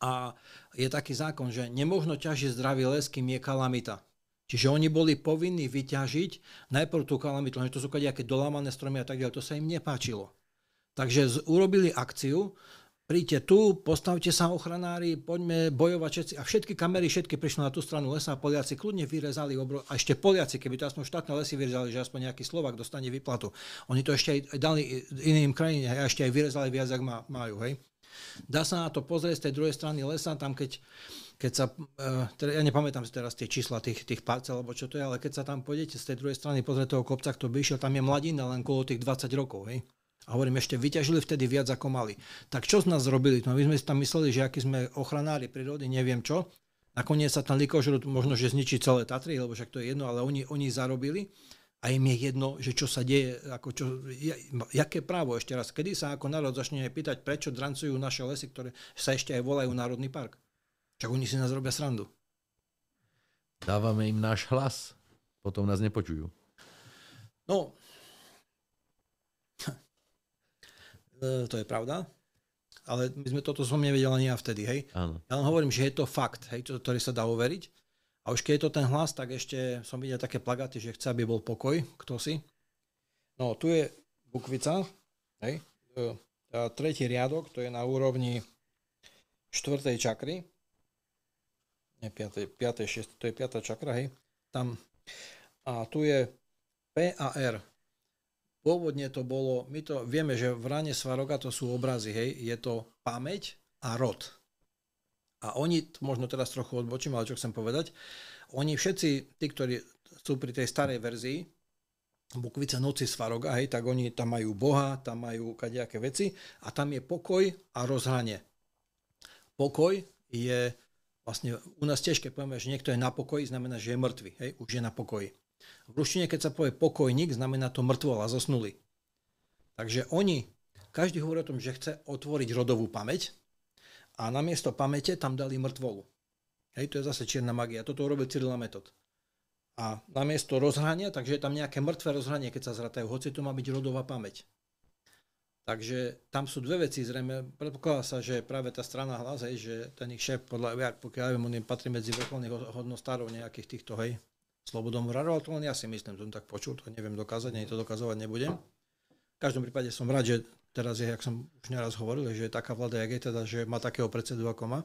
a je taký zákon, že nemožno ťažiť zdravý les, kým je kalamita. Čiže oni boli povinní vyťažiť najprv tú kalamitu, lenže to sú nejaké dolámané stromy a tak ďalej, to sa im nepáčilo. Takže urobili akciu, príďte tu, postavte sa ochranári, poďme bojovať všetci. A všetky kamery, všetky prišli na tú stranu lesa a Poliaci kľudne vyrezali obro... A ešte Poliaci, keby to aspoň štátne lesy vyrezali, že aspoň nejaký Slovak dostane výplatu. Oni to ešte aj dali iným krajine a ešte aj vyrezali viac, ak majú. Hej. Dá sa na to pozrieť z tej druhej strany lesa, tam keď, keď sa, eh, teda ja nepamätám si teraz tie čísla tých, tých parcel, alebo čo to je, ale keď sa tam pôjdete z tej druhej strany pozrieť toho kopca, kto by išiel, tam je mladina len kolo tých 20 rokov. Hej. A hovorím, ešte vyťažili vtedy viac ako mali. Tak čo z nás robili? No my sme si tam mysleli, že aký sme ochranári prírody, neviem čo. Nakoniec sa tam likožrut možno, že zničí celé Tatry, lebo však to je jedno, ale oni, oni zarobili a im je jedno, že čo sa deje, ako čo, jaké právo ešte raz, kedy sa ako národ začneme pýtať, prečo drancujú naše lesy, ktoré sa ešte aj volajú Národný park. Čak oni si nás robia srandu. Dávame im náš hlas, potom nás nepočujú. No, E, to je pravda, ale my sme toto som nevedel ani ja vtedy, hej. Áno. Ja len hovorím, že je to fakt, hej, to, ktorý sa dá overiť. A už keď je to ten hlas, tak ešte som videl také plagáty, že chce, aby bol pokoj, kto si. No, tu je bukvica, hej, e, a tretí riadok, to je na úrovni štvrtej čakry, nie 5. piatej, 6. to je 5. čakra, hej, tam. A tu je P a R, Pôvodne to bolo, my to vieme, že v rane Svaroga to sú obrazy, hej, je to pamäť a rod. A oni, možno teraz trochu odbočím, ale čo chcem povedať, oni všetci, tí, ktorí sú pri tej starej verzii, bukvice noci Svaroga, hej, tak oni tam majú Boha, tam majú kadejaké veci a tam je pokoj a rozhranie. Pokoj je vlastne, u nás tiež, povieme, že niekto je na pokoji, znamená, že je mŕtvy, hej, už je na pokoji. V ruštine, keď sa povie pokojník, znamená to a zosnuli. Takže oni, každý hovorí o tom, že chce otvoriť rodovú pamäť a namiesto pamäte tam dali mŕtvolu. Hej, to je zase čierna magia. Toto urobil Cyrila metod. A namiesto rozhrania, takže je tam nejaké mŕtve rozhranie, keď sa zratajú, hoci to má byť rodová pamäť. Takže tam sú dve veci, zrejme predpokladá sa, že práve tá strana hlas, hej, že ten ich šéf, podľa, ja, pokiaľ ja viem, on patrí medzi vrcholných hodnostárov nejakých týchto, hej, Slobodom ale to len ja si myslím, som tak počul, to neviem dokázať, ani to dokazovať nebudem. V každom prípade som rád, že teraz je, jak som už neraz hovoril, že je taká vláda, jak je teda, že má takého predsedu, ako má.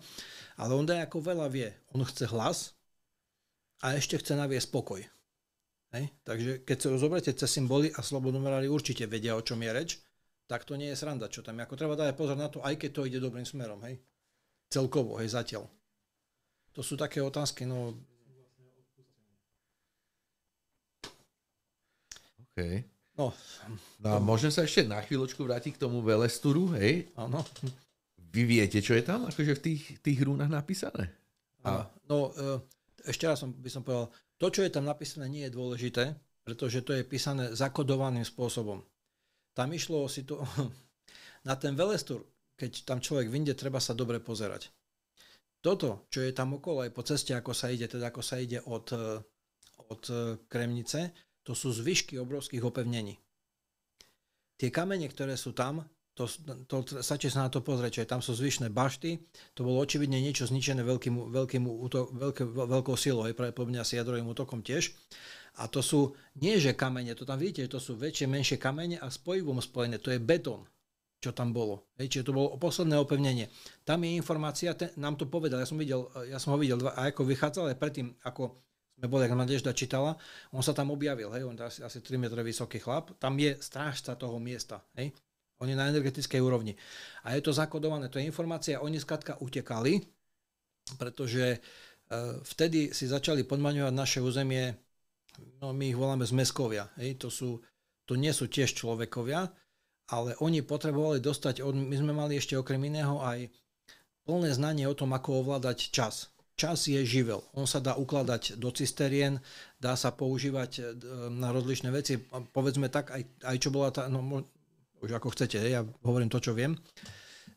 Ale on ako veľa vie. On chce hlas a ešte chce naviesť pokoj. Hej? Takže keď sa rozoberete cez symboly a slobodom slobodomerári určite vedia, o čom je reč, tak to nie je sranda, čo tam je. Ako treba dať pozor na to, aj keď to ide dobrým smerom, hej? Celkovo, hej, zatiaľ. To sú také otázky, no Okay. No, no a môžem sa ešte na chvíľočku vrátiť k tomu Velesturu, hej? Áno. Vy viete, čo je tam akože v tých, tých rúnach napísané? A... No, e, ešte raz som, by som povedal, to, čo je tam napísané, nie je dôležité, pretože to je písané zakodovaným spôsobom. Tam išlo si to... Na ten Velestur, keď tam človek vyjde, treba sa dobre pozerať. Toto, čo je tam okolo aj po ceste, ako sa ide, teda ako sa ide od, e, od e, Kremnice, to sú zvyšky obrovských opevnení. Tie kamene, ktoré sú tam, to, to, stačí sa na to pozrieť, tam sú zvyšné bašty, to bolo očividne niečo zničené veľkým, veľkým útok, veľké, veľkou silou, aj pravdepodobne asi jadrovým útokom tiež. A to sú nie že kamene, to tam vidíte, to sú väčšie, menšie kamene a spojivom spojené, to je betón, čo tam bolo. Hej, čiže to bolo posledné opevnenie. Tam je informácia, ten, nám to povedal, ja som, videl, ja som ho videl, dva, a ako vychádzal aj predtým, ako sme boli, ako Nadežda čítala, on sa tam objavil, hej, on je asi, asi 3 metre vysoký chlap, tam je strážca toho miesta, hej, on je na energetickej úrovni. A je to zakodované, to je informácia, oni skladka utekali, pretože e, vtedy si začali podmaňovať naše územie, no my ich voláme zmeskovia, hej, to sú, to nie sú tiež človekovia, ale oni potrebovali dostať, my sme mali ešte okrem iného aj plné znanie o tom, ako ovládať čas, Čas je živel. On sa dá ukladať do cisterien, dá sa používať e, na rozličné veci. Povedzme tak, aj, aj čo bola tá, no už ako chcete, ja hovorím to, čo viem.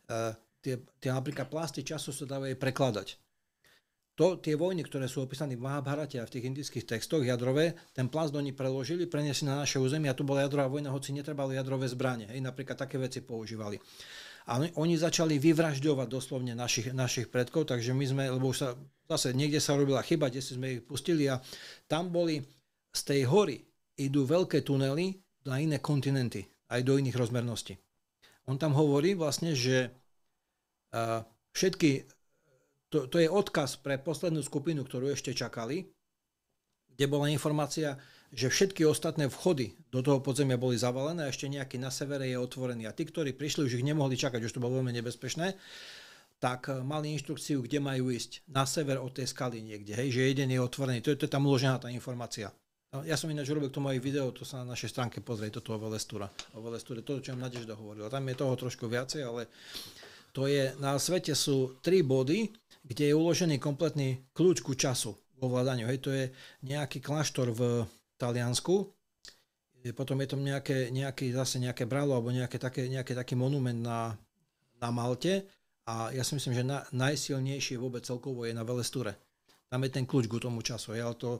Uh, tie, tie napríklad plasty času sa dávajú prekladať. To, tie vojny, ktoré sú opísané v Mahabharate a v tých indických textoch jadrové, ten plast oni preložili, preniesli na naše územie a tu bola jadrová vojna, hoci netrebali jadrové zbranie. Hej, napríklad také veci používali. A oni začali vyvražďovať doslovne našich, našich predkov, takže my sme, lebo už sa, zase niekde sa robila chyba, kde sme ich pustili a tam boli z tej hory idú veľké tunely na iné kontinenty, aj do iných rozmerností. On tam hovorí vlastne, že všetky, to, to je odkaz pre poslednú skupinu, ktorú ešte čakali, kde bola informácia, že všetky ostatné vchody do toho podzemia boli zavalené a ešte nejaký na severe je otvorený. A tí, ktorí prišli, už ich nemohli čakať, už to bolo veľmi nebezpečné, tak eh, mali inštrukciu, kde majú ísť. Na sever od tej skaly niekde, hej, že jeden je otvorený. To je, to je tam uložená tá informácia. No, ja som ináč urobil k tomu aj video, to sa na našej stránke pozrieť, toto o Velestúra. O Velestúre, to, čo vám Nadežda hovorila. Tam je toho trošku viacej, ale to je, na svete sú tri body, kde je uložený kompletný kľúč ku času vo vládaniu. Hej, to je nejaký kláštor v Taliansku. Potom je tam nejaké, nejaké, zase nejaké bralo alebo nejaké také, nejaké taký monument na, na Malte a ja si myslím, že na, najsilnejšie vôbec celkovo je na Velesture. Tam je ten kľúč ku tomu času. Ja, ale to,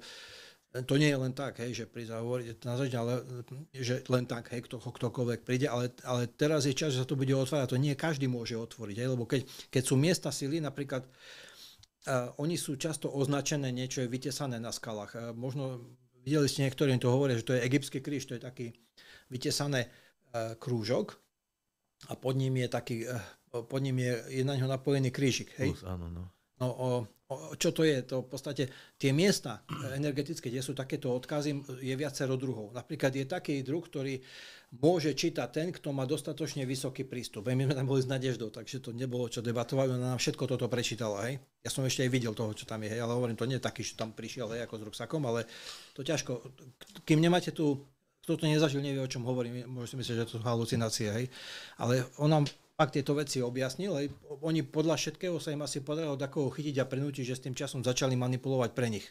to nie je len tak, hej, že príde Na hovorí, ale, že len tak, hej, kto, ktokoľvek príde, ale, ale teraz je čas, že sa to bude otvárať. To nie každý môže otvoriť, hej, lebo keď, keď sú miesta sily, napríklad uh, oni sú často označené, niečo je vytesané na skalách. Uh, možno videli ste niektorým to hovoria, že to je egyptský kríž, to je taký vytesané e, krúžok a pod ním je taký, e, pod ním je, je na ňo napojený krížik. Hej? Plus, áno, no. No, o, o, čo to je? To v podstate tie miesta e, energetické, kde sú takéto odkazy, je viacero druhov. Napríklad je taký druh, ktorý môže čítať ten, kto má dostatočne vysoký prístup. My sme tam boli s nadeždou, takže to nebolo čo debatovať, ona nám všetko toto prečítala. Hej. Ja som ešte aj videl toho, čo tam je, hej, ale hovorím, to nie je taký, že tam prišiel hej, ako s ruksakom, ale to ťažko. Kým nemáte tu, kto to nezažil, nevie, o čom hovorím, môže si myslieť, že to sú halucinácie, hej. ale on nám pak tieto veci objasnil. Hej. Oni podľa všetkého sa im asi podarilo takého chytiť a prinútiť, že s tým časom začali manipulovať pre nich.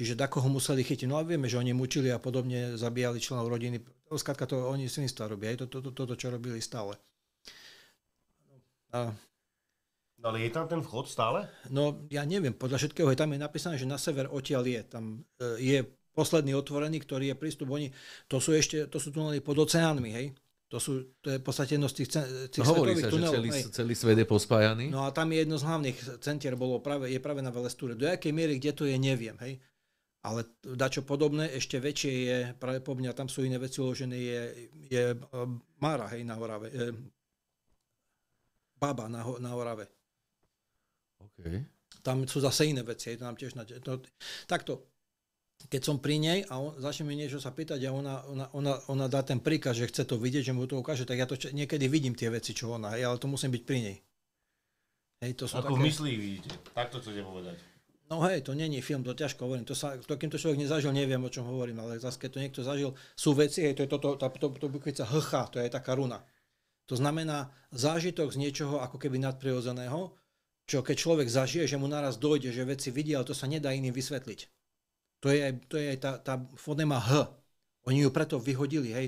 Čiže dakoho museli chytiť. No a vieme, že oni mučili a podobne, zabíjali členov rodiny. Skladka to oni sinistva robia, aj toto, to, to, to, čo robili stále. A No ale je tam ten vchod stále? No ja neviem, podľa všetkého je tam je napísané, že na sever odtiaľ je. Tam e, je posledný otvorený, ktorý je prístup. Oni, to sú ešte, to sú tunely pod oceánmi, hej? To, sú, to je v podstate jedno z tých, tých no, svetových sa, tunelov, že celý, celý svet je pospájaný. No a tam je jedno z hlavných centier, bolo práve, je práve na Velestúre. Do jakej miery, kde to je, neviem. Hej? Ale dačo podobné, ešte väčšie je práve po mňa, tam sú iné veci uložené, je, je e, Mára, hej, na Orave. E, baba na, na Orave. Okay. Tam sú zase iné veci, hej, tam tiež... Na, to, takto, keď som pri nej a on, začne mi niečo sa pýtať a ona, ona, ona, ona dá ten príkaz, že chce to vidieť, že mu to ukáže, tak ja to niekedy vidím tie veci, čo ona, hej, ale to musím byť pri nej. Hej, to sú Ako také... v myslí vidíte, takto chcete povedať. No hej, to není film, to ťažko hovorím. To sa, to, kým to človek nezažil, neviem, o čom hovorím, ale zase, keď to niekto zažil, sú veci, hej, to je toto, tá, to, to, to, hcha, to je taká runa. To znamená zážitok z niečoho ako keby nadprirodzeného, čo keď človek zažije, že mu naraz dojde, že veci vidia, ale to sa nedá iným vysvetliť. To je aj, to je aj tá, tá fonema H. Oni ju preto vyhodili, hej.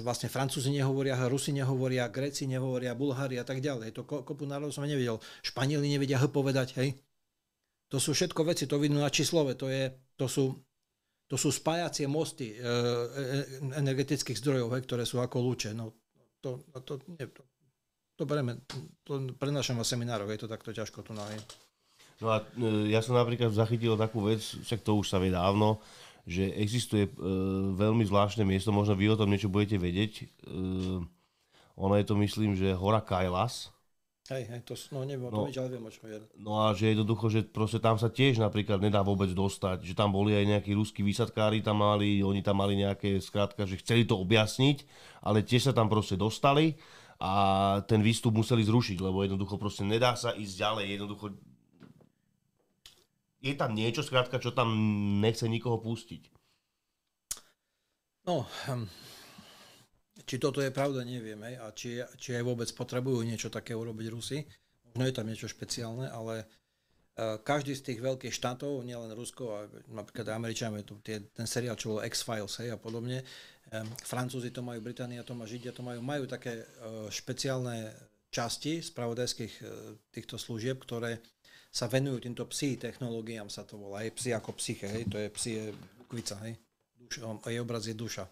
Vlastne Francúzi nehovoria, Rusi nehovoria, Gréci nehovoria, Bulhári a tak ďalej. To kopu národov som nevedel. Španieli nevedia H povedať, hej to sú všetko veci, to vidno na číslove, to, je, to, sú, to sú spájacie mosty e, e energetických zdrojov, he, ktoré sú ako lúče. No, to, no, to, nie, to, to, bereme, to prenášam na seminárov, je to takto ťažko tu na No a e, ja som napríklad zachytil takú vec, však to už sa vie dávno, že existuje e, veľmi zvláštne miesto, možno vy o tom niečo budete vedieť. E, ono je to, myslím, že hora Kailas, Hej, hej, to, no neviem, no, to ale viem, o čom je. No a že jednoducho, že proste tam sa tiež napríklad nedá vôbec dostať, že tam boli aj nejakí ruskí výsadkári, tam mali, oni tam mali nejaké, skrátka, že chceli to objasniť, ale tiež sa tam proste dostali a ten výstup museli zrušiť, lebo jednoducho proste nedá sa ísť ďalej, jednoducho je tam niečo, skrátka, čo tam nechce nikoho pustiť. No, hm. Či toto je pravda, neviem. Hej. A či, či aj vôbec potrebujú niečo také urobiť Rusy. Možno je tam niečo špeciálne, ale e, každý z tých veľkých štátov, nielen Rusko, a napríklad Američania, to, tie, ten seriál, čo bol X-Files hej, a podobne, Francúzi to majú, Británia to má, Židia to majú, majú také e, špeciálne časti spravodajských e, týchto služieb, ktoré sa venujú týmto psí technológiám, sa to volá, hej, psi ako psyche, hej, to je psie kvica, hej, duša, jej obraz je duša.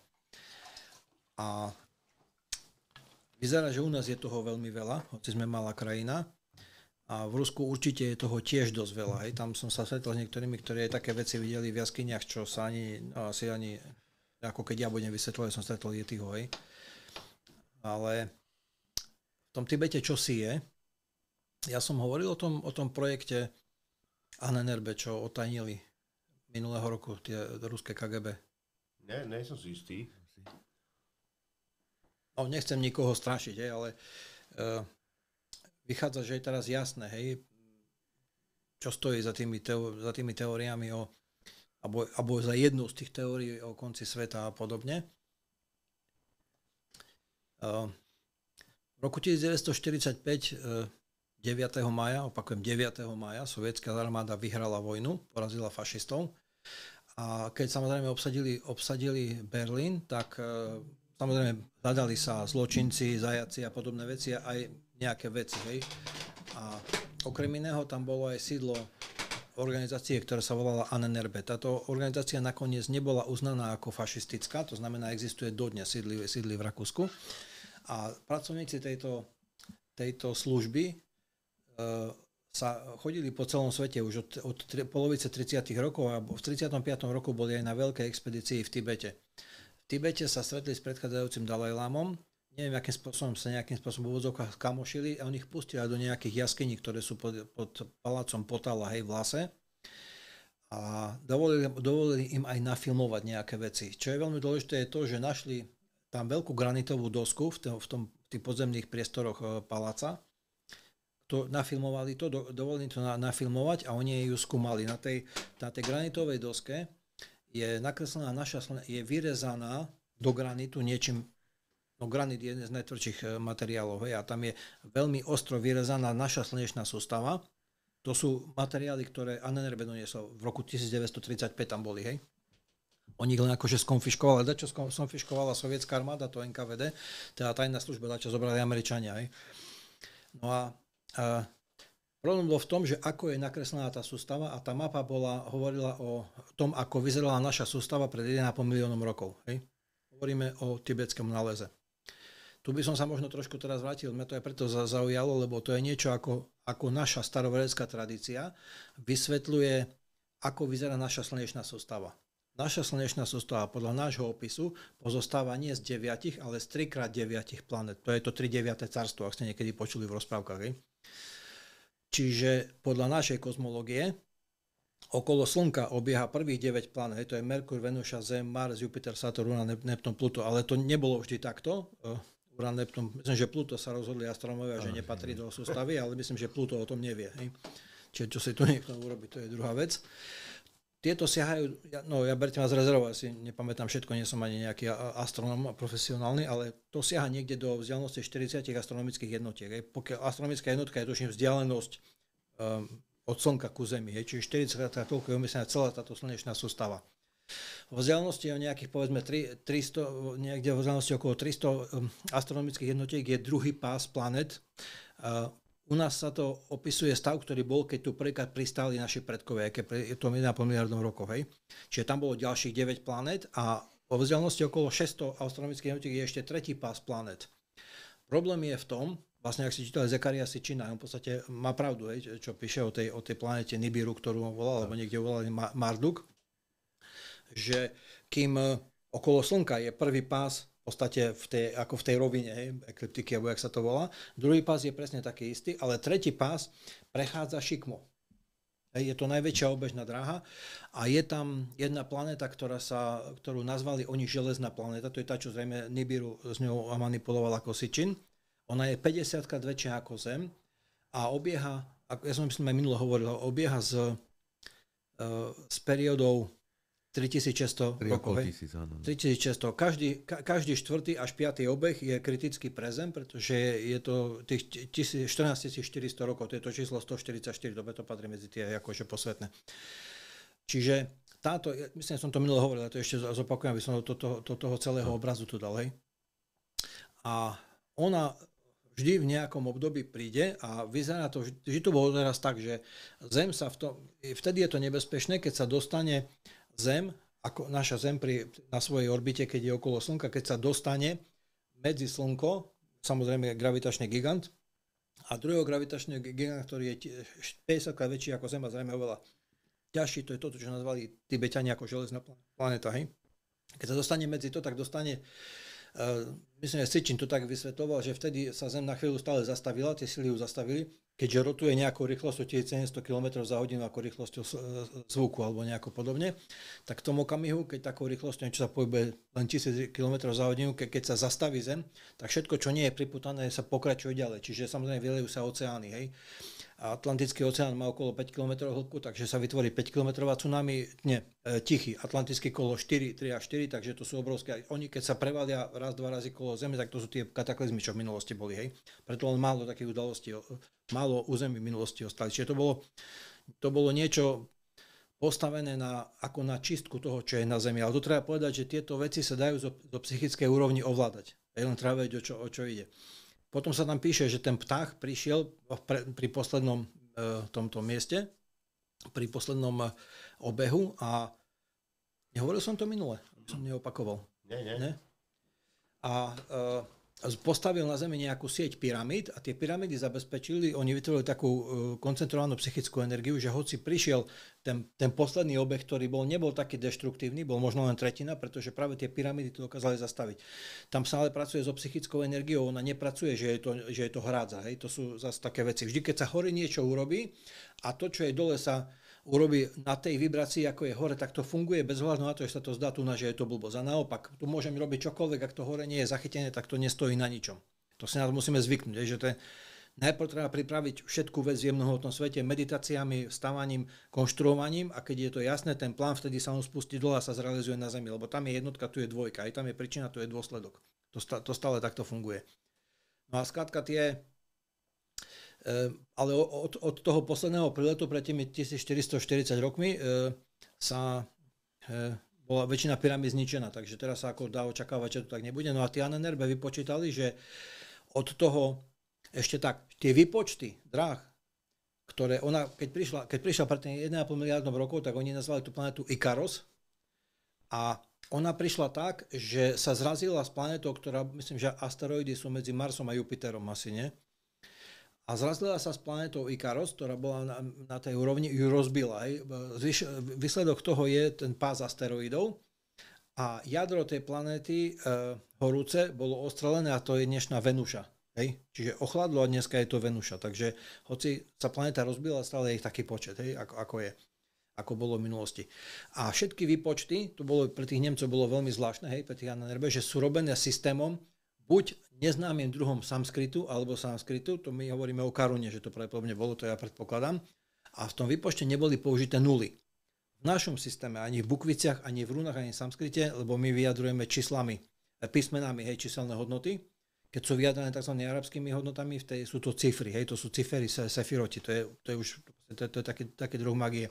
A Vyzerá, že u nás je toho veľmi veľa, hoci sme malá krajina. A v Rusku určite je toho tiež dosť veľa. Hej. Tam som sa stretol s niektorými, ktorí aj také veci videli v jaskyniach, čo sa ani, no, asi ani, ako keď ja budem vysvetľovať, som stretol tých hoj. Ale v tom Tibete čo si je? Ja som hovoril o tom, o tom projekte ANNRB, čo otajnili minulého roku tie ruské KGB. Ne, nie som si istý no nechcem nikoho strašiť, hej, ale uh, vychádza, že je teraz jasné, hej, čo stojí za tými, teó- za tými teóriami o, alebo, alebo za jednu z tých teórií o konci sveta a podobne. Uh, v roku 1945 uh, 9. maja, opakujem 9. maja, sovietská armáda vyhrala vojnu, porazila fašistov. A keď samozrejme obsadili, obsadili Berlín, tak e, samozrejme zadali sa zločinci, zajaci a podobné veci a aj nejaké veci, hej. A okrem iného tam bolo aj sídlo organizácie, ktorá sa volala ANNRB. Táto organizácia nakoniec nebola uznaná ako fašistická, to znamená, existuje dodnes, sídli, sídli v Rakúsku. A pracovníci tejto, tejto služby e, sa chodili po celom svete už od, od tri, polovice 30. rokov a v 35. roku boli aj na veľkej expedícii v Tibete. Tibete sa stretli s predchádzajúcim Dalajlámom, neviem, akým spôsobom sa nejakým spôsobom v úvodzovkách kamošili a on ich pustil aj do nejakých jaskyní, ktoré sú pod, pod palácom Potala, hej, v Lase. A dovolili, dovolili im aj nafilmovať nejaké veci. Čo je veľmi dôležité je to, že našli tam veľkú granitovú dosku v, tom, v, tom, v tých podzemných priestoroch e, paláca. To, nafilmovali to, do, dovolili to na, nafilmovať a oni ju skúmali. Na tej, na tej granitovej doske je nakreslená naša, je vyrezaná do granitu niečím, no granit je jeden z najtvrdších e, materiálov, hej, a tam je veľmi ostro vyrezaná naša slnečná sústava. To sú materiály, ktoré Annenerbe doniesol v roku 1935 tam boli, hej. Oni len akože skonfiškovali, dačo skonfiškovala sovietská armáda, to NKVD, teda tajná služba dačo zobrali Američania, hej. No a, a Problém bol v tom, že ako je nakreslená tá sústava a tá mapa bola, hovorila o tom, ako vyzerala naša sústava pred 1,5 miliónom rokov. Hej? Hovoríme o tibetskom náleze. Tu by som sa možno trošku teraz vrátil, mňa to aj preto zaujalo, lebo to je niečo ako, ako naša starovedecká tradícia vysvetľuje, ako vyzerá naša slnečná sústava. Naša slnečná sústava podľa nášho opisu pozostáva nie z 9, ale z 3 x 9 planet. To je to 3 deviate carstvo, ak ste niekedy počuli v rozprávkach. Hej? Čiže podľa našej kozmológie okolo Slnka obieha prvých 9 planét, to je Merkur, Venuša, Zem, Mars, Jupiter, Saturn, Uran, Neptun, Pluto, ale to nebolo vždy takto. E, Uran, Neptun, myslím, že Pluto sa rozhodli astronómovia, že nepatrí do sústavy, ale myslím, že Pluto o tom nevie. Čiže čo si tu niekto urobi, to je druhá vec. Uh, tieto siahajú, no ja berte ma z rezervu, asi nepamätám všetko, nie som ani nejaký astronóm profesionálny, ale to siaha niekde do vzdialenosti 40 astronomických jednotiek. Aj pokiaľ astronomická jednotka je tuším vzdialenosť um, od Slnka ku Zemi, je, čiže 40 krát toľko je umyslená celá táto slnečná sústava. V vzdialenosti o nejakých povedzme 300, niekde v vzdialenosti okolo 300 um, ehm, astronomických jednotiek je druhý pás planet, uh, u nás sa to opisuje stav, ktorý bol, keď tu prvýkrát pristáli naši predkovia, je to 1,5 miliardom rokov. Hej. Čiže tam bolo ďalších 9 planet a vo vzdialenosti okolo 600 astronomických jednotiek je ešte tretí pás planet. Problém je v tom, vlastne ak si čítali Zekaria Sičina, on v podstate má pravdu, hej, čo píše o tej, o tej planete Nibiru, ktorú on volal, alebo niekde volal Marduk, že kým eh, okolo Slnka je prvý pás v podstate v tej, ako v tej rovine hej, ekliptiky, alebo jak sa to volá. Druhý pás je presne taký istý, ale tretí pás prechádza šikmo. Hej, je to najväčšia obežná dráha a je tam jedna planéta, ktorá sa, ktorú nazvali oni železná planéta, to je tá, čo zrejme Nibiru s ňou manipuloval ako Sičin. Ona je 50 krát väčšia ako Zem a obieha, ja som myslím aj minulo hovoril, obieha z, e, z periodou 3600 rokov. 3600. No. Každý, ka, každý štvrtý až piatý obeh je kritický prezem, pretože je to tých 14400 rokov, to je to číslo 144, dobe to patrí medzi tie akože posvetné. Čiže táto, ja myslím, som to minule hovoril, ale to ešte zopakujem, aby som do, to, to, toho celého no. obrazu tu dal, hej. A ona vždy v nejakom období príde a vyzerá to, že to bolo teraz tak, že Zem sa v tom, vtedy je to nebezpečné, keď sa dostane Zem, ako naša Zem pri, na svojej orbite, keď je okolo Slnka, keď sa dostane medzi Slnko, samozrejme gravitačný gigant, a druhého gravitačného giganta, ktorý je 50 krát väčší ako Zem a zrejme oveľa ťažší, to je toto, čo nazvali Tibetani ako železná planeta. Hej? Keď sa dostane medzi to, tak dostane, uh, myslím, že Sitchin to tak vysvetoval, že vtedy sa Zem na chvíľu stále zastavila, tie sily ju zastavili keďže rotuje nejakou rýchlosťou 1700 km za hodinu ako rýchlosťou e, zvuku alebo nejako podobne, tak v tom okamihu, keď takou rýchlosťou niečo sa pohybuje len 1000 km za hodinu, ke, keď sa zastaví Zem, tak všetko, čo nie je priputané, sa pokračuje ďalej. Čiže samozrejme vylejú sa oceány. Hej. A Atlantický oceán má okolo 5 km hĺbku, takže sa vytvorí 5 km tsunami, nie, e, tichý, Atlantický kolo 4, 3 a 4, takže to sú obrovské. Oni keď sa prevalia raz, dva razy kolo Zeme, tak to sú tie kataklizmy, čo v minulosti boli. Hej. Preto len málo takých udalostí malo území v minulosti ostali. Čiže to bolo, to bolo niečo postavené na, ako na čistku toho, čo je na Zemi. Ale tu treba povedať, že tieto veci sa dajú zo, zo psychickej úrovni ovládať. Je len treba vedieť, o čo, o čo ide. Potom sa tam píše, že ten pták prišiel pre, pri poslednom e, tomto mieste, pri poslednom e, obehu a nehovoril som to minule, som neopakoval. Nie, nie. Ne? A e, postavil na Zemi nejakú sieť pyramíd a tie pyramídy zabezpečili, oni vytvorili takú e, koncentrovanú psychickú energiu, že hoci prišiel ten, ten posledný obeh, ktorý bol, nebol taký deštruktívny, bol možno len tretina, pretože práve tie pyramídy to dokázali zastaviť. Tam sa ale pracuje so psychickou energiou, ona nepracuje, že je to, že je to hrádza, hej? to sú zase také veci. Vždy, keď sa hore niečo urobí a to, čo je dole sa urobí na tej vibrácii, ako je hore, tak to funguje bez hľadu na to, že sa to zdá tu na, že je to blbo. A naopak, tu môžem robiť čokoľvek, ak to hore nie je zachytené, tak to nestojí na ničom. To si na to musíme zvyknúť, že je, Najprv treba pripraviť všetku vec v jemnohmotnom svete meditáciami, stávaním, konštruovaním a keď je to jasné, ten plán vtedy sa on spustí dole a sa zrealizuje na Zemi, lebo tam je jednotka, tu je dvojka, aj tam je príčina, tu je dôsledok. To, to stále takto funguje. No a skladka tie Ehm, ale od, od toho posledného priletu, pred tými 1440 rokmi ehm, sa ehm, bola väčšina pyramíd zničená, takže teraz sa ako dá očakávať, že to tak nebude. No a tie Annenerbe vypočítali, že od toho ešte tak, tie vypočty dráh, ktoré ona, keď prišla, keď prišla pred 1,5 miliardom rokov, tak oni nazvali tú planetu Ikaros. A ona prišla tak, že sa zrazila s planetou, ktorá, myslím, že asteroidy sú medzi Marsom a Jupiterom asi, nie? a zrazila sa s planetou Ikaros, ktorá bola na, na tej úrovni, ju rozbila. Hej. Zvyš, výsledok toho je ten pás asteroidov a jadro tej planéty e, horúce bolo ostrelené a to je dnešná Venuša. Hej? Čiže ochladlo a dneska je to Venuša. Takže hoci sa planéta rozbila, stále je ich taký počet, hej? Ako, ako je ako bolo v minulosti. A všetky výpočty, to bolo pre tých Nemcov bolo veľmi zvláštne, hej, pre tých Nerbe, že sú robené systémom, buď neznámym druhom samskritu alebo sanskritu, to my hovoríme o karune, že to pravdepodobne bolo, to ja predpokladám, a v tom vypočte neboli použité nuly. V našom systéme, ani v bukviciach, ani v runách, ani v samskrite, lebo my vyjadrujeme číslami, eh, písmenami, hej, číselné hodnoty, keď sú vyjadrané tzv. arabskými hodnotami, v tej, sú to cifry, hej, to sú cifery, sefiroti, to je, to je už to, to je taký, taký druh magie.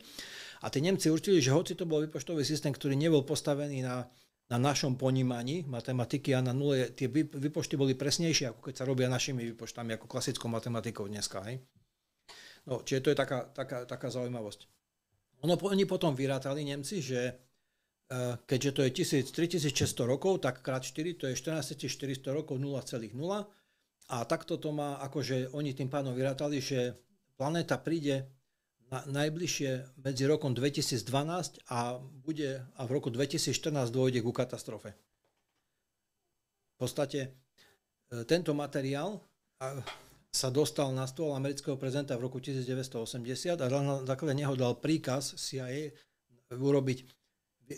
A tí Nemci určili, že hoci to bol vypočtový systém, ktorý nebol postavený na na našom ponímaní matematiky a na nule tie vypočty boli presnejšie, ako keď sa robia našimi výpočtami, ako klasickou matematikou dneska. Hej? No, čiže to je taká, taká, taká zaujímavosť. Ono, oni potom vyrátali Nemci, že e, keďže to je 1000, 3600 rokov, tak krát 4 to je 14400 rokov 0,0 a takto to má, akože oni tým pánom vyrátali, že planéta príde na najbližšie medzi rokom 2012 a, bude, a v roku 2014 dôjde ku katastrofe. V podstate e, tento materiál sa dostal na stôl amerického prezidenta v roku 1980 a na základe neho dal príkaz CIA urobiť,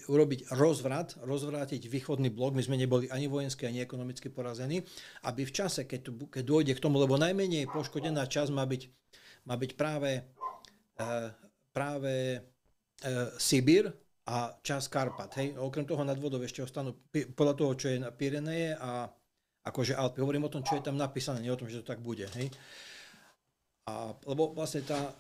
urobiť rozvrat, rozvrátiť východný blok. My sme neboli ani vojenské, ani ekonomicky porazení, aby v čase, keď, tu, keď dôjde k tomu, lebo najmenej poškodená časť má byť, má byť práve Eh, práve eh, Sibír a časť Karpat. Hej. Okrem toho nadvodov ešte ostanú podľa toho, čo je na Pireneje a akože Alpy. Hovorím o tom, čo je tam napísané, nie o tom, že to tak bude. Hej. A, lebo vlastne tá,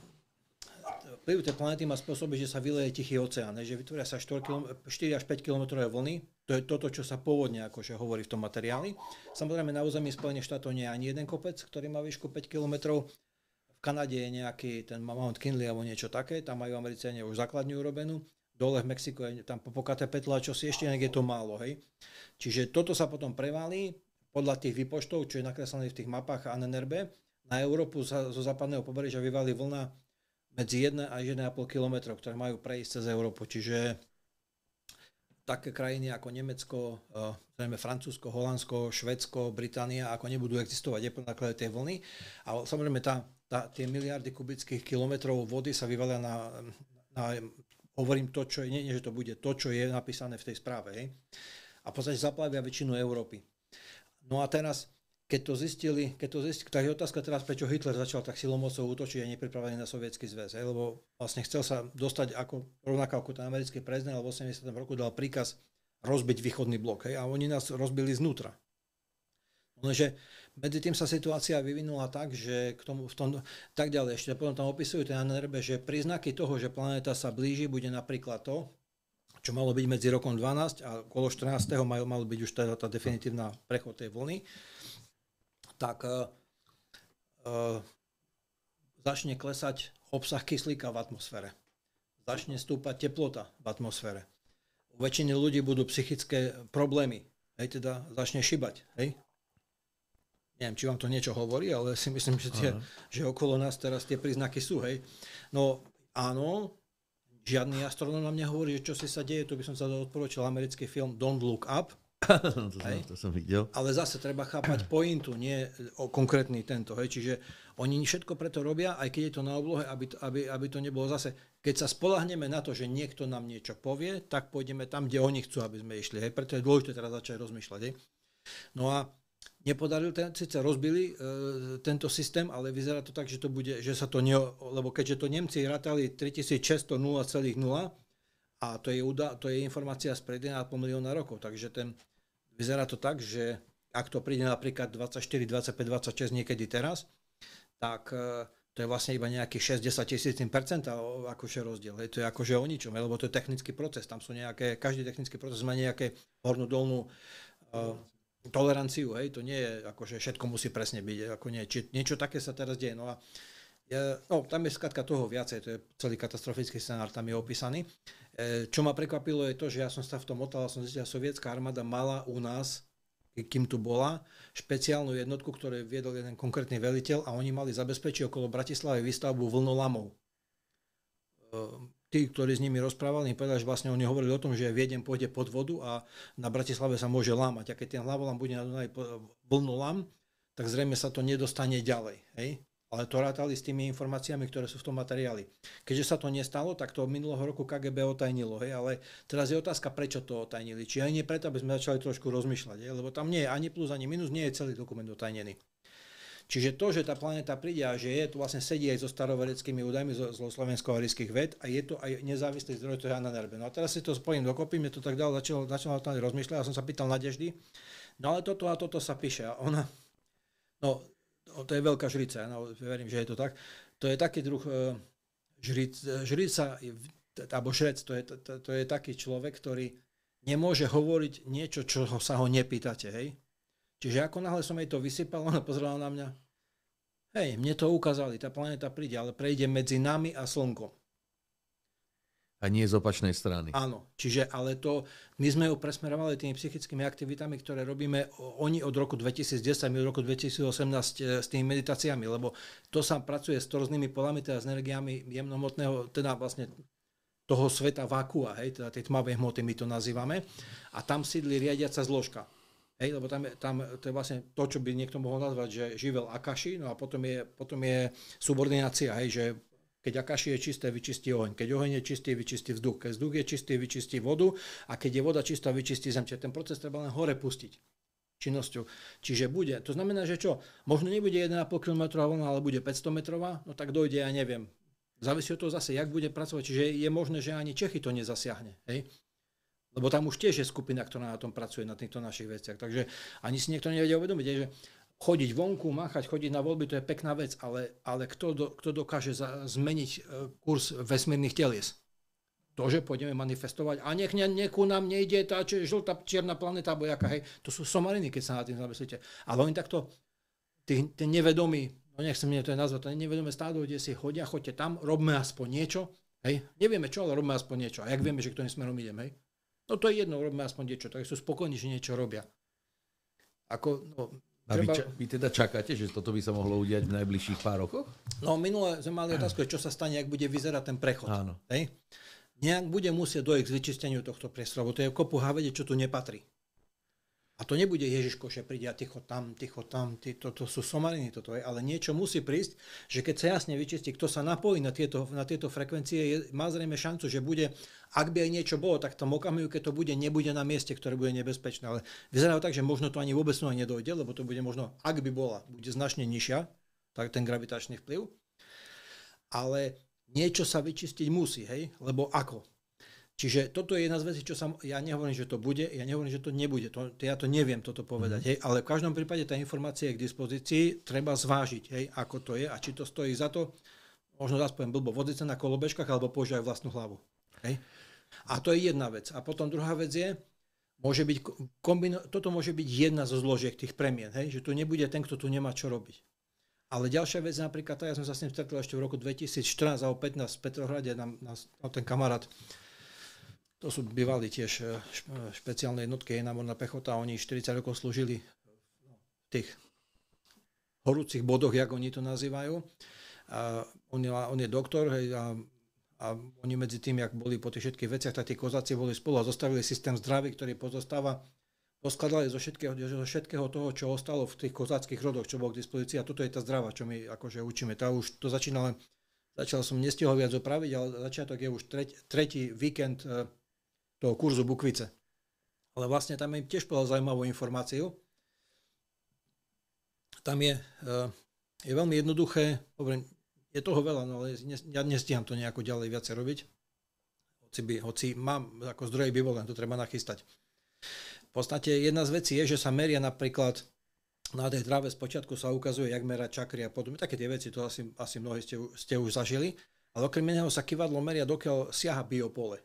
vplyv tej planety má spôsobiť, že sa vyleje tichý oceán, že vytvoria sa 4, km, 4 až 5 km vlny, to je toto, čo sa pôvodne akože hovorí v tom materiáli. Samozrejme na území Spojených štátov nie je ani jeden kopec, ktorý má výšku 5 km, Kanade je nejaký ten Mount Kinley alebo niečo také, tam majú Američania už základňu urobenú, dole v Mexiku je tam popokaté petla, čo si ešte je to málo, hej. Čiže toto sa potom prevalí podľa tých výpočtov, čo je nakreslené v tých mapách NNRB, na Európu sa, zo západného pobrežia vyvalí vlna medzi 1 a 1,5 km, ktoré majú prejsť cez Európu. Čiže také krajiny ako Nemecko, eh, zrejme Francúzsko, Holandsko, Švedsko, Británia, ako nebudú existovať je na tej vlny. A samozrejme tá tá, tie miliardy kubických kilometrov vody sa vyvalia na, na hovorím to, čo je, nie, nie, že to bude to, čo je napísané v tej správe, hej. A v podstate zaplavia väčšinu Európy. No a teraz, keď to zistili, keď to zistili, tak je otázka teraz, prečo Hitler začal tak silomocou útočiť a nepripravený na sovietský zväz, hej, lebo vlastne chcel sa dostať ako, rovnako ako ten americký prezident, ale v 80. roku dal príkaz rozbiť východný blok, hej, a oni nás rozbili znútra. Lenže no, medzi tým sa situácia vyvinula tak, že k tomu, v tom, tak ďalej, ešte potom tam opisujú ten NRB, že príznaky toho, že planéta sa blíži, bude napríklad to, čo malo byť medzi rokom 12 a okolo 14. majú mal byť už teda tá definitívna prechod tej vlny, tak uh, uh, začne klesať obsah kyslíka v atmosfére. Začne stúpať teplota v atmosfére. U väčšiny ľudí budú psychické problémy, hej, teda začne šibať, hej, neviem, či vám to niečo hovorí, ale si myslím, že, tie, že okolo nás teraz tie príznaky sú, hej. No áno, žiadny astronóm nám nehovorí, že čo si sa deje, tu by som sa odporúčil americký film Don't Look Up. to, som, to som videl. Ale zase treba chápať pointu, nie o konkrétny tento. Hej. Čiže oni všetko preto robia, aj keď je to na oblohe, aby to, aby, aby to nebolo zase. Keď sa spolahneme na to, že niekto nám niečo povie, tak pôjdeme tam, kde oni chcú, aby sme išli. Hej. Preto je dôležité teraz začať rozmýšľať. Hej. No a nepodaril, ten, síce rozbili e, tento systém, ale vyzerá to tak, že to bude, že sa to ne, lebo keďže to Nemci ratali 3600 0,0 a to je, uda, to je informácia z pred 1,5 milióna rokov, takže ten, vyzerá to tak, že ak to príde napríklad 24, 25, 26 niekedy teraz, tak e, to je vlastne iba nejakých 60 tisícin percenta akože rozdiel. Je To je akože o ničom, lebo to je technický proces. Tam sú nejaké, každý technický proces má nejaké hornú dolnú uh, e, toleranciu, hej, to nie je ako, že všetko musí presne byť, ako nie, či niečo také sa teraz deje, no a ja, no, tam je skladka toho viacej, to je celý katastrofický scenár, tam je opísaný. E, čo ma prekvapilo je to, že ja som sa v tom otal, som zistil, sovietská armáda mala u nás, kým tu bola, špeciálnu jednotku, ktoré viedol jeden konkrétny veliteľ a oni mali zabezpečiť okolo Bratislavy výstavbu vlnolamov. E, tí, ktorí s nimi rozprávali, im povedali, že vlastne oni hovorili o tom, že Viedem pôjde pod vodu a na Bratislave sa môže lámať. A keď ten hlavolám bude na Dunaji vlnu lám, tak zrejme sa to nedostane ďalej. Hej? Ale to rátali s tými informáciami, ktoré sú v tom materiáli. Keďže sa to nestalo, tak to minulého roku KGB otajnilo. Hej? Ale teraz je otázka, prečo to otajnili. Či aj nie preto, aby sme začali trošku rozmýšľať. Hej? Lebo tam nie je ani plus, ani minus, nie je celý dokument otajnený. Čiže to, že tá planéta príde a že je, to vlastne sedí aj so starovedeckými údajmi zo, zo slovensko-horijských ved a je to aj nezávislý zdroj, to je Hanna Nerbe. No a teraz si to spojím dokopy, mne to tak dalo, začalo, začalo tam rozmýšľať a som sa pýtal Nadeždy, no ale toto a toto sa píše a ona, no to je veľká žrica, no, verím, že je to tak, to je taký druh e, e, žrica, žrica, alebo šrec, to je, to, to je taký človek, ktorý nemôže hovoriť niečo, čo sa ho nepýtate, hej? Čiže ako náhle som jej to vysypal, ona pozrela na mňa, Hej, mne to ukázali, tá planéta príde, ale prejde medzi nami a Slnkom. A nie z opačnej strany. Áno, čiže ale to, my sme ju presmerovali tými psychickými aktivitami, ktoré robíme oni od roku 2010, my od roku 2018 e, s tými meditáciami, lebo to sa pracuje s torznými polami, teda s energiami jemnomotného, teda vlastne toho sveta vakua, hej, teda tej tmavej hmoty my to nazývame. A tam sídli riadiaca zložka. Hej, lebo tam, tam to je vlastne to, čo by niekto mohol nazvať, že živel Akaši, no a potom je, potom je subordinácia, hej, že keď Akaši je čisté, vyčistí oheň. Keď oheň je čistý, vyčistí vzduch. Keď vzduch je čistý, vyčistí vodu. A keď je voda čistá, vyčistí zem. Čiže ten proces treba len hore pustiť činnosťou. Čiže bude, to znamená, že čo, možno nebude 1,5 km vlna, ale bude 500 metrová, no tak dojde, ja neviem. Závisí od toho zase, jak bude pracovať. Čiže je možné, že ani Čechy to nezasiahne. Hej? Lebo tam už tiež je skupina, ktorá na tom pracuje, na týchto našich veciach. Takže ani si niekto nevedia uvedomiť, že chodiť vonku, machať, chodiť na voľby, to je pekná vec, ale, ale kto, do, kto dokáže za, zmeniť e, kurz vesmírnych telies? To, že pôjdeme manifestovať a nech ne, neku nám nejde tá či, žltá čierna planeta, alebo jaká, hej, to sú somariny, keď sa na tým zamyslíte. Ale oni takto, tí, tí nevedomí, no nechcem mne to nazvať, to nevedomé stádo, kde si chodia, chodte tam, robme aspoň niečo, hej, nevieme čo, ale robme aspoň niečo. A jak vieme, že tomu smerom ideme, hej, No to je jedno, robíme aspoň niečo, tak sú spokojní, že niečo robia. Ako, no, a vy, ča- vy teda čakáte, že toto by sa mohlo udiať v najbližších pár rokoch? No minule sme mali otázku, čo sa stane, ak bude vyzerať ten prechod. Áno. Hej? Nejak bude musieť dojsť k vyčisteniu tohto priestoru, lebo to je kopu havede, čo tu nepatrí. A to nebude Ježiško príde a ticho tam, ticho tam, ty, to, to sú somariny, toto je, ale niečo musí prísť, že keď sa jasne vyčistí, kto sa napojí na tieto, na tieto frekvencie, je, má zrejme šancu, že bude, ak by aj niečo bolo, tak tam okamihu, keď to bude, nebude na mieste, ktoré bude nebezpečné. Ale vyzerá tak, že možno to ani vôbec no nedojde, lebo to bude možno, ak by bola, bude značne nižšia, tak ten gravitačný vplyv. Ale niečo sa vyčistiť musí, hej? Lebo ako? Čiže toto je jedna z vecí, čo sa... Ja nehovorím, že to bude, ja nehovorím, že to nebude. To, ja to neviem toto povedať, mm. hej, ale v každom prípade tá informácia je k dispozícii, treba zvážiť, hej, ako to je a či to stojí za to, možno zase poviem blbo, vodiť sa na kolobežkách alebo používať vlastnú hlavu. Hej. A to je jedna vec. A potom druhá vec je, môže byť kombino, toto môže byť jedna zo zložiek tých premien, hej, že tu nebude ten, kto tu nemá čo robiť. Ale ďalšia vec, napríklad, tá, ja som sa s ním stretol ešte v roku 2014 alebo 2015 v Petrohrade, nám, nás, ten kamarát to sú bývali tiež e, e, špeciálne jednotky, námorná pechota, oni 40 rokov slúžili v tých horúcich bodoch, jak oni to nazývajú. A on, je, on je doktor hej, a, a oni medzi tým, jak boli po tých všetkých veciach, tak tí kozáci boli spolu a zostavili systém zdravy, ktorý pozostáva poskladali zo všetkého, zo všetkého toho, čo ostalo v tých kozáckých rodoch, čo bolo k dispozícii. A toto je tá zdravá, čo my akože učíme. Tá už to začína začal som nestihol viac opraviť, ale začiatok je už tret, tretí víkend e, toho kurzu Bukvice. Ale vlastne tam im tiež povedal zaujímavú informáciu. Tam je, eh, je veľmi jednoduché, hovorím, je toho veľa, no ale ja nestíham to nejako ďalej viacej robiť. Hoci, by, hoci mám, ako zdroje by bol, to treba nachystať. V podstate jedna z vecí je, že sa meria napríklad na tej z spočiatku sa ukazuje, jak merať čakry a podobne. Také tie veci, to asi, asi mnohí ste, ste už zažili. Ale okrem iného sa kivadlo meria, dokiaľ siaha biopole.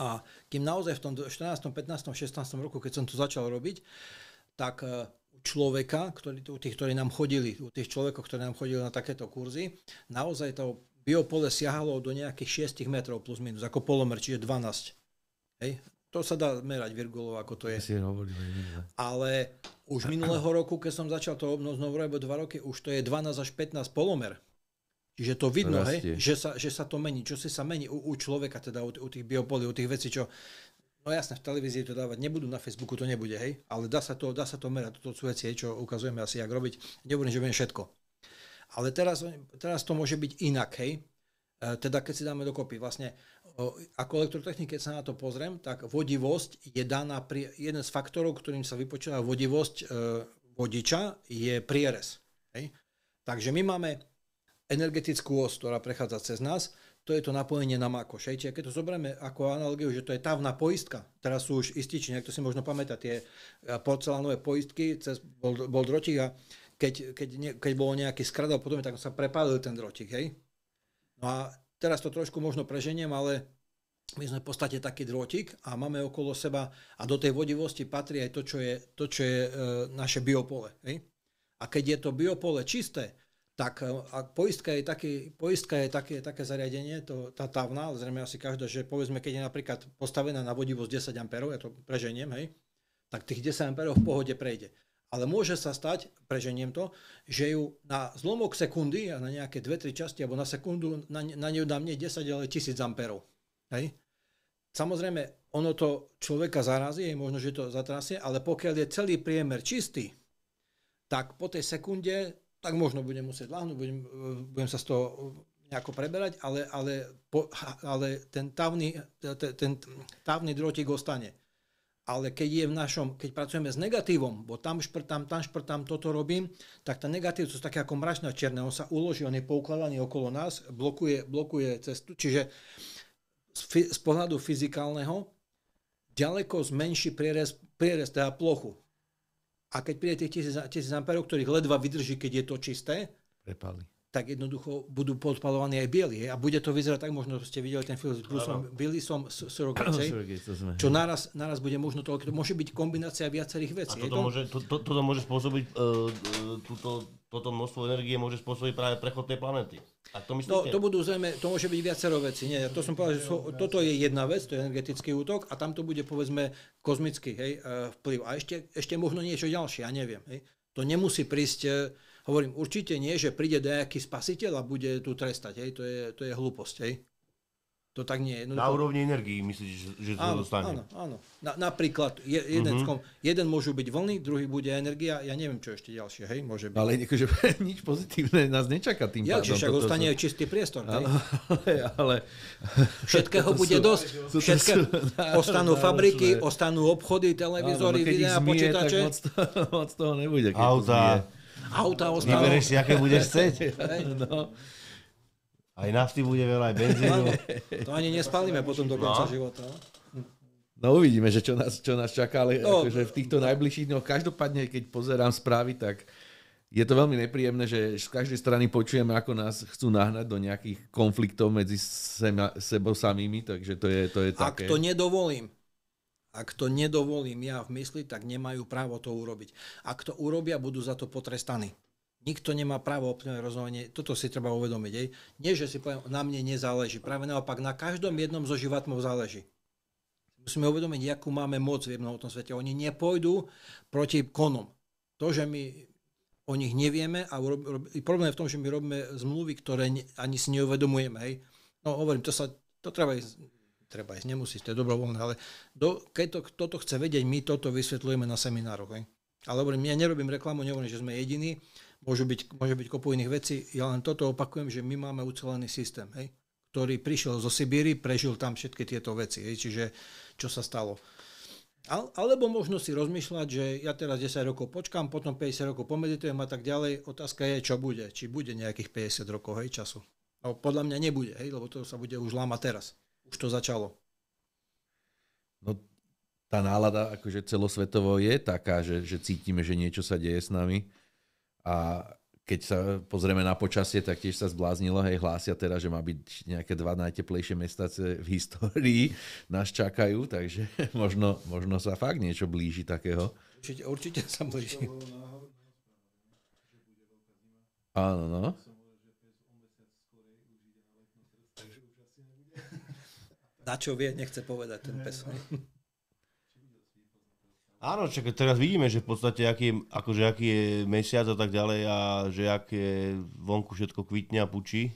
A kým naozaj v tom 14., 15., 16. roku, keď som to začal robiť, tak e, človeka, ktorý, u tých, ktorí nám chodili, u tých človekov, ktorí nám chodili na takéto kurzy, naozaj to biopole siahalo do nejakých 6 metrov plus minus, ako polomer, čiže 12. Hej? To sa dá merať virgulov, ako to je. Si hovoril, Ale už minulého roku, keď som začal to obnoviť znovu, alebo dva roky, už to je 12 až 15 polomer. Čiže to vidno, hej, že, sa, že sa to mení. Čo si sa mení u, u človeka, teda u, u tých biopolí, u tých vecí, čo... No jasne, v televízii to dávať nebudú, na Facebooku to nebude, hej, ale dá sa to, dá sa to merať. Toto sú veci, hej, čo ukazujeme asi, jak robiť. Nebudem, že viem všetko. Ale teraz, teraz to môže byť inak, hej. E, teda keď si dáme dokopy, vlastne o, ako elektrotechnik, keď sa na to pozriem, tak vodivosť je daná, pri, jeden z faktorov, ktorým sa vypočíta vodivosť e, vodiča, je prierez. Hej. Takže my máme energetickú os, ktorá prechádza cez nás, to je to napojenie na makoš. Čiže keď to zoberieme ako analogiu, že to je távna poistka, teraz sú už ak To si možno pamätá tie e, porcelánové poistky, cez, bol, bol drotík a keď, keď, ne, keď bolo nejaký skradel potom, tak sa prepálil ten drotik, hej? No a teraz to trošku možno preženiem, ale my sme v podstate taký drotik a máme okolo seba a do tej vodivosti patrí aj to, čo je, to, čo je e, naše biopole. Hej? A keď je to biopole čisté, tak e, a poistka je, taký, poistka je také, také zariadenie, to, tá távna, zrejme asi každá, že povedzme, keď je napríklad postavená na vodivosť 10 A, ja to preženiem, hej, tak tých 10 amperov v pohode prejde. Ale môže sa stať, preženiem to, že ju na zlomok sekundy a na nejaké 2-3 časti, alebo na sekundu, na, na ňu dám nie 10, ale 1000 amperov. Hej? Samozrejme, ono to človeka zarazí, je možno, že to zatrasie, ale pokiaľ je celý priemer čistý, tak po tej sekunde tak možno budem musieť lahnúť, budem, e, budem sa z toho e, nejako preberať, ale, ale, po, ale ten, távny, e, ten, távny drotík ostane. Ale keď je v našom, keď pracujeme s negatívom, bo tam šprtám, tam šprtám, toto robím, tak tá negatív to sú také ako mračná černé, on sa uloží, on je poukladaný okolo nás, blokuje, blokuje cestu. Čiže z, z pohľadu fyzikálneho ďaleko zmenší prierez, prierez teda plochu a keď príde tých 1000 amperov, ktorých ledva vydrží, keď je to čisté, Prepali. tak jednoducho budú podpalovaní aj bieli. A bude to vyzerať tak, možno ste videli ten film s Bruceom Willisom s čo naraz, naraz bude možno toľko. To môže byť kombinácia viacerých vecí. A toto, to? môže, to, to, toto môže spôsobiť, uh, túto, toto množstvo energie môže spôsobiť práve prechod tej planety. A to, myslíte? no, to budú zrejme, to môže byť viacero vecí. Nie, to som povedal, že so, toto je jedna vec, to je energetický útok a tam to bude povedzme kozmický hej, e, vplyv. A ešte, ešte možno niečo ďalšie, ja neviem. Hej. To nemusí prísť, e, hovorím, určite nie, že príde nejaký spasiteľ a bude tu trestať. Hej. To, je, to je hlúposť. Hej. To tak nie je. No, na úrovni energii myslíš, že to dostane? Áno, áno. Na, napríklad, je, mhm. jeden, uh-huh. skom, jeden môžu byť vlny, druhý bude energia, ja neviem, čo ešte ďalšie, hej, môže byť. Ale akože, nič pozitívne nás nečaká tým ja, pádom. však ostane sú... čistý priestor. Hej. Ale, ale... Všetkého bude sú, dosť. Sú, Všetké, sú, ostanú fabriky, náročné. ostanú obchody, televízory, no videá, počítače. Tak Moc, moc toho nebude. Auta. Auta ostanú. Vybereš si, aké budeš chcieť. No. Aj nafty bude veľa, aj benzínu. to ani nespalíme potom do konca no. života. No uvidíme, že čo nás, čo nás čaká, ale no, akože v týchto najbližších dňoch, každopádne, keď pozerám správy, tak je to veľmi nepríjemné, že z každej strany počujeme, ako nás chcú nahnať do nejakých konfliktov medzi sema, sebou samými, takže to je, to je také. Ak to nedovolím, ak to nedovolím ja v mysli, tak nemajú právo to urobiť. Ak to urobia, budú za to potrestaní. Nikto nemá právo optimálne rozhodovanie. Toto si treba uvedomiť. Ej. Nie, že si poviem, na mne nezáleží. Práve naopak, na každom jednom zo životmov záleží. Musíme uvedomiť, akú máme moc v tom svete. Oni nepôjdu proti konom. To, že my o nich nevieme a urob, rob, problém je v tom, že my robíme zmluvy, ktoré ne, ani si neuvedomujeme. Hej. No hovorím, to sa, to treba ísť, treba ísť, nemusíte, to je dobrovoľné, ale do, keď to, toto chce vedieť, my toto vysvetľujeme na seminároch. Hej. Ale hovorím, ja nerobím reklamu, nehovorím, že sme jediní, môžu byť, môže byť kopu iných vecí. Ja len toto opakujem, že my máme ucelený systém, hej, ktorý prišiel zo Sibíry, prežil tam všetky tieto veci. Hej, čiže čo sa stalo. Alebo možno si rozmýšľať, že ja teraz 10 rokov počkám, potom 50 rokov pomeditujem a tak ďalej. Otázka je, čo bude. Či bude nejakých 50 rokov hej, času. No, podľa mňa nebude, hej, lebo to sa bude už lámať teraz. Už to začalo. No tá nálada akože celosvetovo je taká, že, že cítime, že niečo sa deje s nami. A keď sa pozrieme na počasie, tak tiež sa zbláznilo, hej, hlásia teda, že má byť nejaké dva najteplejšie mestace v histórii nás čakajú, takže možno, možno sa fakt niečo blíži takého. Určite, určite sa blíži. Áno, no. Na čo vie, nechce povedať ten pes. Áno, čak teraz vidíme, že v podstate aký je, akože aký je mesiac a tak ďalej a že ak je vonku všetko kvitne a pučí.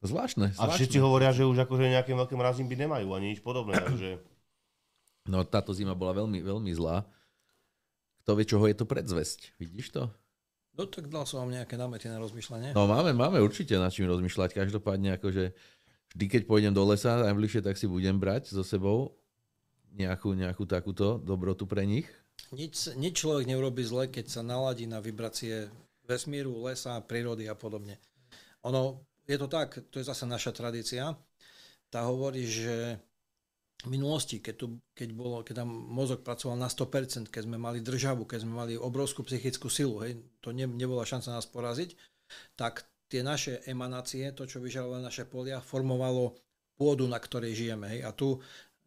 Zvláštne, zvláštne. A všetci hovoria, že už akože nejaké veľké mraziny by nemajú ani nič podobné. Takže... No táto zima bola veľmi, veľmi zlá. Kto vie, čoho je to predzvesť? Vidíš to? No tak dal som vám nejaké námety na rozmýšľanie. No máme, máme určite na čím rozmýšľať. Každopádne akože vždy, keď pôjdem do lesa najbližšie, tak si budem brať so sebou nejakú, nejakú takúto dobrotu pre nich? Nič, nič človek neurobi zle, keď sa naladí na vibrácie vesmíru, lesa, prírody a podobne. Ono, je to tak, to je zase naša tradícia, tá hovorí, že v minulosti, keď, tu, keď, bolo, keď tam mozog pracoval na 100%, keď sme mali državu, keď sme mali obrovskú psychickú silu, hej, to ne, nebola šanca nás poraziť, tak tie naše emanácie, to, čo vyžarovali naše polia, formovalo pôdu, na ktorej žijeme. Hej. A tu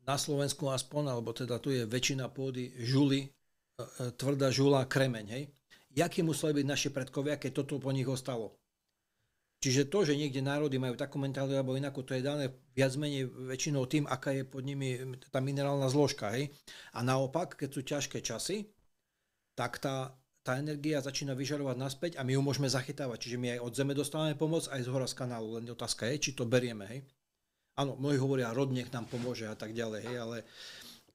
na Slovensku aspoň, alebo teda tu je väčšina pôdy žuly, e, e, tvrdá žula, kremeň. Hej? Jakí museli byť naši predkovia, keď toto po nich ostalo? Čiže to, že niekde národy majú takú mentalitu alebo inakú, to je dané viac menej väčšinou tým, aká je pod nimi tá minerálna zložka. Hej? A naopak, keď sú ťažké časy, tak tá, tá energia začína vyžarovať naspäť a my ju môžeme zachytávať. Čiže my aj od zeme dostávame pomoc, aj z hora z kanálu. Len otázka je, či to berieme. Hej? Áno, mnohí hovoria, nech nám pomôže a tak ďalej, hej, ale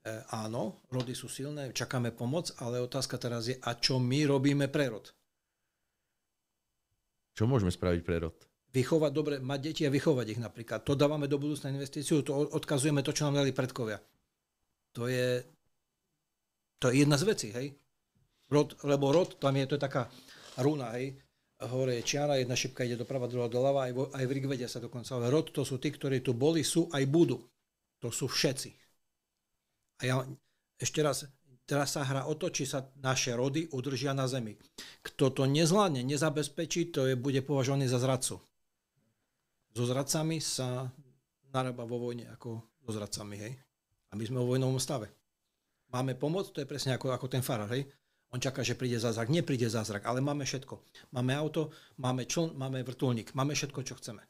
e, áno, rody sú silné, čakáme pomoc, ale otázka teraz je, a čo my robíme pre rod? Čo môžeme spraviť pre rod? Vychovať dobre, mať deti a vychovať ich napríklad. To dávame do budúcna investíciu, to odkazujeme to, čo nám dali predkovia. To je, to je jedna z vecí, hej? Rod, lebo rod, tam je to je taká runa, hej? hore je čiara, jedna šipka ide doprava, druhá doľava, aj, aj v Rigvede sa dokonca. Ale rod to sú tí, ktorí tu boli, sú aj budú. To sú všetci. A ja ešte raz, teraz sa hra o to, či sa naše rody udržia na zemi. Kto to nezvládne, nezabezpečí, to je, bude považovaný za zradcu. So zradcami sa narába vo vojne ako so zradcami, hej. A my sme vo vojnovom stave. Máme pomoc, to je presne ako, ako ten farár, hej. On čaká, že príde zázrak. Nepríde zázrak, ale máme všetko. Máme auto, máme čln, máme vrtulník, máme všetko, čo chceme.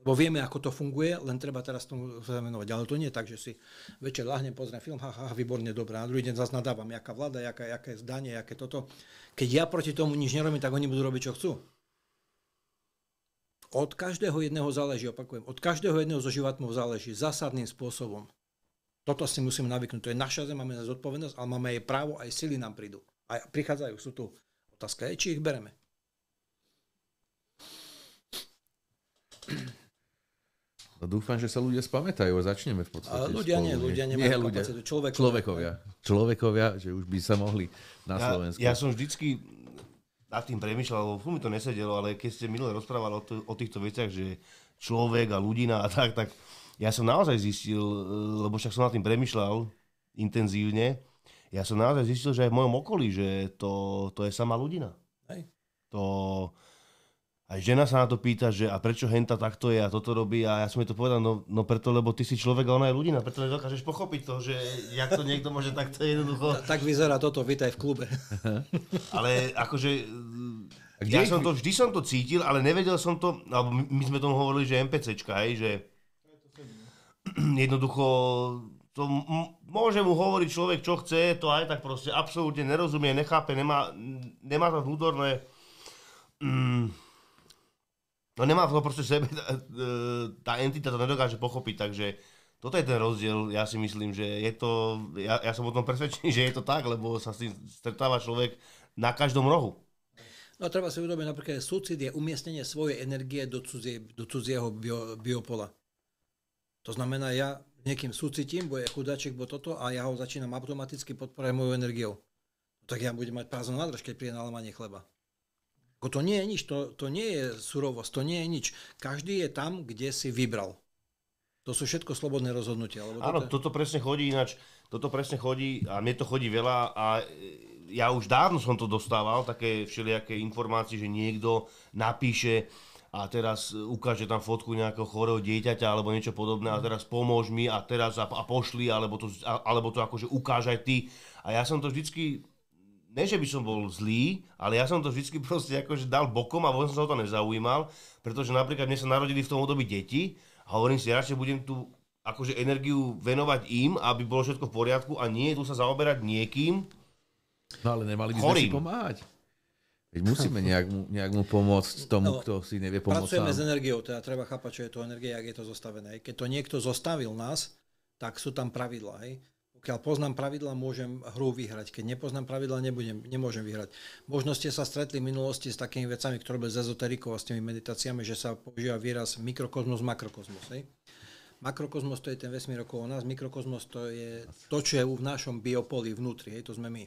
Lebo vieme, ako to funguje, len treba teraz tomu zamenovať. Ale to nie je tak, že si večer lahnem, pozriem film, ha, ha, výborne, dobrá. A druhý deň zase nadávam, jaká vláda, jaká, jaké zdanie, aké toto. Keď ja proti tomu nič nerobím, tak oni budú robiť, čo chcú. Od každého jedného záleží, opakujem, od každého jedného zo životmov záleží zásadným spôsobom. Toto si musíme navyknúť. To je naša zem, máme zodpovednosť, ale máme aj právo, aj sily nám prídu. A prichádzajú, sú tu. Otázka je, či ich bereme. No dúfam, že sa ľudia spamätajú a začneme v podstate. Ale ľudia spolu, nie, ľudia nemajú nie, ľudia, kapacitu. Človekovia. človekovia. Človekovia, že už by sa mohli na ja, Slovensku. Ja som vždycky nad tým premyšľal, lebo mi to nesedelo, ale keď ste minule rozprávali o, t- o týchto veciach, že človek a ľudina a tak, tak ja som naozaj zistil, lebo však som nad tým premyšľal intenzívne, ja som naozaj zistil, že aj v mojom okolí, že to, to je sama ľudina. Hej. To, aj žena sa na to pýta, že a prečo henta takto je a toto robí a ja som jej to povedal, no, no preto, lebo ty si človek a ona je ľudina, preto nedokážeš pochopiť to, že jak to niekto môže takto jednoducho... Tak vyzerá toto, vítaj v klube. Ale akože... Ja som to, vždy som to cítil, ale nevedel som to, alebo my sme tomu hovorili, že MPCčka, hej, že jednoducho to môže mu hovoriť človek, čo chce, to aj tak proste absolútne nerozumie, nechápe, nemá, nemá to vnútorné... Mm, no nemá to proste sebe, tá, e, tá entita to nedokáže pochopiť, takže toto je ten rozdiel, ja si myslím, že je to, ja, ja som o tom presvedčený, že je to tak, lebo sa s tým stretáva človek na každom rohu. No a treba si uvedomiť, napríklad súcit je umiestnenie svojej energie do, cudzie, do cudzieho bio, biopola. To znamená, ja niekým súcitím, bo je chudáček, bo toto a ja ho začínam automaticky podporovať mojou energiou. Tak ja budem mať prázdnu nádrž, keď príde nalamanie chleba. Ako to nie je nič, to, to nie je surovosť, to nie je nič. Každý je tam, kde si vybral. To sú všetko slobodné rozhodnutia. Lebo Áno, toto... toto presne chodí ináč, toto presne chodí a mne to chodí veľa a e, ja už dávno som to dostával, také všelijaké informácie, že niekto napíše, a teraz e, ukáže tam fotku nejakého chorého dieťaťa alebo niečo podobné a mm. teraz pomôž mi a teraz a, a pošli alebo to, a, alebo to akože ukáž aj ty. A ja som to vždycky, ne že by som bol zlý, ale ja som to vždycky proste akože dal bokom a vôbec som sa o to nezaujímal, pretože napríklad mne sa narodili v tom období deti a hovorím si, radšej budem tu akože energiu venovať im, aby bolo všetko v poriadku a nie tu sa zaoberať niekým, No ale nemali by sme si pomáhať. Veď musíme nejak mu, nejak mu pomôcť tomu, no, kto si nevie pomôcť. Pracujeme sám. s energiou, teda treba chápať, čo je to energia, jak je to zostavené. Keď to niekto zostavil nás, tak sú tam pravidlá. Hej? Pokiaľ poznám pravidla, môžem hru vyhrať. Keď nepoznám pravidla, nebudem, nemôžem vyhrať. Možno ste sa stretli v minulosti s takými vecami, ktoré boli s ezoterikou a s tými meditáciami, že sa používa výraz mikrokozmos, makrokozmos. Hej? Makrokozmos to je ten vesmír okolo nás, mikrokozmos to je to, čo je v našom biopoli vnútri, hej, to sme my.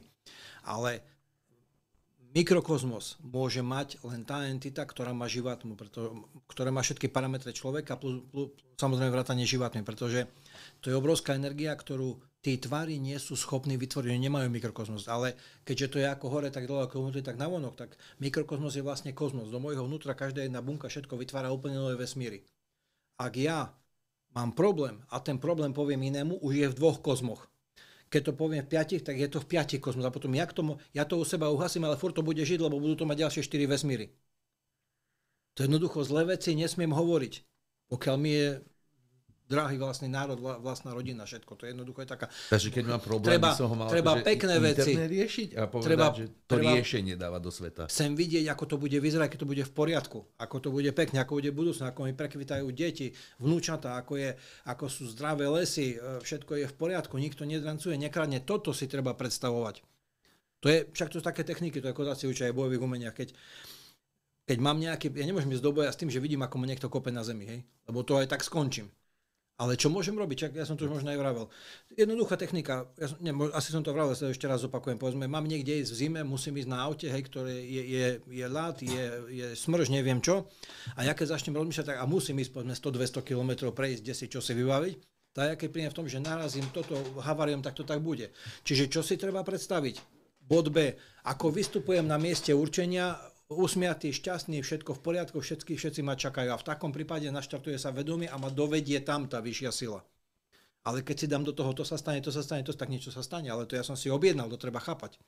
Ale mikrokozmos môže mať len tá entita, ktorá má živátmu, ktorá má všetky parametre človeka, plus, plus, samozrejme vrátanie živátmy, pretože to je obrovská energia, ktorú tí tvary nie sú schopní vytvoriť, nemajú mikrokozmos. Ale keďže to je ako hore, tak dole, ako vnútri, tak navonok, tak mikrokozmos je vlastne kozmos. Do môjho vnútra každá jedna bunka všetko vytvára úplne nové vesmíry. Ak ja mám problém a ten problém poviem inému, už je v dvoch kozmoch keď to poviem v piatich, tak je to v piatich kozmos. A potom ja, k tomu, ja to u seba uhasím, ale furt to bude žiť, lebo budú to mať ďalšie štyri vesmíry. To jednoducho zlé veci nesmiem hovoriť, pokiaľ mi je drahý vlastný národ, vlastná rodina, všetko. To je jednoducho je taká... Takže keď mám problém, treba, som ho mal treba akože pekné veci. riešiť a povedať, treba, že to treba, riešenie dáva do sveta. Chcem vidieť, ako to bude vyzerať, keď to bude v poriadku, ako to bude pekne, ako bude budúcná, ako mi prekvitajú deti, vnúčata, ako, je, ako sú zdravé lesy, e, všetko je v poriadku, nikto nedrancuje, nekradne. Toto si treba predstavovať. To je, však to sú také techniky, to je kodáci učia aj bojových umeniach, keď keď mám nejaké, ja nemôžem ísť do boja s tým, že vidím, ako ma niekto kope na zemi, hej? Lebo to aj tak skončím. Ale čo môžem robiť? Čak, ja som to už možno aj vravel. Jednoduchá technika, ja som, ne, asi som to vravel, ešte raz opakujem, povedzme, mám niekde ísť v zime, musím ísť na aute, hej, ktoré je, je, je lát, je, je smrž, neviem čo. A ja keď začnem rozmýšľať, tak a musím ísť povedzme 100-200 km prejsť, kde si čo si vybaviť, tak ja keď príjem v tom, že narazím toto havariom, tak to tak bude. Čiže čo si treba predstaviť? Bod B. Ako vystupujem na mieste určenia, usmiatý, šťastný, všetko v poriadku, všetky, všetci ma čakajú. A v takom prípade naštartuje sa vedomie a ma dovedie tam tá vyššia sila. Ale keď si dám do toho, to sa stane, to sa stane, to tak niečo sa stane, ale to ja som si objednal, to treba chápať.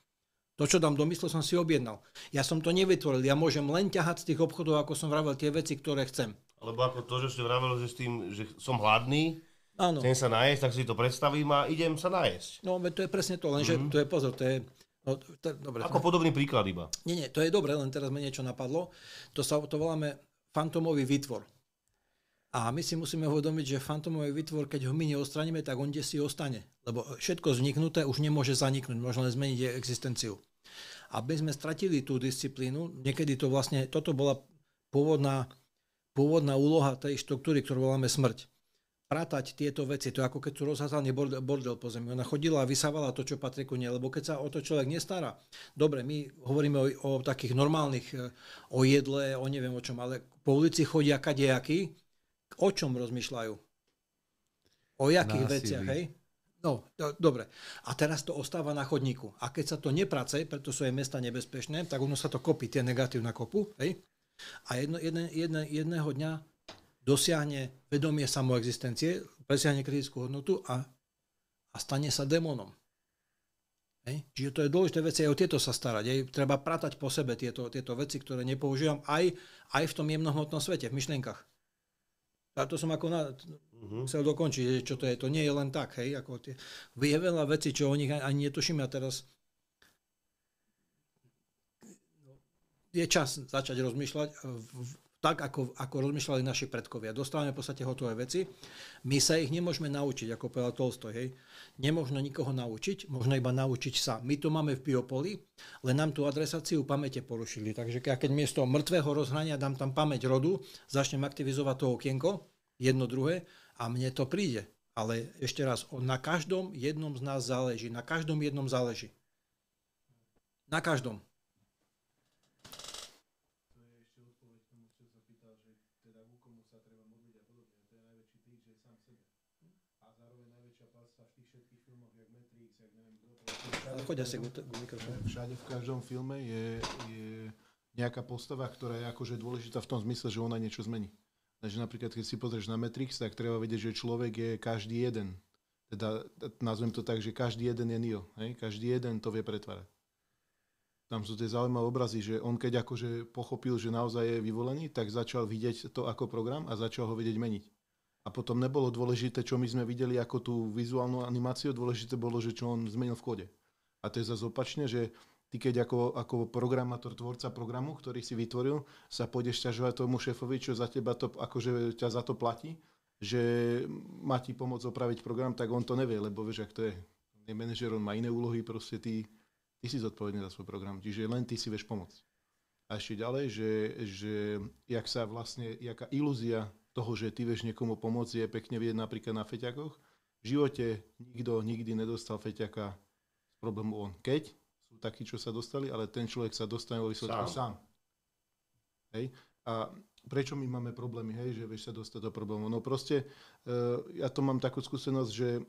To, čo dám do mysle, som si objednal. Ja som to nevytvoril, ja môžem len ťahať z tých obchodov, ako som vravel, tie veci, ktoré chcem. Lebo ako to, že ste vravel, že s tým, že som hladný, Áno. chcem sa najesť, tak si to predstavím a idem sa najesť. No, to je presne to, lenže mm-hmm. to je pozor, to je, No, t- dobre, Ako sme... podobný príklad iba. Nie, nie, to je dobre, len teraz mi niečo napadlo. To, sa, to voláme fantomový výtvor. A my si musíme uvedomiť, že fantomový výtvor, keď ho my neostraníme, tak on kde si ostane. Lebo všetko vzniknuté už nemôže zaniknúť, možno len zmeniť jej existenciu. Aby sme stratili tú disciplínu, niekedy to vlastne, toto bola pôvodná, pôvodná úloha tej štruktúry, ktorú voláme smrť pratať tieto veci. To je ako keď sú rozházaný bordel, bordel po zemi. Ona chodila a vysávala to, čo patrí ku nej, lebo keď sa o to človek nestará, dobre, my hovoríme o, o takých normálnych, e, o jedle, o neviem o čom, ale po ulici chodia kadejakí, o čom rozmýšľajú? O jakých Násilí. veciach, hej? No, do, dobre. A teraz to ostáva na chodníku. A keď sa to neprace, preto sú aj mesta nebezpečné, tak ono sa to kopí, tie negatívne kopu, hej? A jedno, jedne, jedne, jedného dňa dosiahne vedomie samoexistencie, presiahne kritickú hodnotu a, a stane sa démonom. Hej. Čiže to je dôležité veci, aj o tieto sa starať. Hej. Treba pratať po sebe tieto, tieto veci, ktoré nepoužívam aj, aj v tom jemnohmotnom svete, v myšlienkach. A to som ako na, uh-huh. chcel dokončiť, čo to je. To nie je len tak. Hej. Ako tie, je veľa vecí, čo o nich ani netuším. Ja teraz je čas začať rozmýšľať v, v, tak, ako, ako rozmýšľali naši predkovia. Dostávame v podstate hotové veci. My sa ich nemôžeme naučiť, ako povedal Tolstoj. Hej. Nemožno nikoho naučiť, možno iba naučiť sa. My to máme v biopoli, len nám tú adresáciu pamäte porušili. Takže keď miesto mŕtvého rozhrania dám tam pamäť rodu, začnem aktivizovať to okienko, jedno druhé, a mne to príde. Ale ešte raz, na každom jednom z nás záleží. Na každom jednom záleží. Na každom. Ale choď asi k mikrofónu. Všade v každom filme je, je nejaká postava, ktorá je akože dôležitá v tom zmysle, že ona niečo zmení. Takže napríklad, keď si pozrieš na Matrix, tak treba vedieť, že človek je každý jeden. Teda nazvem to tak, že každý jeden je Neo. Hej? Každý jeden to vie pretvárať. Tam sú tie zaujímavé obrazy, že on keď akože pochopil, že naozaj je vyvolený, tak začal vidieť to ako program a začal ho vedieť meniť. A potom nebolo dôležité, čo my sme videli ako tú vizuálnu animáciu, dôležité bolo, že čo on zmenil v kóde. A to je zase opačne, že ty keď ako, ako programátor, tvorca programu, ktorý si vytvoril, sa pôjdeš ťažovať tomu šéfovi, čo za teba to, akože ťa za to platí, že má ti pomôcť opraviť program, tak on to nevie, lebo vieš, ak to je, je manažer, on má iné úlohy, proste ty, ty si zodpovedný za svoj program, čiže len ty si vieš pomôcť. A ešte ďalej, že, že jak sa vlastne, jaká ilúzia toho, že ty vieš niekomu pomôcť, je pekne vidieť napríklad na feťakoch. V živote nikto nikdy nedostal feťaka problém on. Keď sú takí, čo sa dostali, ale ten človek sa dostane vo výsledku sám. sám. Hej? A prečo my máme problémy, hej, že vieš sa dostať do problému. No proste, uh, ja to mám takú skúsenosť, že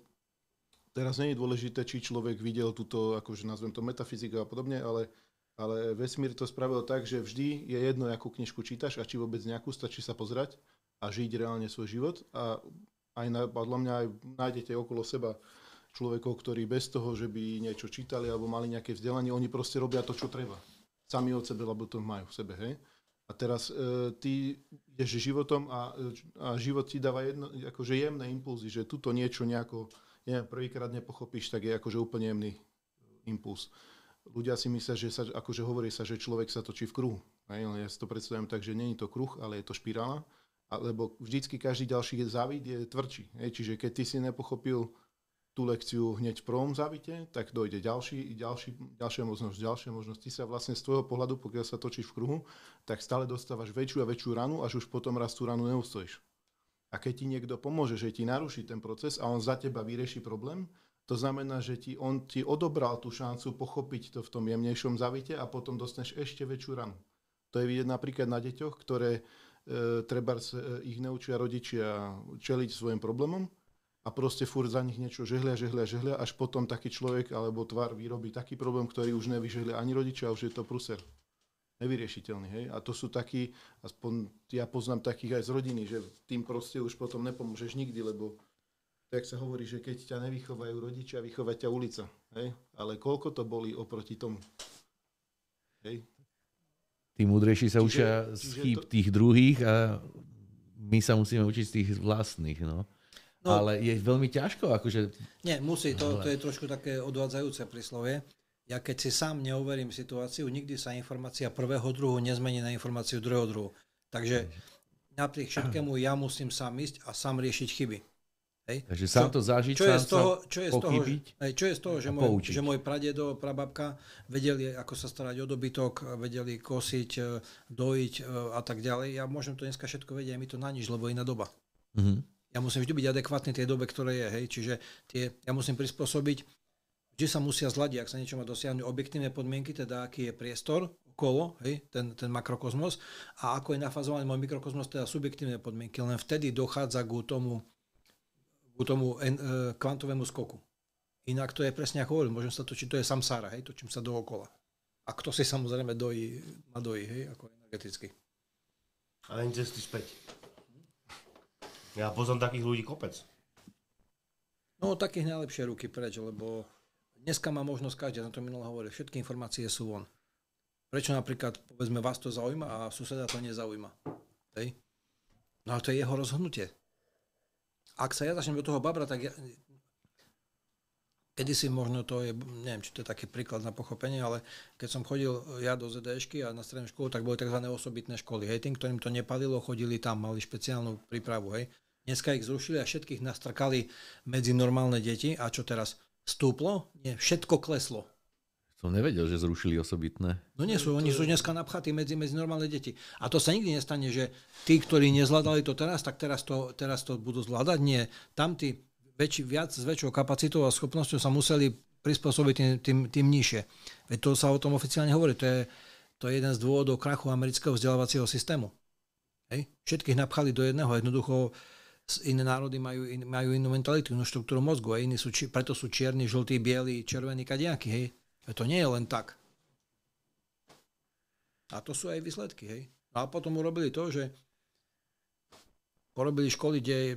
teraz nie je dôležité, či človek videl túto, akože nazvem to metafyzika a podobne, ale, ale vesmír to spravil tak, že vždy je jedno, akú knižku čítaš a či vôbec nejakú, stačí sa pozerať a žiť reálne svoj život a aj na, podľa mňa aj nájdete okolo seba človekov, ktorí bez toho, že by niečo čítali alebo mali nejaké vzdelanie, oni proste robia to, čo treba. Sami od sebe, lebo to majú v sebe, hej? A teraz e, ty ideš životom a, a život ti dáva jedno, akože jemné impulzy, že tuto niečo nejako, neviem, prvýkrát nepochopíš, tak je akože úplne jemný e, impuls. Ľudia si myslia, že sa, akože hovorí sa, že človek sa točí v kruhu. Hej? No, ja si to predstavujem tak, že není to kruh, ale je to špirála, lebo vždycky každý ďalší závid je tvrdší. Hej? Čiže keď ty si nepochopil tú lekciu hneď v prvom zavite, tak dojde ďalší, ďalší, ďalšia možnosť, ďalšia možnosť. Ty sa vlastne z tvojho pohľadu, pokiaľ sa točíš v kruhu, tak stále dostávaš väčšiu a väčšiu ranu, až už potom raz tú ranu neustojíš. A keď ti niekto pomôže, že ti naruší ten proces a on za teba vyrieši problém, to znamená, že ti, on ti odobral tú šancu pochopiť to v tom jemnejšom zavite a potom dostaneš ešte väčšiu ranu. To je vidieť napríklad na deťoch, ktoré e, treba e, ich neučia rodičia čeliť svojim problémom, a proste furt za nich niečo žehlia, žehlia, žehlia, až potom taký človek alebo tvar vyrobí taký problém, ktorý už nevyžehlia ani rodičia, už je to pruser. Nevyriešiteľný, hej? A to sú takí, aspoň ja poznám takých aj z rodiny, že tým proste už potom nepomôžeš nikdy, lebo tak sa hovorí, že keď ťa nevychovajú rodičia, vychová ťa ulica, hej? Ale koľko to boli oproti tomu? Hej? Tí múdrejší sa čiže, učia z chýb to... tých druhých a my sa musíme učiť z tých vlastných, no. No, ale je veľmi ťažko. Akože... Nie, musí, to, to je trošku také odvádzajúce príslovie. Ja keď si sám neoverím situáciu, nikdy sa informácia prvého druhu nezmení na informáciu druhého druhu. Takže napriek všetkému ja musím sám ísť a sám riešiť chyby. Hej? Takže sám to zažiť, čo, sám je z toho, čo je z toho, že, čo je z toho, že môj, že môj pradedo, prababka vedeli, ako sa starať o dobytok, vedeli kosiť, eh, dojiť eh, a tak ďalej. Ja môžem to dneska všetko vedieť, aj mi to na nič, lebo iná doba. Mm-hmm ja musím vždy byť adekvátny tej dobe, ktoré je, hej, čiže tie, ja musím prispôsobiť, vždy sa musia zladiť, ak sa niečo má dosiahnuť, objektívne podmienky, teda aký je priestor okolo, hej, ten, ten makrokosmos a ako je nafazovaný môj mikrokosmos, teda subjektívne podmienky, len vtedy dochádza k tomu, k tomu en, eh, e, kvantovému skoku. Inak to je presne ako hovorím, môžem sa točiť, to je samsára, hej, točím sa dookola. A kto si samozrejme dojí, ma dojí, hej, ako energeticky. A nie cesty späť. Ja poznám takých ľudí kopec. No takých najlepšie ruky preč, lebo dneska má možnosť každý, na to minulé hovoril, všetky informácie sú von. Prečo napríklad, povedzme, vás to zaujíma a suseda to nezaujíma. Hej? No ale to je jeho rozhodnutie. Ak sa ja začnem do toho babra, tak ja... Kedysi možno to je, neviem, či to je taký príklad na pochopenie, ale keď som chodil e, ja do zds a na strednú školu, tak boli tzv. osobitné školy. Hej, tým, ktorým to nepadilo, chodili tam, mali špeciálnu prípravu. Hej. Dneska ich zrušili a všetkých nastrkali medzi normálne deti. A čo teraz? Stúplo? Nie, všetko kleslo. Som nevedel, že zrušili osobitné. No nie sú, oni sú dneska napchatí medzi, medzi normálne deti. A to sa nikdy nestane, že tí, ktorí nezvládali to teraz, tak teraz to, teraz to budú zvládať. Nie, tam tí väčši, viac s väčšou kapacitou a schopnosťou sa museli prispôsobiť tým, tým, tým nižšie. Veď to sa o tom oficiálne hovorí. To je, to je jeden z dôvodov krachu amerického vzdelávacieho systému. Hej. Všetkých napchali do jedného. Jednoducho iné národy majú, in, majú inú mentalitu, inú štruktúru mozgu a iní sú, či, preto sú čierni, žltí, bieli, červení, kadejakí, hej. A to nie je len tak. A to sú aj výsledky, hej. No a potom urobili to, že porobili školy, kde eh,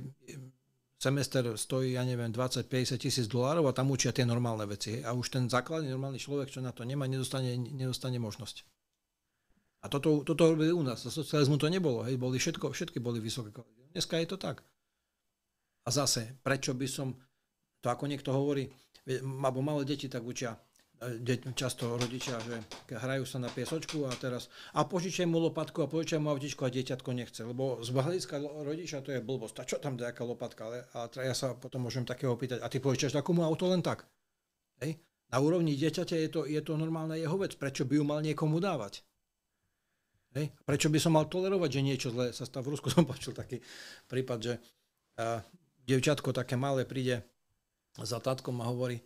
semester stojí, ja neviem, 20-50 tisíc dolárov a tam učia tie normálne veci. Hej. A už ten základný normálny človek, čo na to nemá, nedostane, nedostane možnosť. A toto, toto robili u nás. Za socializmu to nebolo. Hej. Boli všetko, všetky boli vysoké Dneska je to tak. A zase, prečo by som, to ako niekto hovorí, alebo malé deti tak učia, e, často rodičia, že hrajú sa na piesočku a teraz a požičaj mu lopatku a požičaj mu autičku a dieťatko nechce, lebo z hľadiska rodiča to je blbosť. A čo tam nejaká lopatka? Ale, a ja sa potom môžem takého pýtať, a ty požičaš takomu auto len tak? Hej? Na úrovni dieťaťa je to, je to normálne jeho vec. Prečo by ju mal niekomu dávať? Hej? Prečo by som mal tolerovať, že niečo zlé sa stá? V Rusku som počul taký prípad, že devčatko také malé príde za tatkom a hovorí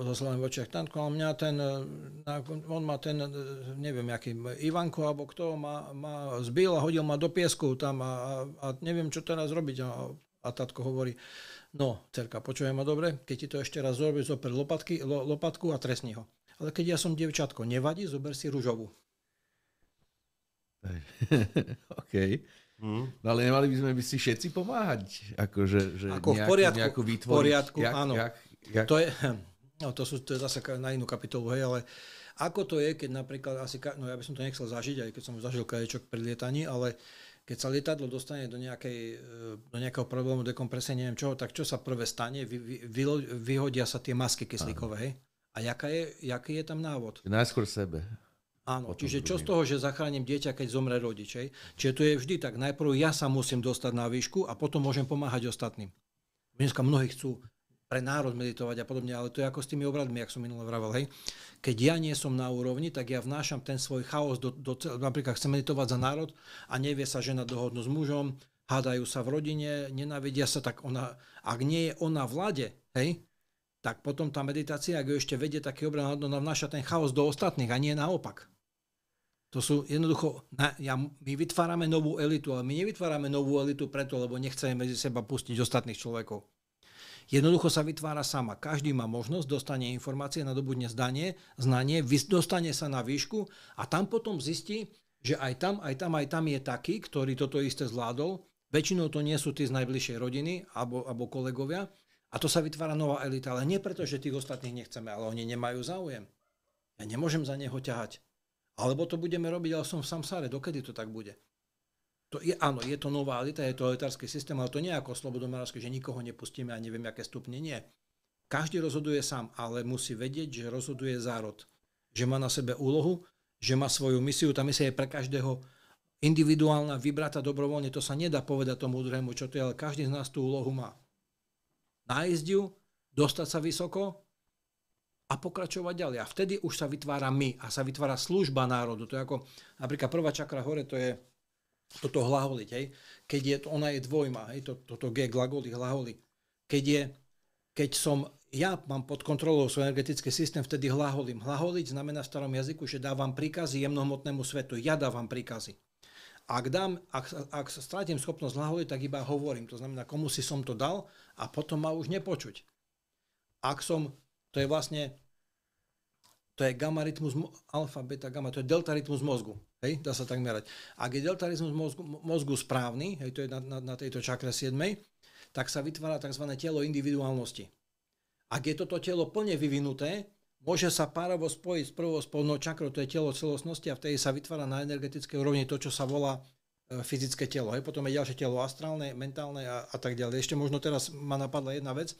so slovami v očiach, tatko, ale mňa ten, e, on má ten, e, neviem, aký, Ivanko alebo kto, ma, ma zbil a hodil ma do piesku tam a, a, a neviem, čo teraz robiť. A, a tatko hovorí, no, cerka, počujem ma dobre, keď ti to ešte raz zrobí, zoper lopatky, lo, lopatku a trestni ho. Ale keď ja som devčatko, nevadí, zober si rúžovú. OK. Mm. No ale nemali by sme by si všetci pomáhať. Akože, že Ako nejakú, v poriadku, nejakú vytvoriť. V poriadku, jak, áno. Jak, jak... To, je, no, to, sú, to je zase na inú kapitolu, hej, ale ako to je, keď napríklad, asi, no ja by som to nechcel zažiť, aj keď som zažil kaječok pri lietaní, ale keď sa lietadlo dostane do, nejakej, e, do nejakého problému dekompresie, neviem čoho, tak čo sa prvé stane? Vy, vy, vy, vyhodia sa tie masky kyslíkové, hej? A jaká je, jaký je tam návod? Najskôr sebe. Áno, čiže čo z toho, že zachránim dieťa, keď zomre rodič. Hej? Čiže to je vždy tak, najprv ja sa musím dostať na výšku a potom môžem pomáhať ostatným. Dneska mnohí chcú pre národ meditovať a podobne, ale to je ako s tými obradmi, ak som minule vravel, hej. Keď ja nie som na úrovni, tak ja vnášam ten svoj chaos, do, do, napríklad chcem meditovať za národ a nevie sa žena dohodnúť s mužom, hádajú sa v rodine, nenávidia sa, tak ona, ak nie je ona vlade, hej, tak potom tá meditácia, ak ju ešte vedie taký obrad, ona vnáša ten chaos do ostatných a nie naopak. To sú jednoducho, na, ja, my vytvárame novú elitu, ale my nevytvárame novú elitu preto, lebo nechceme medzi seba pustiť ostatných človekov. Jednoducho sa vytvára sama. Každý má možnosť, dostane informácie, nadobudne zdanie, znanie, dostane sa na výšku a tam potom zistí, že aj tam, aj tam, aj tam je taký, ktorý toto isté zvládol. Väčšinou to nie sú tí z najbližšej rodiny alebo, alebo kolegovia. A to sa vytvára nová elita, ale nie preto, že tých ostatných nechceme, ale oni nemajú záujem. Ja nemôžem za neho ťahať. Alebo to budeme robiť, ale som v samsáre, dokedy to tak bude? To je, áno, je to nová elita, je to elitársky systém, ale to nie je ako slobodomárske, že nikoho nepustíme a neviem, aké stupne. Nie. Každý rozhoduje sám, ale musí vedieť, že rozhoduje zárod. Že má na sebe úlohu, že má svoju misiu. Tá misia je pre každého individuálna, vybratá dobrovoľne. To sa nedá povedať tomu druhému, čo to je, ale každý z nás tú úlohu má. Nájsť ju, dostať sa vysoko a pokračovať ďalej. A vtedy už sa vytvára my a sa vytvára služba národu. To je ako napríklad prvá čakra hore, to je toto hlaholiť, hej. Keď je, ona je dvojma, hej, to, toto G, glagoli, hlaholi. Keď je, keď som, ja mám pod kontrolou svoj energetický systém, vtedy hlaholím. Hlaholiť znamená v starom jazyku, že dávam príkazy jemnohmotnému svetu. Ja dávam príkazy. Ak, dám, ak, ak strátim schopnosť hlaholiť, tak iba hovorím. To znamená, komu si som to dal a potom ma už nepočuť. Ak som to je vlastne, to je gamma rytmus, alfa, beta, gamma, to je delta rytmus mozgu. Hej, dá sa tak merať. Ak je delta rytmus mozgu, mozgu správny, hej, to je na, na, na tejto čakre 7, tak sa vytvára tzv. telo individuálnosti. Ak je toto telo plne vyvinuté, môže sa párovo spojiť s prvou spodnou čakrou, to je telo celostnosti a vtedy sa vytvára na energetickej úrovni to, čo sa volá e, fyzické telo. Hej. Potom je ďalšie telo astrálne, mentálne a, a tak ďalej. Ešte možno teraz ma napadla jedna vec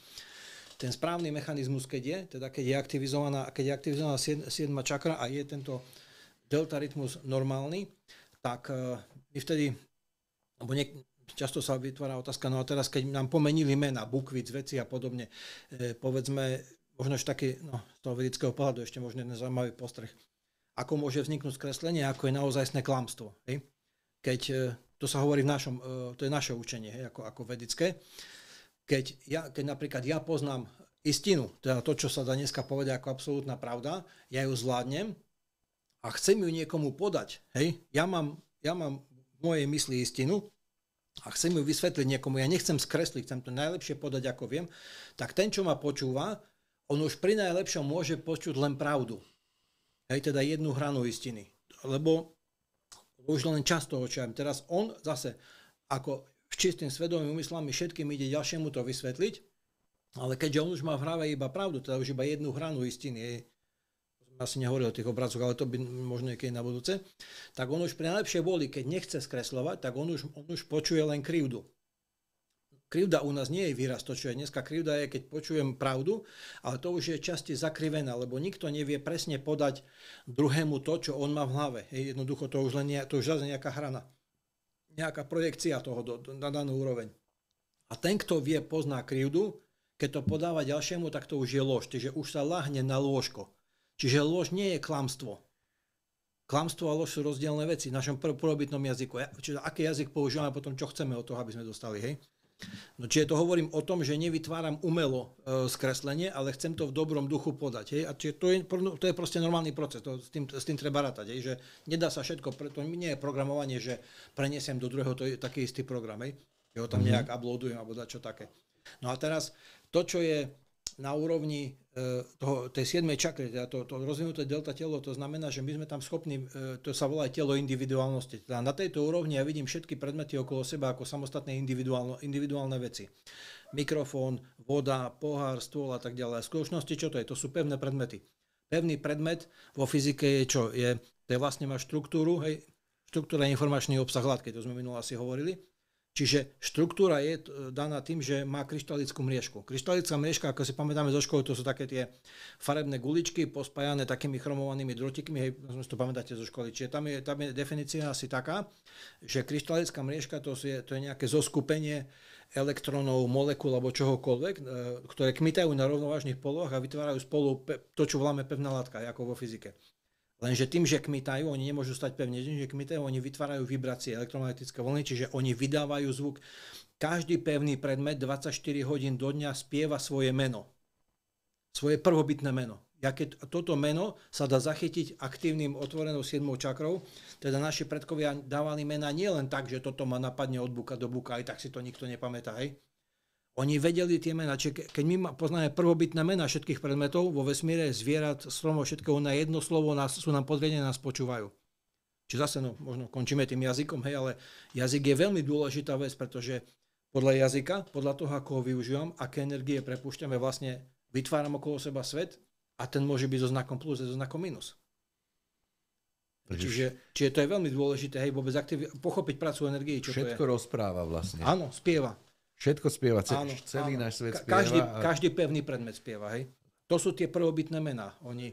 ten správny mechanizmus, keď je, teda keď je aktivizovaná, keď je aktivizovaná 7. čakra a je tento delta rytmus normálny, tak e, my vtedy, alebo niek- často sa vytvára otázka, no a teraz keď nám pomenili mena, bukvic, veci a podobne, e, povedzme, možno ešte taký, no, z toho vedického pohľadu ešte možno jeden zaujímavý postreh. Ako môže vzniknúť skreslenie, ako je sné klamstvo. Hej? Keď, e, to sa hovorí v našom, e, to je naše učenie, hej, ako, ako vedické, keď, ja, keď napríklad ja poznám istinu, teda to, čo sa dá dneska povedať ako absolútna pravda, ja ju zvládnem a chcem ju niekomu podať. Hej? Ja, mám, ja mám v mojej mysli istinu a chcem ju vysvetliť niekomu, ja nechcem skresliť, chcem to najlepšie podať, ako viem, tak ten, čo ma počúva, on už pri najlepšom môže počuť len pravdu. Hej, teda jednu hranu istiny. Lebo už len často, toho čo Teraz on zase, ako s čistým svedomím umyslami všetkým ide ďalšiemu to vysvetliť, ale keďže on už má v hrave iba pravdu, teda už iba jednu hranu istiny, asi nehovoril o tých obrazoch, ale to by možno niekedy na budúce, tak on už pri najlepšej voli, keď nechce skreslovať, tak on už, on už počuje len krivdu. Krivda u nás nie je výraz, to čo je dneska krivda je, keď počujem pravdu, ale to už je časti zakrivená, lebo nikto nevie presne podať druhému to, čo on má v hlave. jednoducho to už len nie, to už zase nejaká hrana nejaká projekcia toho do, na danú úroveň. A ten, kto vie, pozná krivdu, keď to podáva ďalšiemu, tak to už je lož. Čiže už sa lahne na lôžko. Čiže lož nie je klamstvo. Klamstvo a lož sú rozdielne veci v našom prvobytnom jazyku. Čiže aký jazyk používame potom, čo chceme od toho, aby sme dostali. Hej? No čiže to hovorím o tom, že nevytváram umelo e, skreslenie, ale chcem to v dobrom duchu podať. Hej? A čiže to je, to je proste normálny proces, to, s, tým, s tým treba rátať, hej? že nedá sa všetko, preto nie je programovanie, že prenesiem do druhého to je taký istý program, hej? že ho tam mhm. nejak uploadujem alebo čo také. No a teraz to, čo je na úrovni e, toho, tej 7. čakry, teda to, to rozvinuté delta telo, to znamená, že my sme tam schopní, e, to sa volá telo individuálnosti. Teda na tejto úrovni ja vidím všetky predmety okolo seba ako samostatné individuálne, individuálne veci. Mikrofón, voda, pohár, stôl a tak ďalej. V skutočnosti čo to je? To sú pevné predmety. Pevný predmet vo fyzike je čo? Je, to je vlastne má štruktúru, hej, štruktúra informačný obsah hladkej, to sme minul asi hovorili. Čiže štruktúra je daná tým, že má kryštalickú mriežku. Kryštalická mriežka, ako si pamätáme zo školy, to sú také tie farebné guličky pospajané takými chromovanými drotikmi, hej, to pamätáte zo školy. Čiže tam je, tam je definícia asi taká, že kryštalická mriežka to je, to je nejaké zoskupenie elektronov, molekúl alebo čohokoľvek, e, ktoré kmitajú na rovnovážnych polohách a vytvárajú spolu to, čo voláme pevná látka, ako vo fyzike. Lenže tým, že kmitajú, oni nemôžu stať pevne, že kmitajú, oni vytvárajú vibrácie elektromagnetické vlny, čiže oni vydávajú zvuk. Každý pevný predmet 24 hodín do dňa spieva svoje meno. Svoje prvobytné meno. Ja keď toto meno sa dá zachytiť aktívnym otvorenou siedmou čakrou, teda naši predkovia dávali mena nielen tak, že toto ma napadne od buka do buka, aj tak si to nikto nepamätá, hej? Oni vedeli tie mená. Čiže keď my poznáme prvobytné mená všetkých predmetov vo vesmíre, zvierat, stromov, všetkého na jedno slovo nás, sú nám podriadené, nás počúvajú. Čiže zase, no, možno končíme tým jazykom, hej, ale jazyk je veľmi dôležitá vec, pretože podľa jazyka, podľa toho, ako ho využívam, aké energie prepúšťame, vlastne vytváram okolo seba svet a ten môže byť so znakom plus a so znakom minus. Čiže, čiže to je veľmi dôležité, hej, vôbec aktiv- pochopiť prácu energie, čo Všetko to je. rozpráva vlastne. Áno, spieva. Všetko spieva, áno, celý áno. náš svet spieva. Každý, a... každý pevný predmet spieva, hej? To sú tie prvobytné mená. Oni...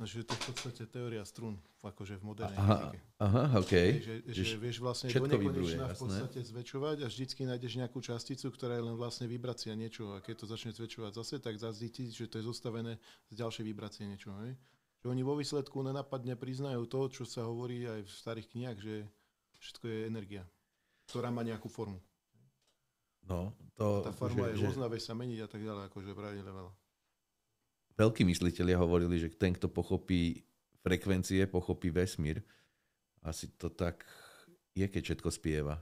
No, že to je v podstate teória strún, akože v modernej aha, Aha, OK. Že, že, že vieš vlastne do nekonečna v podstate zväčšovať a vždycky nájdeš nejakú časticu, ktorá je len vlastne vibrácia niečoho. A keď to začne zväčšovať zase, tak zase že to je zostavené z ďalšej vibrácie niečoho. Že oni vo výsledku nenapadne priznajú to, čo sa hovorí aj v starých knihách, že Všetko je energia, ktorá má nejakú formu. No, to, tá forma že, je rôzna, že... sa meniť a tak ďalej, akože vrajne veľa. Veľkí mysliteľia hovorili, že ten, kto pochopí frekvencie, pochopí vesmír. Asi to tak je, keď všetko spieva.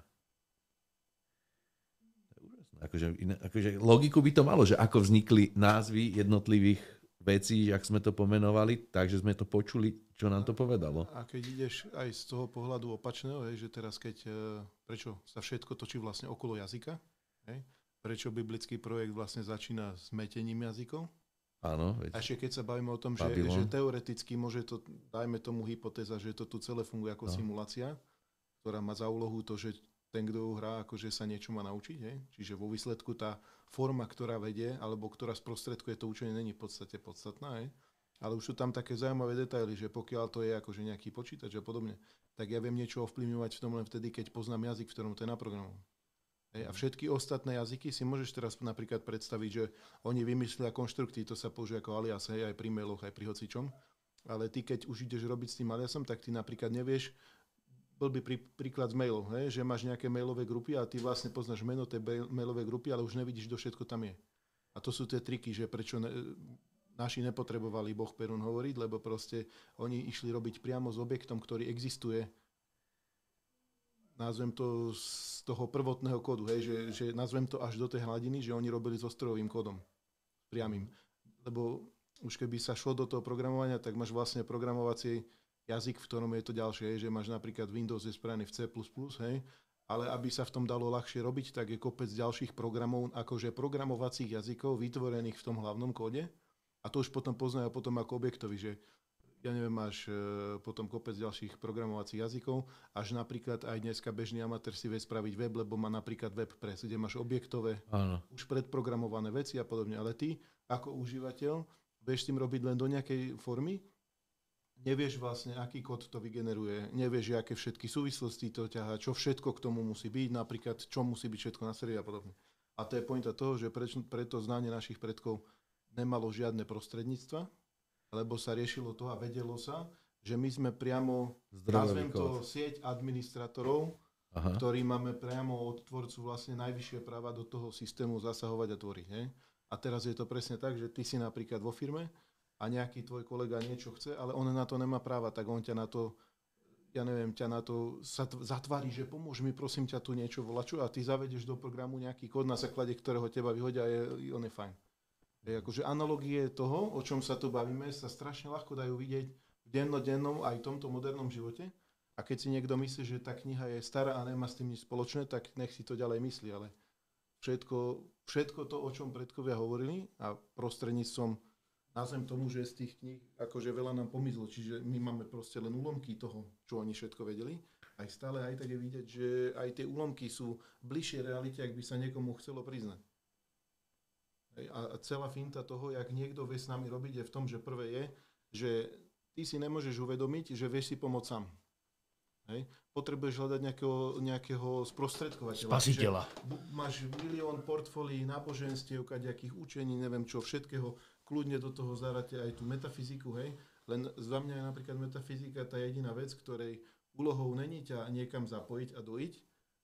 Akože, akože logiku by to malo, že ako vznikli názvy jednotlivých veci, ak sme to pomenovali, takže sme to počuli, čo nám to povedalo. A keď ideš aj z toho pohľadu opačného, hej, že teraz keď, e, prečo sa všetko točí vlastne okolo jazyka, hej, prečo biblický projekt vlastne začína s metením jazykov, Áno. Veď. A ešte keď sa bavíme o tom, že, že teoreticky môže to, dajme tomu hypotéza, že to tu celé funguje ako no. simulácia, ktorá má za úlohu to, že ten, kto ju hrá, akože sa niečo má naučiť. Hej? Čiže vo výsledku tá forma, ktorá vedie, alebo ktorá sprostredkuje to učenie, není v podstate podstatná. Hej? Ale už sú tam také zaujímavé detaily, že pokiaľ to je akože nejaký počítač a podobne, tak ja viem niečo ovplyvňovať v tom len vtedy, keď poznám jazyk, v ktorom to je naprogramované. Hej, a mhm. všetky ostatné jazyky si môžeš teraz napríklad predstaviť, že oni vymyslia konštrukty, to sa použije ako alias hej, aj pri mailoch, aj pri hocičom. Ale ty, keď už ideš robiť s tým aliasom, tak ty napríklad nevieš blbý prí, príklad z mailov, hej? že máš nejaké mailové grupy a ty vlastne poznáš meno tej mailovej grupy, ale už nevidíš, kto všetko tam je. A to sú tie triky, že prečo ne, naši nepotrebovali Boh Perun hovoriť, lebo proste oni išli robiť priamo s objektom, ktorý existuje. Nazvem to z toho prvotného kódu, hej? Že, že nazvem to až do tej hladiny, že oni robili s ostrojovým kódom, priamým. Lebo už keby sa šlo do toho programovania, tak máš vlastne programovacie jazyk, v ktorom je to ďalšie, že máš napríklad Windows je spravený v C++, hej, ale aby sa v tom dalo ľahšie robiť, tak je kopec ďalších programov, akože programovacích jazykov vytvorených v tom hlavnom kóde a to už potom poznajú potom ako objektovi, že ja neviem, máš e, potom kopec ďalších programovacích jazykov, až napríklad aj dneska bežný amatér si vie spraviť web, lebo má napríklad WebPress, kde máš objektové, ano. už predprogramované veci a podobne, ale ty ako užívateľ vieš s tým robiť len do nejakej formy nevieš vlastne, aký kód to vygeneruje, nevieš, aké všetky súvislosti to ťahá, čo všetko k tomu musí byť, napríklad čo musí byť všetko na sérii a podobne. A to je pointa toho, že preč, preto znanie našich predkov nemalo žiadne prostredníctva, lebo sa riešilo to a vedelo sa, že my sme priamo, nazvem to sieť administratorov, Aha. ktorý máme priamo od tvorcu vlastne najvyššie práva do toho systému zasahovať a tvoriť. He? A teraz je to presne tak, že ty si napríklad vo firme, a nejaký tvoj kolega niečo chce, ale on na to nemá práva, tak on ťa na to ja neviem, ťa na to sa zatvári, že pomôž mi, prosím ťa, tu niečo volaču a ty zavedeš do programu nejaký kód, na základe ktorého teba vyhodia a je, on je fajn. Je, akože analogie toho, o čom sa tu bavíme, sa strašne ľahko dajú vidieť v dennodennom aj tomto modernom živote. A keď si niekto myslí, že tá kniha je stará a nemá s tým nič spoločné, tak nech si to ďalej myslí. Ale všetko, všetko to, o čom predkovia hovorili a prostredníctvom názem tomu, že z tých kníh akože veľa nám pomizlo, čiže my máme proste len úlomky toho, čo oni všetko vedeli. Aj stále aj tak je vidieť, že aj tie úlomky sú bližšie realite, ak by sa niekomu chcelo priznať. A celá finta toho, jak niekto vie s nami robiť, je v tom, že prvé je, že ty si nemôžeš uvedomiť, že vieš si pomôcť sám. Hej. Potrebuješ hľadať nejakého, nejakého sprostredkovateľa. Spasiteľa. Máš milión portfólií náboženstiev, kaďakých učení, neviem čo, všetkého kľudne do toho zarate aj tú metafyziku, hej. Len za mňa je napríklad metafyzika tá jediná vec, ktorej úlohou není ťa niekam zapojiť a dojiť,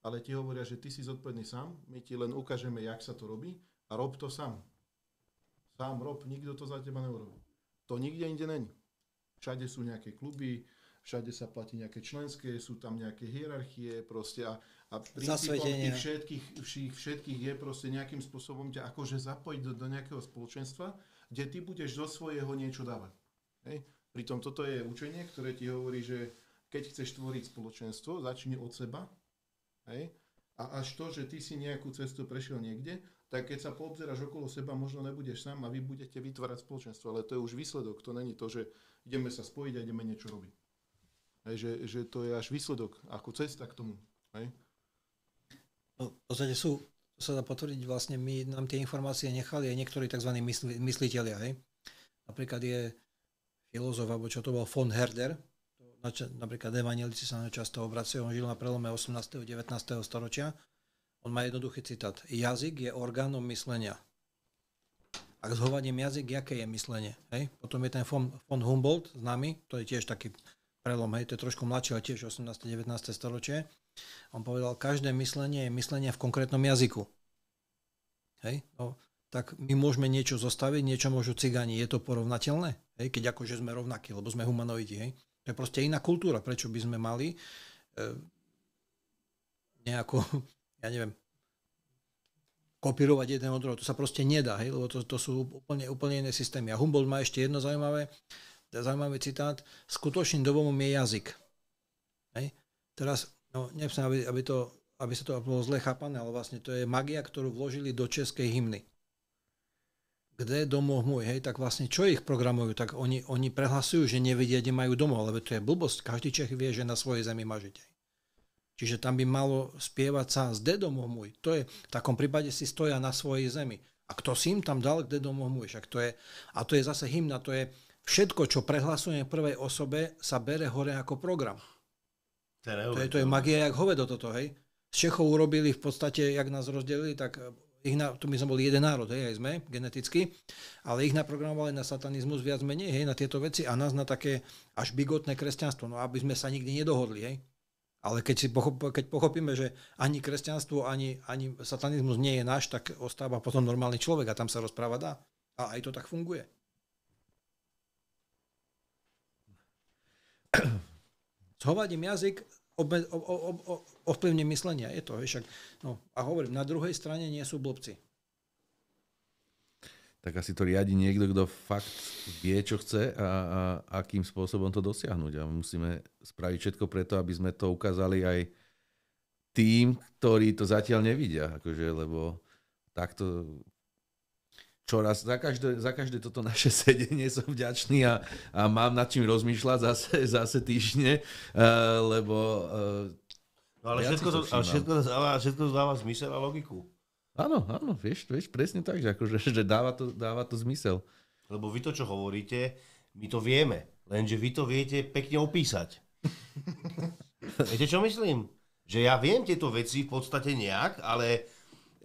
ale ti hovoria, že ty si zodpovedný sám, my ti len ukážeme, jak sa to robí a rob to sám. Sám rob, nikto to za teba neurobí. To nikde inde není. Všade sú nejaké kluby, všade sa platí nejaké členské, sú tam nejaké hierarchie proste a, a princípom tých všetkých, všetkých je proste nejakým spôsobom ťa akože zapojiť do, do nejakého spoločenstva, kde ty budeš zo svojho niečo dávať. Hej. Pritom toto je učenie, ktoré ti hovorí, že keď chceš tvoriť spoločenstvo, začni od seba. Hej. A až to, že ty si nejakú cestu prešiel niekde, tak keď sa poobzeráš okolo seba, možno nebudeš sám a vy budete vytvárať spoločenstvo. Ale to je už výsledok, to není to, že ideme sa spojiť a ideme niečo robiť. Hej, že, že to je až výsledok, ako cesta k tomu. Hej? No, v podstate sú sa dá potvrdiť, vlastne my nám tie informácie nechali aj niektorí tzv. Mysli, mysliteľia. Hej. Napríklad je filozof, alebo čo to bol, von Herder, napríklad evangelici sa na často obracajú, on žil na prelome 18. a 19. storočia. On má jednoduchý citát. Jazyk je orgánom myslenia. Ak zhovadím jazyk, jaké je myslenie? Hej? Potom je ten von, von Humboldt známy, to je tiež taký prelom, hej, to je trošku mladšie, ale tiež 18. 19. storočie. On povedal, každé myslenie je myslenie v konkrétnom jazyku. Hej? No, tak my môžeme niečo zostaviť, niečo môžu cigáni. Je to porovnateľné? Hej? Keď akože sme rovnakí, lebo sme humanoidi. Hej? To je proste iná kultúra. Prečo by sme mali e, nejako, ja neviem, kopírovať jeden od druhého. To sa proste nedá, hej? lebo to, to sú úplne, úplne iné systémy. A Humboldt má ešte jedno zaujímavé, zaujímavý citát. Skutočným domom je jazyk. Hej? Teraz No, nechcem, aby, aby, to, aby sa to bolo zle chápané, ale vlastne to je magia, ktorú vložili do českej hymny. Kde domov môj, hej, tak vlastne čo ich programujú? Tak oni, oni prehlasujú, že nevedia, kde majú domov, lebo to je blbosť. Každý Čech vie, že na svojej zemi má žiť. Čiže tam by malo spievať sa zde domov môj. To je, v takom prípade si stoja na svojej zemi. A kto si im tam dal, kde domov môj? Však to je, a to je zase hymna, to je všetko, čo prehlasuje v prvej osobe, sa bere hore ako program to, je, to je no. magia jak hovedo toto, hej. Z Čechov urobili v podstate, jak nás rozdelili, tak e, ich na, to my sme boli jeden národ, hej, aj sme, geneticky, ale ich naprogramovali na satanizmus viac menej, hej, na tieto veci a nás na také až bigotné kresťanstvo, no aby sme sa nikdy nedohodli, hej. Ale keď, si pochop, keď pochopíme, že ani kresťanstvo, ani, ani satanizmus nie je náš, tak ostáva potom normálny človek a tam sa rozpráva dá. A aj to tak funguje. Zhovadím jazyk obme, myslenia. Je to, ak, No, a hovorím, na druhej strane nie sú blbci. Tak asi to riadi niekto, kto fakt vie, čo chce a, a akým spôsobom to dosiahnuť. A musíme spraviť všetko preto, aby sme to ukázali aj tým, ktorí to zatiaľ nevidia. Akože, lebo takto čoraz, za každé, za každé toto naše sedenie som vďačný a, a mám nad čím rozmýšľať zase, zase týždne, uh, lebo... Uh, no ale všetko, to, ale všetko to dáva, všetko to dáva zmysel a logiku. Áno, áno, vieš, vieš presne tak, že, akože, že dáva, to, dáva to zmysel. Lebo vy to, čo hovoríte, my to vieme, lenže vy to viete pekne opísať. Viete, čo myslím? Že ja viem tieto veci v podstate nejak, ale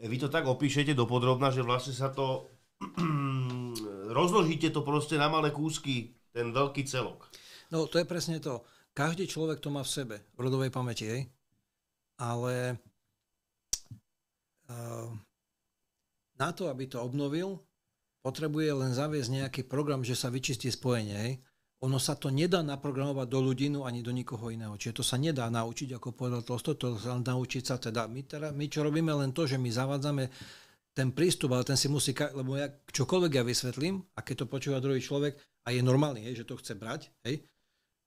vy to tak opíšete dopodrobná, že vlastne sa to rozložíte to proste na malé kúsky, ten veľký celok. No to je presne to. Každý človek to má v sebe, v rodovej pamäti, hej? Ale uh, na to, aby to obnovil, potrebuje len zaviesť nejaký program, že sa vyčistí spojenie, hej? Ono sa to nedá naprogramovať do ľudí, ani do nikoho iného. Čiže to sa nedá naučiť, ako povedal Tolstoj, to sa naučiť sa teda. My, teda, my čo robíme len to, že my zavádzame ten prístup, ale ten si musí, lebo ja čokoľvek ja vysvetlím, a keď to počúva druhý človek a je normálny, hej, že to chce brať, hej,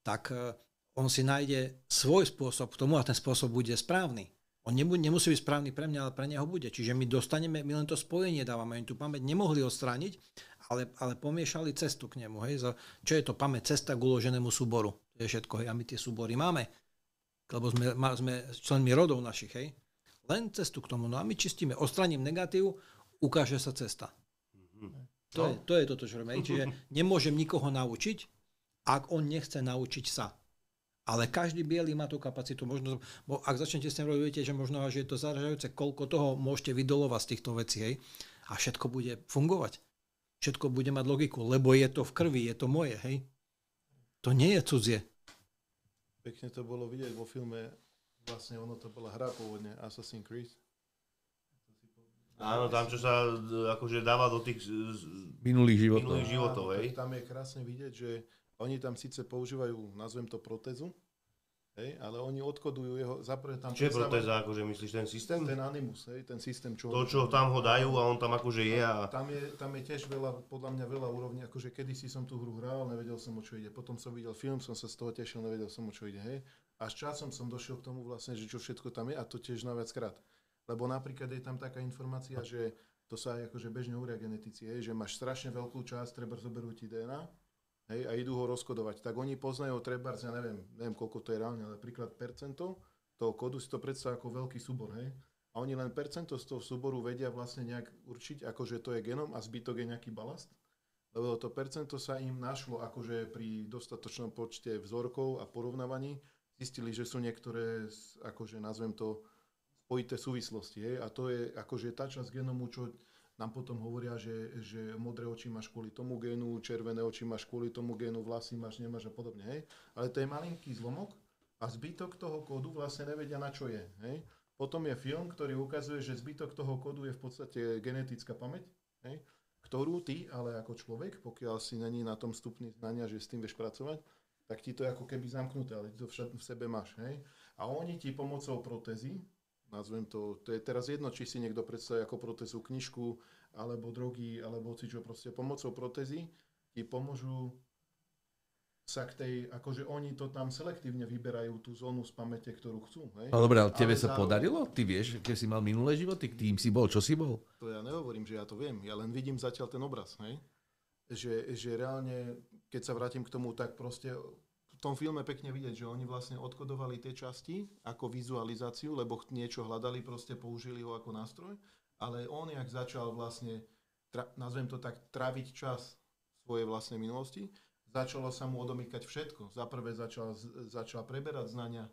tak e, on si nájde svoj spôsob k tomu a ten spôsob bude správny. On nemusí byť správny pre mňa, ale pre neho bude. Čiže my dostaneme, my len to spojenie dávame, oni tú pamäť nemohli odstrániť, ale, ale pomiešali cestu k nemu. Hej. Za, čo je to pamäť? Cesta k uloženému súboru. To je všetko. Hej. A my tie súbory máme, lebo sme, sme členmi rodov našich. Hej len cestu k tomu. No a my čistíme, ostraním negatív, ukáže sa cesta. Mhm. To, je, to je toto, čo robíme. Čiže nemôžem nikoho naučiť, ak on nechce naučiť sa. Ale každý biely má tú kapacitu. Možno, bo ak začnete s tým robiť, viete, že možno že je to zaražajúce, koľko toho môžete vydolovať z týchto vecí. Hej? A všetko bude fungovať. Všetko bude mať logiku, lebo je to v krvi, je to moje. Hej? To nie je cudzie. Pekne to bolo vidieť vo filme vlastne ono to bola hra pôvodne, Assassin's Creed. Áno, tam čo sa e, akože dáva do tých e, minulých životov. Minulých životov, hej. Tam je krásne vidieť, že oni tam síce používajú, nazvem to protezu, hej, ale oni odkodujú jeho, zaprvé tam... Čo je proteza, akože myslíš ten systém? Ten animus, hej, ten systém, čo... To, čo tam ho dajú a on tam akože je a... Tam je, tam je tiež veľa, podľa mňa veľa úrovní, akože kedysi som tú hru hral, nevedel som o čo ide, potom som videl film, som sa z toho tešil, nevedel som o čo ide, hej. A s časom som došiel k tomu vlastne, že čo všetko tam je a to tiež na viackrát. Lebo napríklad je tam taká informácia, že to sa aj akože bežne hovoria genetici, hej, že máš strašne veľkú časť, treba zoberú ti DNA hej, a idú ho rozkodovať. Tak oni poznajú treba, ja neviem, neviem koľko to je reálne, ale príklad percento toho kódu si to predstavuje ako veľký súbor. Hej. A oni len percento z toho súboru vedia vlastne nejak určiť, akože to je genom a zbytok je nejaký balast. Lebo to percento sa im našlo akože pri dostatočnom počte vzorkov a porovnávaní zistili, že sú niektoré, akože nazvem to, spojité súvislosti. Hej? A to je akože tá časť genomu, čo nám potom hovoria, že, že modré oči máš kvôli tomu genu, červené oči máš kvôli tomu genu, vlasy máš, nemáš a podobne. Hej? Ale to je malinký zlomok a zbytok toho kódu vlastne nevedia, na čo je. Hej? Potom je film, ktorý ukazuje, že zbytok toho kódu je v podstate genetická pamäť, hej? ktorú ty, ale ako človek, pokiaľ si není na tom stupni znania, že s tým vieš pracovať, tak ti to je ako keby zamknuté, ale ty to však v sebe máš, hej? A oni ti pomocou protezy, nazvem to, to je teraz jedno, či si niekto predstaví ako protezu knižku, alebo drogy, alebo si čo proste, pomocou protezy ti pomôžu sa k tej, akože oni to tam selektívne vyberajú tú zónu z pamäte, ktorú chcú. Hej? No dobre, ale tebe ale sa zároveň... podarilo? Ty vieš, keď si mal minulé životy, k tým si bol, čo si bol? To ja nehovorím, že ja to viem, ja len vidím zatiaľ ten obraz, hej? Že, že reálne, keď sa vrátim k tomu, tak proste tom filme pekne vidieť, že oni vlastne odkodovali tie časti ako vizualizáciu, lebo niečo hľadali, proste použili ho ako nástroj, ale on, jak začal vlastne, tra, nazvem to tak, traviť čas svojej vlastnej minulosti, začalo sa mu odomýkať všetko. Za prvé začal, začal preberať znania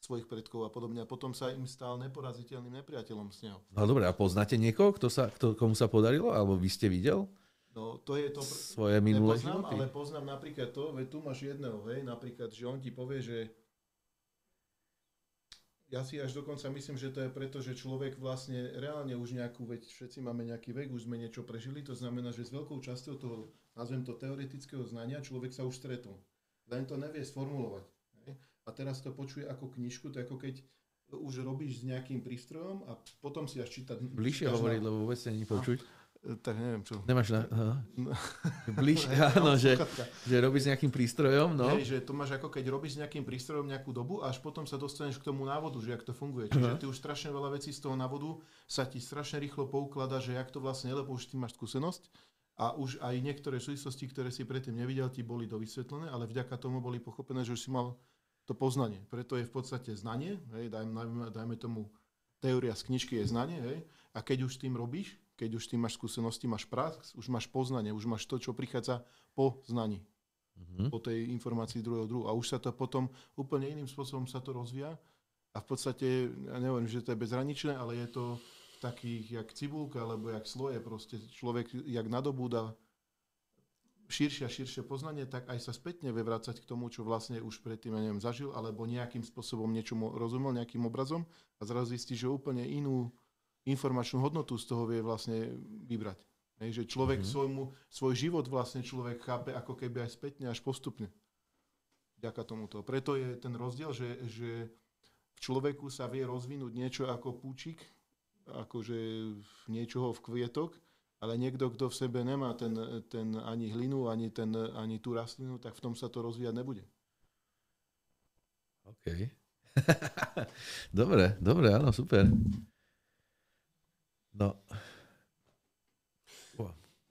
svojich predkov a podobne. A potom sa im stal neporaziteľným nepriateľom s neho. No dobre, a poznáte niekoho, kto sa, kto, komu sa podarilo? Alebo vy ste videl? No to je to... svoje minulé nepoznám, životy. Ale poznám napríklad to, veď tu máš jedného, hej, napríklad, že on ti povie, že ja si až dokonca myslím, že to je preto, že človek vlastne reálne už nejakú, veď všetci máme nejaký vek, už sme niečo prežili, to znamená, že s veľkou časťou toho, nazvem to teoretického znania, človek sa už stretol. Len to nevie sformulovať. Ne? A teraz to počuje ako knižku, to je ako keď už robíš s nejakým prístrojom a potom si až čítať... Bližšie hovoriť, na... lebo vôbec sa nepočuť. A, no. Eh, tak neviem čo. Nemáš na... No. Blíž, áno, no, že, že robíš s nejakým prístrojom, no. Hej, že to máš ako keď robíš s nejakým prístrojom nejakú dobu, až potom sa dostaneš k tomu návodu, že jak to funguje. Čiže ty už strašne veľa vecí z toho návodu sa ti strašne rýchlo pouklada, že jak to vlastne, lebo už ty máš skúsenosť a už aj niektoré súvislosti, ktoré si predtým nevidel, ti boli dovysvetlené, ale vďaka tomu boli pochopené, že už si mal to poznanie. Preto je v podstate znanie, hej, dajme, dajme tomu teória z knižky je znanie, hej, a keď už tým robíš, keď už ty máš skúsenosti, máš prax, už máš poznanie, už máš to, čo prichádza po znaní, mm-hmm. po tej informácii druhého druhu. A už sa to potom úplne iným spôsobom sa to rozvíja a v podstate, ja neviem, že to je bezhraničné, ale je to takých, jak cibulka, alebo jak sloje, proste človek, jak nadobúda širšie a širšie poznanie, tak aj sa spätne vevrácať k tomu, čo vlastne už predtým, ja neviem, zažil, alebo nejakým spôsobom niečomu rozumel, nejakým obrazom a zrazu zistí, že úplne inú informačnú hodnotu z toho vie vlastne vybrať. Hej, že človek mm-hmm. svojmu, svoj život vlastne človek chápe ako keby aj spätne, až postupne. Ďaká tomuto. Preto je ten rozdiel, že, že v človeku sa vie rozvinúť niečo ako púčik, akože niečoho v kvietok, ale niekto, kto v sebe nemá ten, ten ani hlinu, ani, ten, ani tú rastlinu, tak v tom sa to rozvíjať nebude. OK. dobre, dobre, áno, super. No.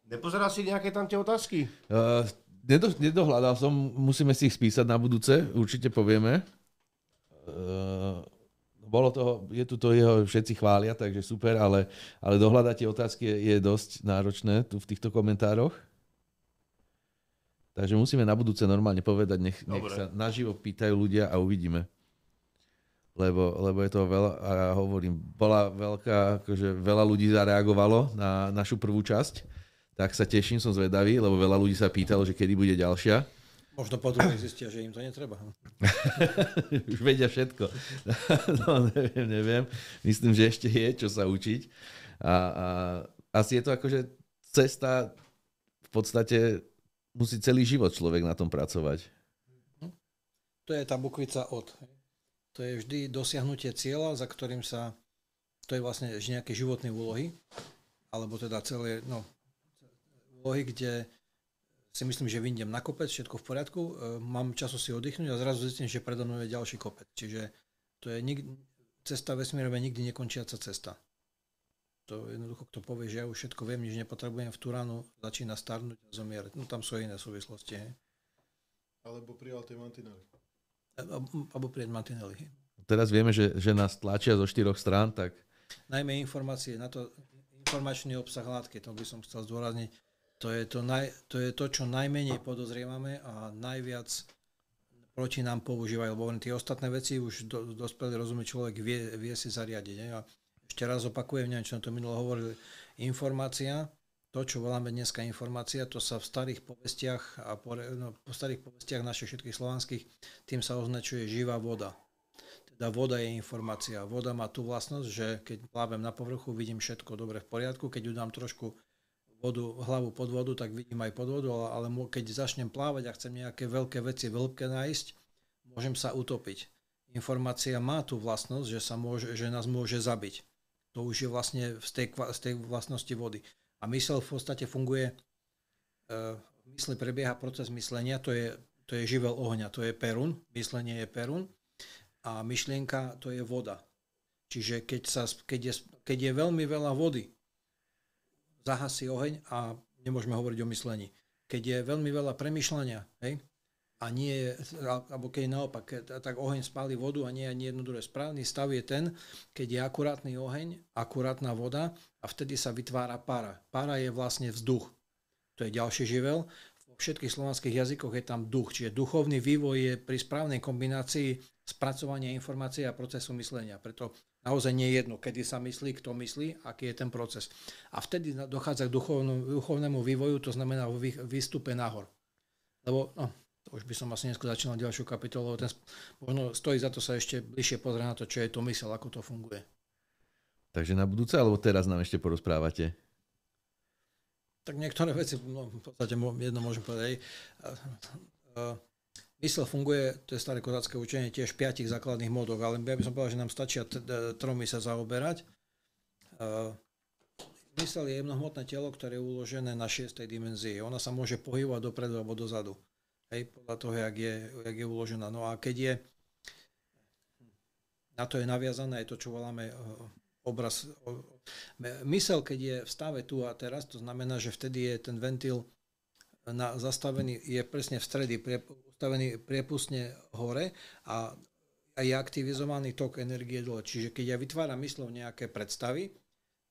Nepozeral si nejaké tam tie otázky? Uh, nedo, nedohľadal som, musíme si ich spísať na budúce, určite povieme. Uh, bolo toho, je tu to jeho, všetci chvália, takže super, ale, ale dohľadať tie otázky je, je dosť náročné tu v týchto komentároch. Takže musíme na budúce normálne povedať, nech, nech sa naživo pýtajú ľudia a uvidíme lebo, lebo je to veľa a ja hovorím, bola veľká, akože veľa ľudí zareagovalo na našu prvú časť, tak sa teším, som zvedavý, lebo veľa ľudí sa pýtalo, že kedy bude ďalšia. Možno potom zistia, že im to netreba. Už vedia všetko. no, neviem, neviem. Myslím, že ešte je čo sa učiť. A, a asi je to akože cesta, v podstate musí celý život človek na tom pracovať. To je tá bukvica od to je vždy dosiahnutie cieľa, za ktorým sa, to je vlastne nejaké životné úlohy, alebo teda celé, no, úlohy, kde si myslím, že vyjdem na kopec, všetko v poriadku, e, mám času si oddychnúť a zrazu zistím, že predo mnou je ďalší kopec. Čiže to je nik- cesta vesmírov nikdy nekončiaca cesta. To jednoducho, kto povie, že ja už všetko viem, nič nepotrebujem, v tú ránu začína starnúť a zomierať. No tam sú iné súvislosti. Alebo prijal tie alebo pred Martinelli. Teraz vieme, že, že nás tlačia zo štyroch strán, tak... Najmä informácie, na to informačný obsah látky, to by som chcel zdôrazniť. To je to, naj, to je to, čo najmenej podozrievame a najviac proti nám používajú, lebo tie ostatné veci už do, dospelý rozumný človek vie, vie si zariadiť. Ne? A ešte raz opakujem, neviem, čo na to minulo hovorili, informácia, to, čo voláme dneska informácia, to sa v starých povestiach a po, no, po starých povestiach našich všetkých slovanských, tým sa označuje živá voda. Teda voda je informácia. Voda má tú vlastnosť, že keď plávem na povrchu, vidím všetko dobre v poriadku, keď ju dám trošku vodu, hlavu pod vodu, tak vidím aj pod vodu, ale, ale keď začnem plávať a chcem nejaké veľké veci veľké nájsť, môžem sa utopiť. Informácia má tú vlastnosť, že, sa môže, že nás môže zabiť. To už je vlastne z tej, z tej vlastnosti vody. A mysel v podstate funguje, e, v mysle prebieha proces myslenia, to je, to je živel ohňa, to je perun, myslenie je perun a myšlienka to je voda. Čiže keď, sa, keď, je, keď je veľmi veľa vody, zahasí oheň a nemôžeme hovoriť o myslení. Keď je veľmi veľa premyšľania, hej, a nie, alebo keď naopak, tak oheň spáli vodu a nie je ani jedno druhé. Správny stav je ten, keď je akurátny oheň, akurátna voda a vtedy sa vytvára para. Para je vlastne vzduch. To je ďalší živel. Vo všetkých slovanských jazykoch je tam duch, čiže duchovný vývoj je pri správnej kombinácii spracovania informácie a procesu myslenia. Preto naozaj nie je jedno, kedy sa myslí, kto myslí, aký je ten proces. A vtedy dochádza k duchovnému, duchovnému vývoju, to znamená výstupe nahor. Lebo no, to už by som asi neskôr začínal ďalšiu kapitolu, ten, možno stojí za to sa ešte bližšie pozrieť na to, čo je to mysel, ako to funguje. Takže na budúce, alebo teraz nám ešte porozprávate? Tak niektoré veci, no, v podstate jedno môžem povedať. Mysl funguje, to je staré kozácké učenie, tiež v piatich základných modoch, ale ja by som povedal, že nám stačia tromi sa zaoberať. Mysl je jednohmotné telo, ktoré je uložené na šiestej dimenzii. Ona sa môže pohybovať dopredu alebo dozadu hej, podľa toho, jak je, jak je uložená. No a keď je, na to je naviazané aj to, čo voláme eh, obraz, eh, mysel, keď je v stave tu a teraz, to znamená, že vtedy je ten ventil na, zastavený, je presne v stredy, ustavený priepustne hore a, a je aktivizovaný tok energie dole. Čiže keď ja vytváram myslov nejaké predstavy,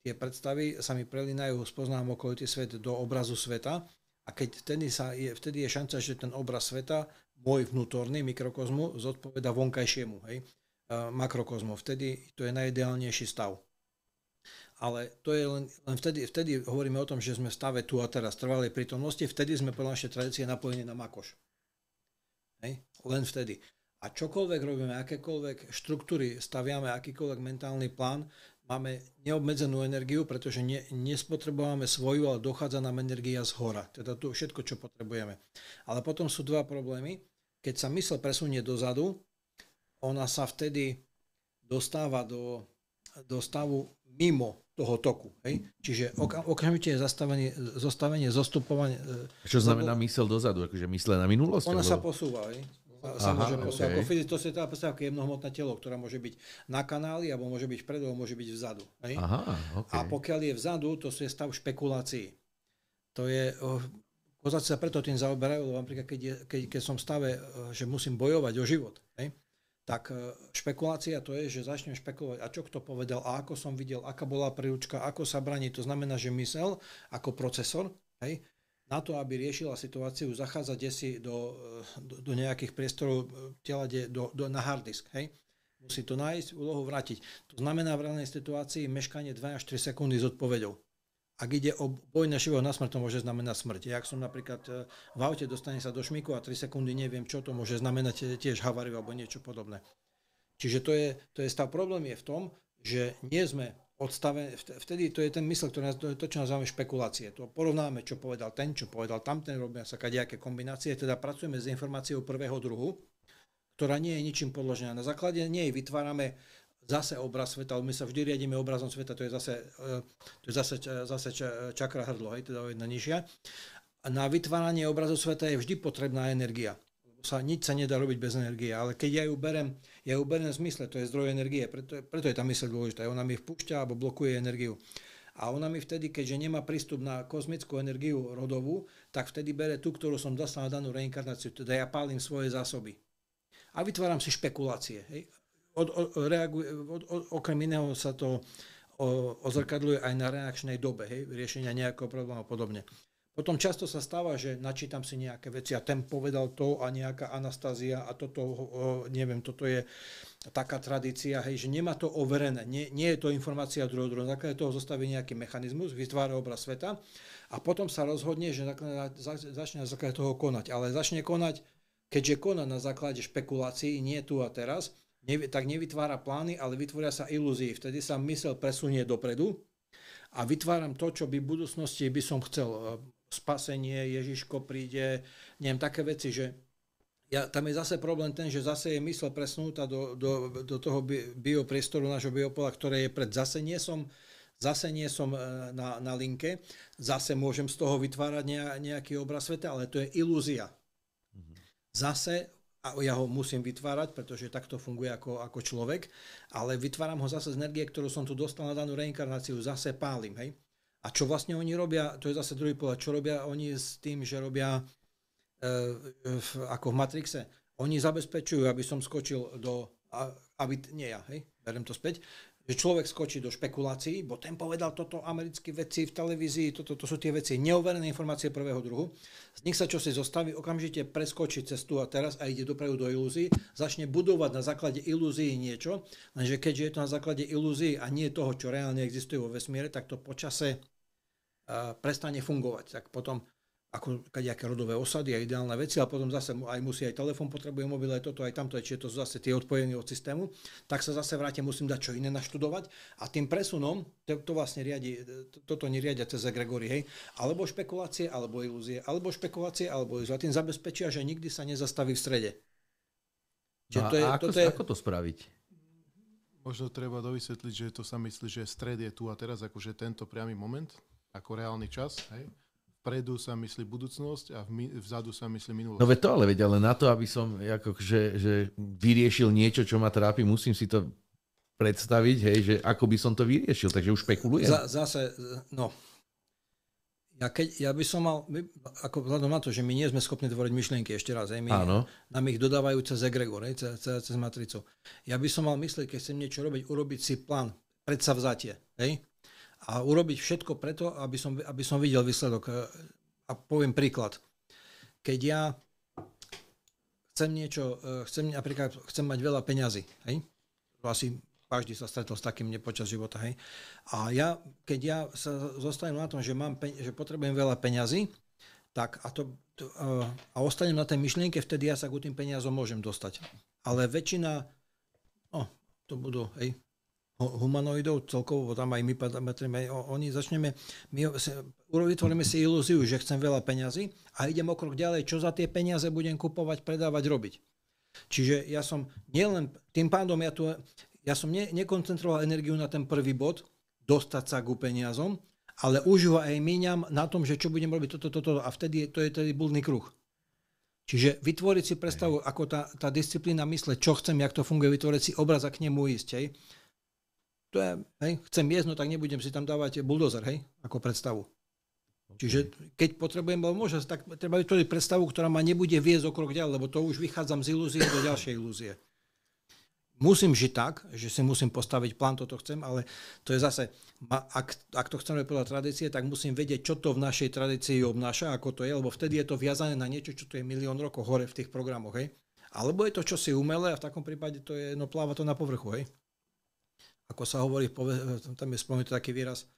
tie predstavy sa mi prelinajú spoznám okolitý svet do obrazu sveta a keď vtedy, sa je, vtedy je šanca, že ten obraz sveta, môj vnútorný mikrokozmu, zodpoveda vonkajšiemu, hej, makrokozmu. Vtedy to je najideálnejší stav. Ale to je len, len vtedy, vtedy hovoríme o tom, že sme v stave tu a teraz, trvalej prítomnosti, vtedy sme podľa našej tradície napojení na makoš. Hej? Len vtedy. A čokoľvek robíme, akékoľvek štruktúry staviame, akýkoľvek mentálny plán, máme neobmedzenú energiu, pretože ne, nespotrebujeme svoju, ale dochádza nám energia z hora. Teda to všetko, čo potrebujeme. Ale potom sú dva problémy. Keď sa mysl presunie dozadu, ona sa vtedy dostáva do, do stavu mimo toho toku. Hej? Čiže ok, okamžite je zastavenie, zostavenie, zostupovanie. E, čo znamená mysel dozadu? Akože mysle na minulosť? Ona alebo? sa posúva. Hej? Samozrejme, Aha, okay. ako fyzicky, to teda je tá postavka jemnohmotné telo, ktorá môže byť na kanáli, alebo môže byť vpredu, alebo môže byť vzadu. Aha, okay. A pokiaľ je vzadu, to je stav špekulácií. To je, eh, kozáci sa preto tým zaoberajú, lebo napríklad keď, je, keď, keď som v stave, eh, že musím bojovať o život, hej? tak eh, špekulácia to je, že začnem špekulovať, a čo kto povedal, a ako som videl, aká bola príručka, ako sa braní, to znamená, že mysel ako procesor, hej, na to, aby riešila situáciu, zachádza desi do, do, do nejakých priestorov e, tela, de, do, do, na hard disk. Hej? Musí to nájsť, úlohu vrátiť. To znamená v reálnej situácii meškanie 2 až 3 sekundy s odpoveďou. Ak ide o boj na živo na smrť, to môže znamenať smrť. Ja, ak som napríklad e, v aute, dostane sa do šmiku a 3 sekundy neviem, čo to môže znamenať e, tiež havariu alebo niečo podobné. Čiže to je, to je stav problém je v tom, že nie sme odstave, vtedy to je ten mysl, ktorý nás, to, čo nazývame špekulácie. To porovnáme, čo povedal ten, čo povedal tamten, robia sa kadejaké kombinácie, teda pracujeme s informáciou prvého druhu, ktorá nie je ničím podložená. Na základe nej vytvárame zase obraz sveta, my sa vždy riadíme obrazom sveta, to je zase, e, to je zase, zase čakra hrdlo, hej, teda jedna nižšia. A na vytváranie obrazu sveta je vždy potrebná energia sa nič sa nedá robiť bez energie, ale keď ja ju berem, ja ju berem v zmysle, to je zdroj energie, preto, preto je tá myseľ dôležitá, ona mi vpúšťa alebo blokuje energiu. A ona mi vtedy, keďže nemá prístup na kozmickú energiu rodovú, tak vtedy bere tú, ktorú som dostal na danú reinkarnáciu, teda ja pálim svoje zásoby. A vytváram si špekulácie. Hej. Od, od, reaguje, od, od, okrem iného sa to o, ozrkadľuje aj na reakčnej dobe, hej, riešenia nejakého problému a podobne. Potom často sa stáva, že načítam si nejaké veci a ten povedal to a nejaká Anastázia a toto, neviem, toto je taká tradícia, hej, že nemá to overené, nie, nie je to informácia druhého druhého. na základe toho zostaví nejaký mechanizmus, vytvára obraz sveta a potom sa rozhodne, že začne na základe toho konať, ale začne konať, keďže koná na základe špekulácií, nie tu a teraz, tak nevytvára plány, ale vytvoria sa ilúzie. Vtedy sa mysel presunie dopredu a vytváram to, čo by v budúcnosti by som chcel e, spasenie, Ježiško príde, neviem, také veci, že ja, tam je zase problém ten, že zase je mysl presnúta do, do, do toho biopriestoru nášho biopola, ktoré je pred zase nie som, zase nie som e, na, na linke, zase môžem z toho vytvárať nejaký obraz sveta, ale to je ilúzia. Mhm. Zase a ja ho musím vytvárať, pretože takto funguje ako, ako človek, ale vytváram ho zase z energie, ktorú som tu dostal na danú reinkarnáciu, zase pálim. Hej? A čo vlastne oni robia, to je zase druhý pohľad, čo robia oni s tým, že robia e, v, ako v Matrixe. Oni zabezpečujú, aby som skočil do, aby, nie ja, hej, berem to späť, že človek skočí do špekulácií, bo ten povedal toto americké veci v televízii, toto to sú tie veci, neoverené informácie prvého druhu, z nich sa čo si zostaví, okamžite preskočí cestu a teraz a ide dopredu do ilúzií, začne budovať na základe ilúzií niečo, lenže keďže je to na základe ilúzií a nie toho, čo reálne existuje vo vesmíre, tak to počase uh, prestane fungovať. Tak potom ako nejaké rodové osady a ideálne veci, ale potom zase aj musí aj telefón potrebuje mobil, aj toto, aj tamto, aj čiže to zase tie odpojenie od systému, tak sa zase vrátim, musím dať čo iné naštudovať a tým presunom, to, to vlastne riadi, to, toto neriadia cez Gregory, hej, alebo špekulácie, alebo ilúzie, alebo špekulácie, alebo ilúzie, a tým zabezpečia, že nikdy sa nezastaví v strede. Čiže no to je, a ako, toto je... ako to spraviť? Možno treba dovysvetliť, že to sa myslí, že stred je tu a teraz, akože tento priamy moment, ako reálny čas, hej, vpredu sa myslí budúcnosť a vzadu sa myslí minulosť. No ve to ale veď, ale na to, aby som ako, že, že vyriešil niečo, čo ma trápi, musím si to predstaviť, hej, že ako by som to vyriešil, takže už špekulujem. Z, zase, no, ja, keď, ja by som mal, my, ako vzhľadom na to, že my nie sme schopní tvoriť myšlienky, ešte raz, hej, my, Áno. nám ich dodávajú cez egregor, hej, cez, cez, cez matricu. Ja by som mal myslieť, keď chcem niečo robiť, urobiť si plán, vzatie, hej, a urobiť všetko preto, aby som, aby som videl výsledok. E, a poviem príklad. Keď ja chcem niečo, e, chcem, napríklad chcem mať veľa peňazí, hej? Asi každý sa stretol s takým nepočas života, hej? A ja, keď ja sa zostanem na tom, že, mám peň, že potrebujem veľa peňazí, tak a, to, to, e, a ostanem na tej myšlienke, vtedy ja sa k tým peniazom môžem dostať. Ale väčšina, no, to budú, hej, humanoidov celkovo, bo tam aj my patríme, oni začneme, my vytvoríme si ilúziu, že chcem veľa peňazí a idem o krok ďalej, čo za tie peniaze budem kupovať, predávať, robiť. Čiže ja som nielen, tým pádom ja tu, ja som ne, nekoncentroval energiu na ten prvý bod, dostať sa ku peniazom, ale už ho aj míňam na tom, že čo budem robiť toto, toto, toto a vtedy to je tedy blúdny kruh. Čiže vytvoriť si predstavu, ako tá, tá disciplína mysle, čo chcem, jak to funguje, vytvoriť si obraz a k nemu ísť. Hej to je, hej, chcem jesť, no tak nebudem si tam dávať buldozer, hej, ako predstavu. Okay. Čiže keď potrebujem môžem, tak treba vytvoriť predstavu, ktorá ma nebude viesť o krok ďalej, lebo to už vychádzam z ilúzie do ďalšej ilúzie. Musím žiť tak, že si musím postaviť plán, toto chcem, ale to je zase, ak, ak to chceme podľa tradície, tak musím vedieť, čo to v našej tradícii obnáša, ako to je, lebo vtedy je to viazané na niečo, čo tu je milión rokov hore v tých programoch. Hej? Alebo je to čosi umelé a v takom prípade to je, no pláva to na povrchu. Hej? ako sa hovorí, e, tam je spomenutý taký výraz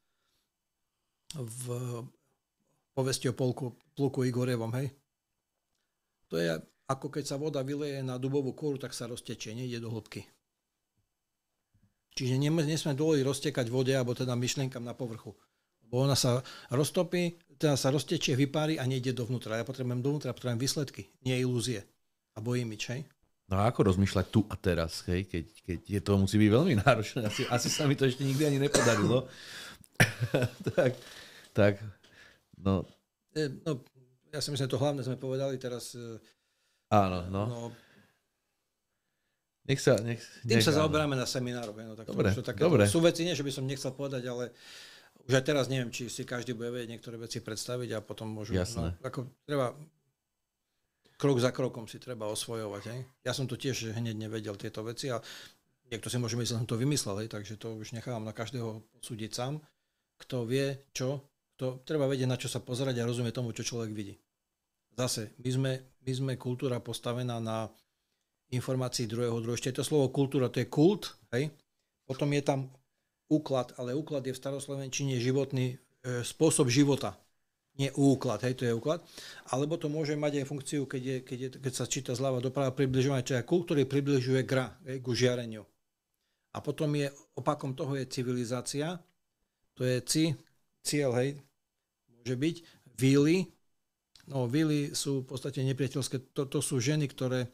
v povesti o polku, pluku Igorevom, hej. To je ako keď sa voda vyleje na dubovú kôru, tak sa roztečie, nejde do hĺbky. Čiže nesme dovoliť roztekať vode, alebo teda myšlienkam na povrchu. Bo ona sa roztopí, teda sa roztečie, vypári a nejde dovnútra. Ja potrebujem dovnútra, potrebujem výsledky, nie ilúzie. bojím mi, hej. No a ako rozmýšľať tu a teraz, hej, keď, keď je to musí byť veľmi náročné. Asi, asi sa mi to ešte nikdy ani nepodarilo. tak, tak, no. E, no. Ja si myslím, to hlavne sme povedali teraz. E, áno, no. no nech sa, nech, nech, Tým sa zaoberáme na seminárov. No, tak dobre, to, také, dobre. Sú veci, nie, že by som nechcel povedať, ale už aj teraz neviem, či si každý bude vedieť niektoré veci predstaviť a potom môžu... Jasné. No, ako treba krok za krokom si treba osvojovať. Hej. Ja som to tiež hneď nevedel tieto veci a niekto si môže myslieť, že som to vymyslel, hej, takže to už nechávam na každého posúdiť sám. Kto vie, čo, to treba vedieť, na čo sa pozerať a rozumie tomu, čo človek vidí. Zase, my sme, my sme kultúra postavená na informácií druhého je To slovo kultúra, to je kult, hej. Potom je tam úklad, ale úklad je v staroslovenčine životný e, spôsob života nie úklad, hej, to je úklad. Alebo to môže mať aj funkciu, keď, je, keď, je, keď sa číta zľava doprava približovanie, čo je ktorý približuje gra, hej, ku žiareniu. A potom je, opakom toho je civilizácia, to je ci, cieľ, hej, môže byť, víly, no víly sú v podstate nepriateľské, to, to sú ženy, ktoré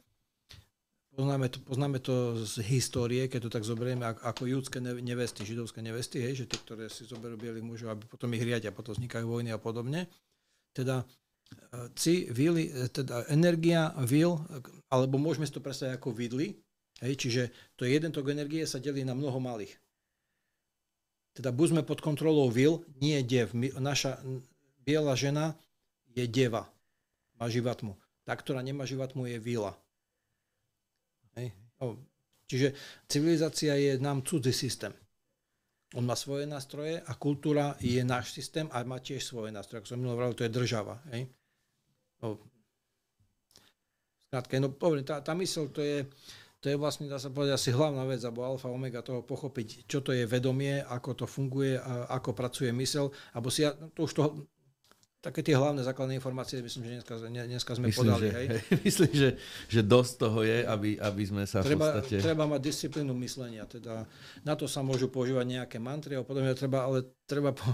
Poznáme to, poznáme to z histórie, keď to tak zoberieme, ako judské nevesty, židovské nevesty, hej, že tie, ktoré si zoberú bielých mužov, aby potom ich riadia, potom vznikajú vojny a podobne. Teda, e, ci, vili, e, teda energia, vil, alebo môžeme si to predstaviť ako vidly, hej, čiže to jeden tok energie sa delí na mnoho malých. Teda buď sme pod kontrolou vil, nie dev. My, naša biela žena je deva, má živatmu. Tá, ktorá nemá živatmu, je vila. No, čiže civilizácia je nám cudzí systém. On má svoje nástroje a kultúra je náš systém a má tiež svoje nástroje. Ako som minulý to je država. Hej? No, Krátke, no poviem, tá, tá mysl to je, to je vlastne, dá sa povedať, asi hlavná vec, alebo alfa, omega toho pochopiť, čo to je vedomie, ako to funguje, a ako pracuje mysel, alebo si, no, to už to, také tie hlavné základné informácie, myslím, že dneska, dneska sme myslím, podali. Že, hej. Myslím, že, že dosť toho je, aby, aby sme sa treba, v podstate... Treba mať disciplínu myslenia, teda na to sa môžu používať nejaké mantry a podobne, treba, ale treba, po,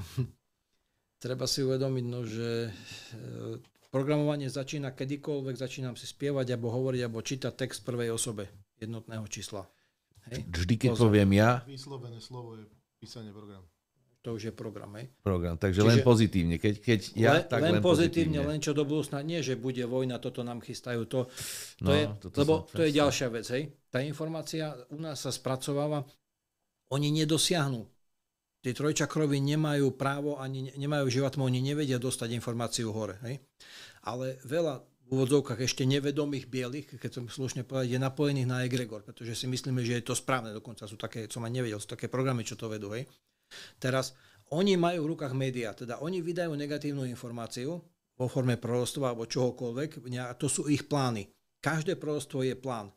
treba si uvedomiť, no, že e, programovanie začína kedykoľvek, začínam si spievať, alebo hovoriť, alebo čítať text prvej osobe jednotného čísla. Hej? Vždy, keď Pozor. poviem ja... Vyslovené slovo je písanie programu to už je program. Hej. Program, takže Čiže, len pozitívne. Keď, keď ja, len, tak len, len pozitívne, len čo do budúcna. Nie, že bude vojna, toto nám chystajú. To, to no, je, lebo to je ďalšia vec. Hej. Tá informácia u nás sa spracováva, oni nedosiahnu. Tí trojčakrovi nemajú právo, ani nemajú živatmo, oni nevedia dostať informáciu hore. Hej. Ale veľa úvodzovkách ešte nevedomých bielých, keď som slušne povedať, je napojených na egregor, pretože si myslíme, že je to správne. Dokonca sú také, som aj nevedel, sú také programy, čo to vedú. Hej. Teraz oni majú v rukách médiá, teda oni vydajú negatívnu informáciu vo forme prorostva alebo čohokoľvek a to sú ich plány. Každé prorostvo je plán.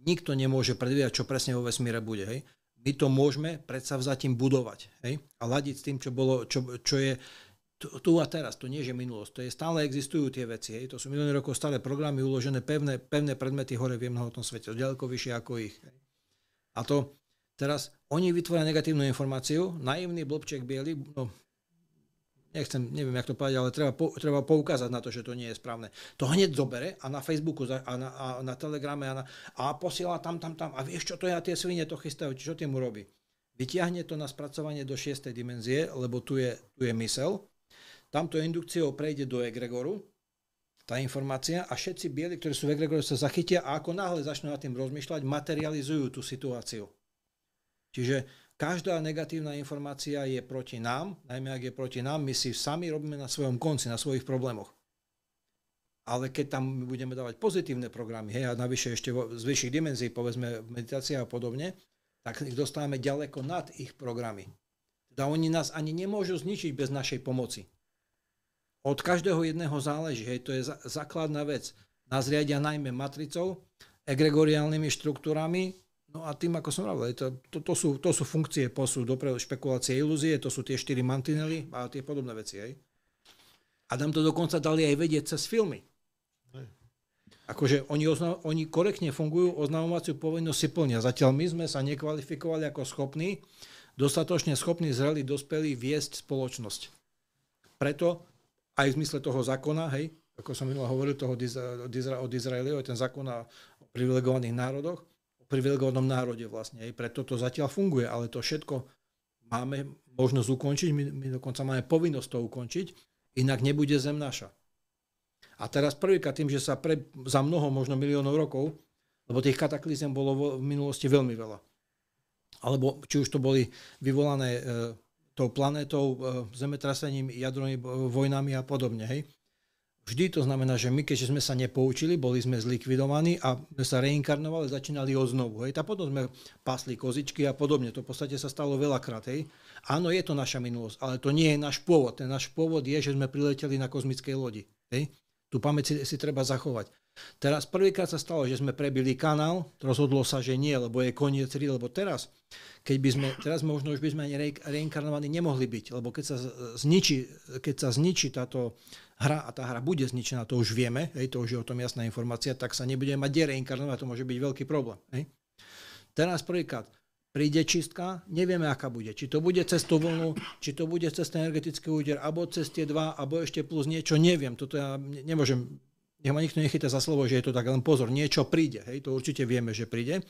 Nikto nemôže predvídať, čo presne vo vesmíre bude. Hej? My to môžeme predsa vzatím budovať hej? a ladiť s tým, čo, bolo, čo, čo je tu a teraz, to nie je minulosť, to je stále existujú tie veci, hej, to sú milióny rokov staré programy, uložené pevné, pevné predmety hore v jemnohotnom svete, ďaleko vyššie ako ich. Hej. A to Teraz oni vytvoria negatívnu informáciu, naivný blbček biely, no, nechcem, neviem, jak to povedať, ale treba, po, treba poukázať na to, že to nie je správne. To hneď zobere a na Facebooku a na, a na Telegrame a, na, a posiela tam, tam, tam a vieš, čo to je a tie svine to chystajú, čo tým urobí. Vytiahne to na spracovanie do šiestej dimenzie, lebo tu je, tu je mysel. Tamto indukciou prejde do egregoru, tá informácia a všetci bieli, ktorí sú v egregore, sa zachytia a ako náhle začnú nad tým rozmýšľať, materializujú tú situáciu. Čiže každá negatívna informácia je proti nám, najmä ak je proti nám, my si sami robíme na svojom konci, na svojich problémoch. Ale keď tam budeme dávať pozitívne programy, hej, a navyše ešte z vyšších dimenzií, povedzme meditácia a podobne, tak ich dostávame ďaleko nad ich programy. Teda oni nás ani nemôžu zničiť bez našej pomoci. Od každého jedného záleží, hej, to je základná vec. Nás riadia najmä matricou, egregoriálnymi štruktúrami, No a tým, ako som hovoril, to, to, to, sú, to sú funkcie posú dopredu špekulácie, ilúzie, to sú tie štyri mantinely a tie podobné veci. Hej. A nám to dokonca dali aj vedieť cez filmy. Hej. Akože oni, ozna, oni korektne fungujú, oznamovaciu povinnosť si plnia. Zatiaľ my sme sa nekvalifikovali ako schopní, dostatočne schopní zreli dospelí viesť spoločnosť. Preto aj v zmysle toho zákona, hej, ako som minulý hovoril, toho o o ten zákon o privilegovaných národoch, privilegovanom národe vlastne. Aj Preto to zatiaľ funguje, ale to všetko máme možnosť ukončiť, my, my dokonca máme povinnosť to ukončiť, inak nebude zem naša. A teraz prvýkrát tým, že sa pre, za mnoho, možno miliónov rokov, lebo tých kataklizm bolo v minulosti veľmi veľa. Alebo či už to boli vyvolané e, tou planetou, e, zemetrasením, jadrovými e, vojnami a podobne. Hej vždy. To znamená, že my, keďže sme sa nepoučili, boli sme zlikvidovaní a sme sa reinkarnovali, začínali znovu. Hej. A potom sme pasli kozičky a podobne. To v podstate sa stalo veľakrát. Hej. Áno, je to naša minulosť, ale to nie je náš pôvod. Ten náš pôvod je, že sme prileteli na kozmickej lodi. Hej. Tu pamäť si, si treba zachovať. Teraz prvýkrát sa stalo, že sme prebili kanál, rozhodlo sa, že nie, lebo je koniec rí, lebo teraz, keď by sme, teraz možno už by sme ani re, reinkarnovaní nemohli byť, lebo keď sa zničí, keď sa zničí táto hra a tá hra bude zničená, to už vieme, hej, to už je o tom jasná informácia, tak sa nebude mať kde reinkarnovať, to môže byť veľký problém. Hej. Teraz prvýkrát, príde čistka, nevieme, aká bude. Či to bude cez tú vlnu, či to bude cez ten energetický úder, alebo cez tie dva, alebo ešte plus niečo, neviem. Toto ja nemôžem nech ma nikto nechyta za slovo, že je to tak, len pozor, niečo príde, hej, to určite vieme, že príde.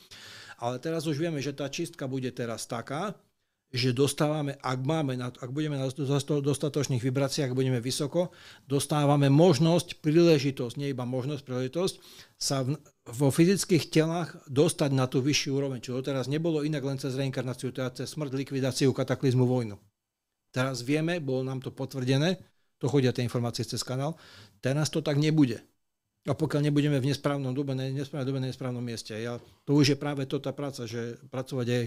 Ale teraz už vieme, že tá čistka bude teraz taká, že dostávame, ak, máme, ak budeme na dostatočných vibráciách, ak budeme vysoko, dostávame možnosť, príležitosť, nie iba možnosť, príležitosť, sa v, vo fyzických telách dostať na tú vyššiu úroveň. Čo teraz nebolo inak len cez reinkarnáciu, teda cez smrť, likvidáciu, kataklizmu, vojnu. Teraz vieme, bolo nám to potvrdené, to chodia tie informácie cez kanál, teraz to tak nebude. A pokiaľ nebudeme v nesprávnom dobe, ne, nesprávnej dobe, nesprávnom mieste. Ja, to už je práve to tá práca, že pracovať aj,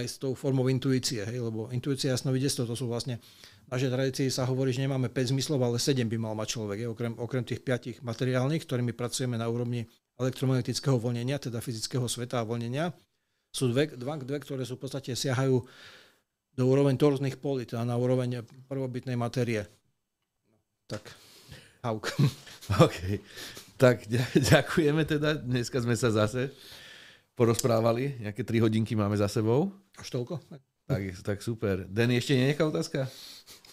aj s tou formou intuície, hej, lebo intuícia jasno vidieť, to sú vlastne v našej tradícii sa hovorí, že nemáme 5 zmyslov, ale 7 by mal mať človek, okrem, okrem tých 5 materiálnych, ktorými pracujeme na úrovni elektromagnetického voľnenia, teda fyzického sveta a voľnenia. Sú dve, dva, dve ktoré sú v podstate siahajú do úroveň torzných polí, teda na úroveň prvobytnej materie. Tak. Hauk. OK. Tak ďakujeme teda. Dneska sme sa zase porozprávali. Nejaké 3 hodinky máme za sebou. Až toľko. Tak, tak super. Den, ešte nie nejaká otázka?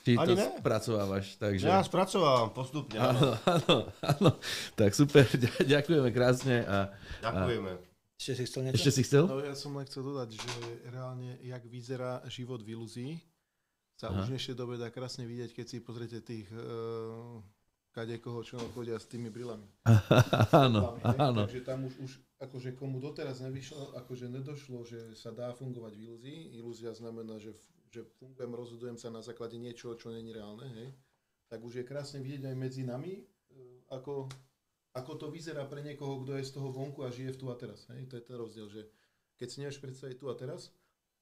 Či Ani to ne. spracovávaš. Takže... Ja spracovávam postupne. Áno, áno, áno. Tak super, ďakujeme krásne. A, ďakujeme. A... Ešte si chcel niečo? Ešte si chcel? No, ja som len chcel dodať, že reálne, jak vyzerá život v ilúzii, sa Aha. už v dnešnej dobe dá krásne vidieť, keď si pozriete tých uh, kade koho čo chodia s tými brilami. áno, áno. Takže tam už, už akože komu doteraz nevyšlo, akože nedošlo, že sa dá fungovať v ilúzii. Ilúzia znamená, že, že fungujem, rozhodujem sa na základe niečoho, čo není reálne, hej. Tak už je krásne vidieť aj medzi nami, e, ako, ako to vyzerá pre niekoho, kto je z toho vonku a žije v tu a teraz, hej. To je ten rozdiel, že keď si nevieš predstaviť tu a teraz,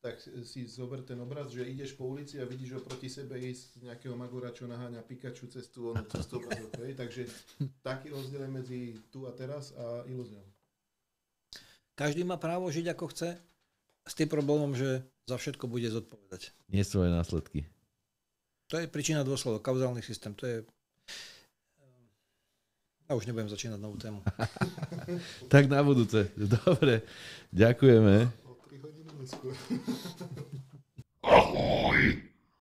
tak si zober ten obraz, že ideš po ulici a vidíš oproti sebe ísť nejakého Magora, čo naháňa Pikachu cez tú onú cestu Takže taký rozdiel je medzi tu a teraz a ilúziou. Každý má právo žiť ako chce, s tým problémom, že za všetko bude zodpovedať. Nie svoje následky. To je príčina dôsledok, kauzálny systém. To je... Ja už nebudem začínať novú tému. tak na budúce. Dobre, ďakujeme. Old gut. Ahoi!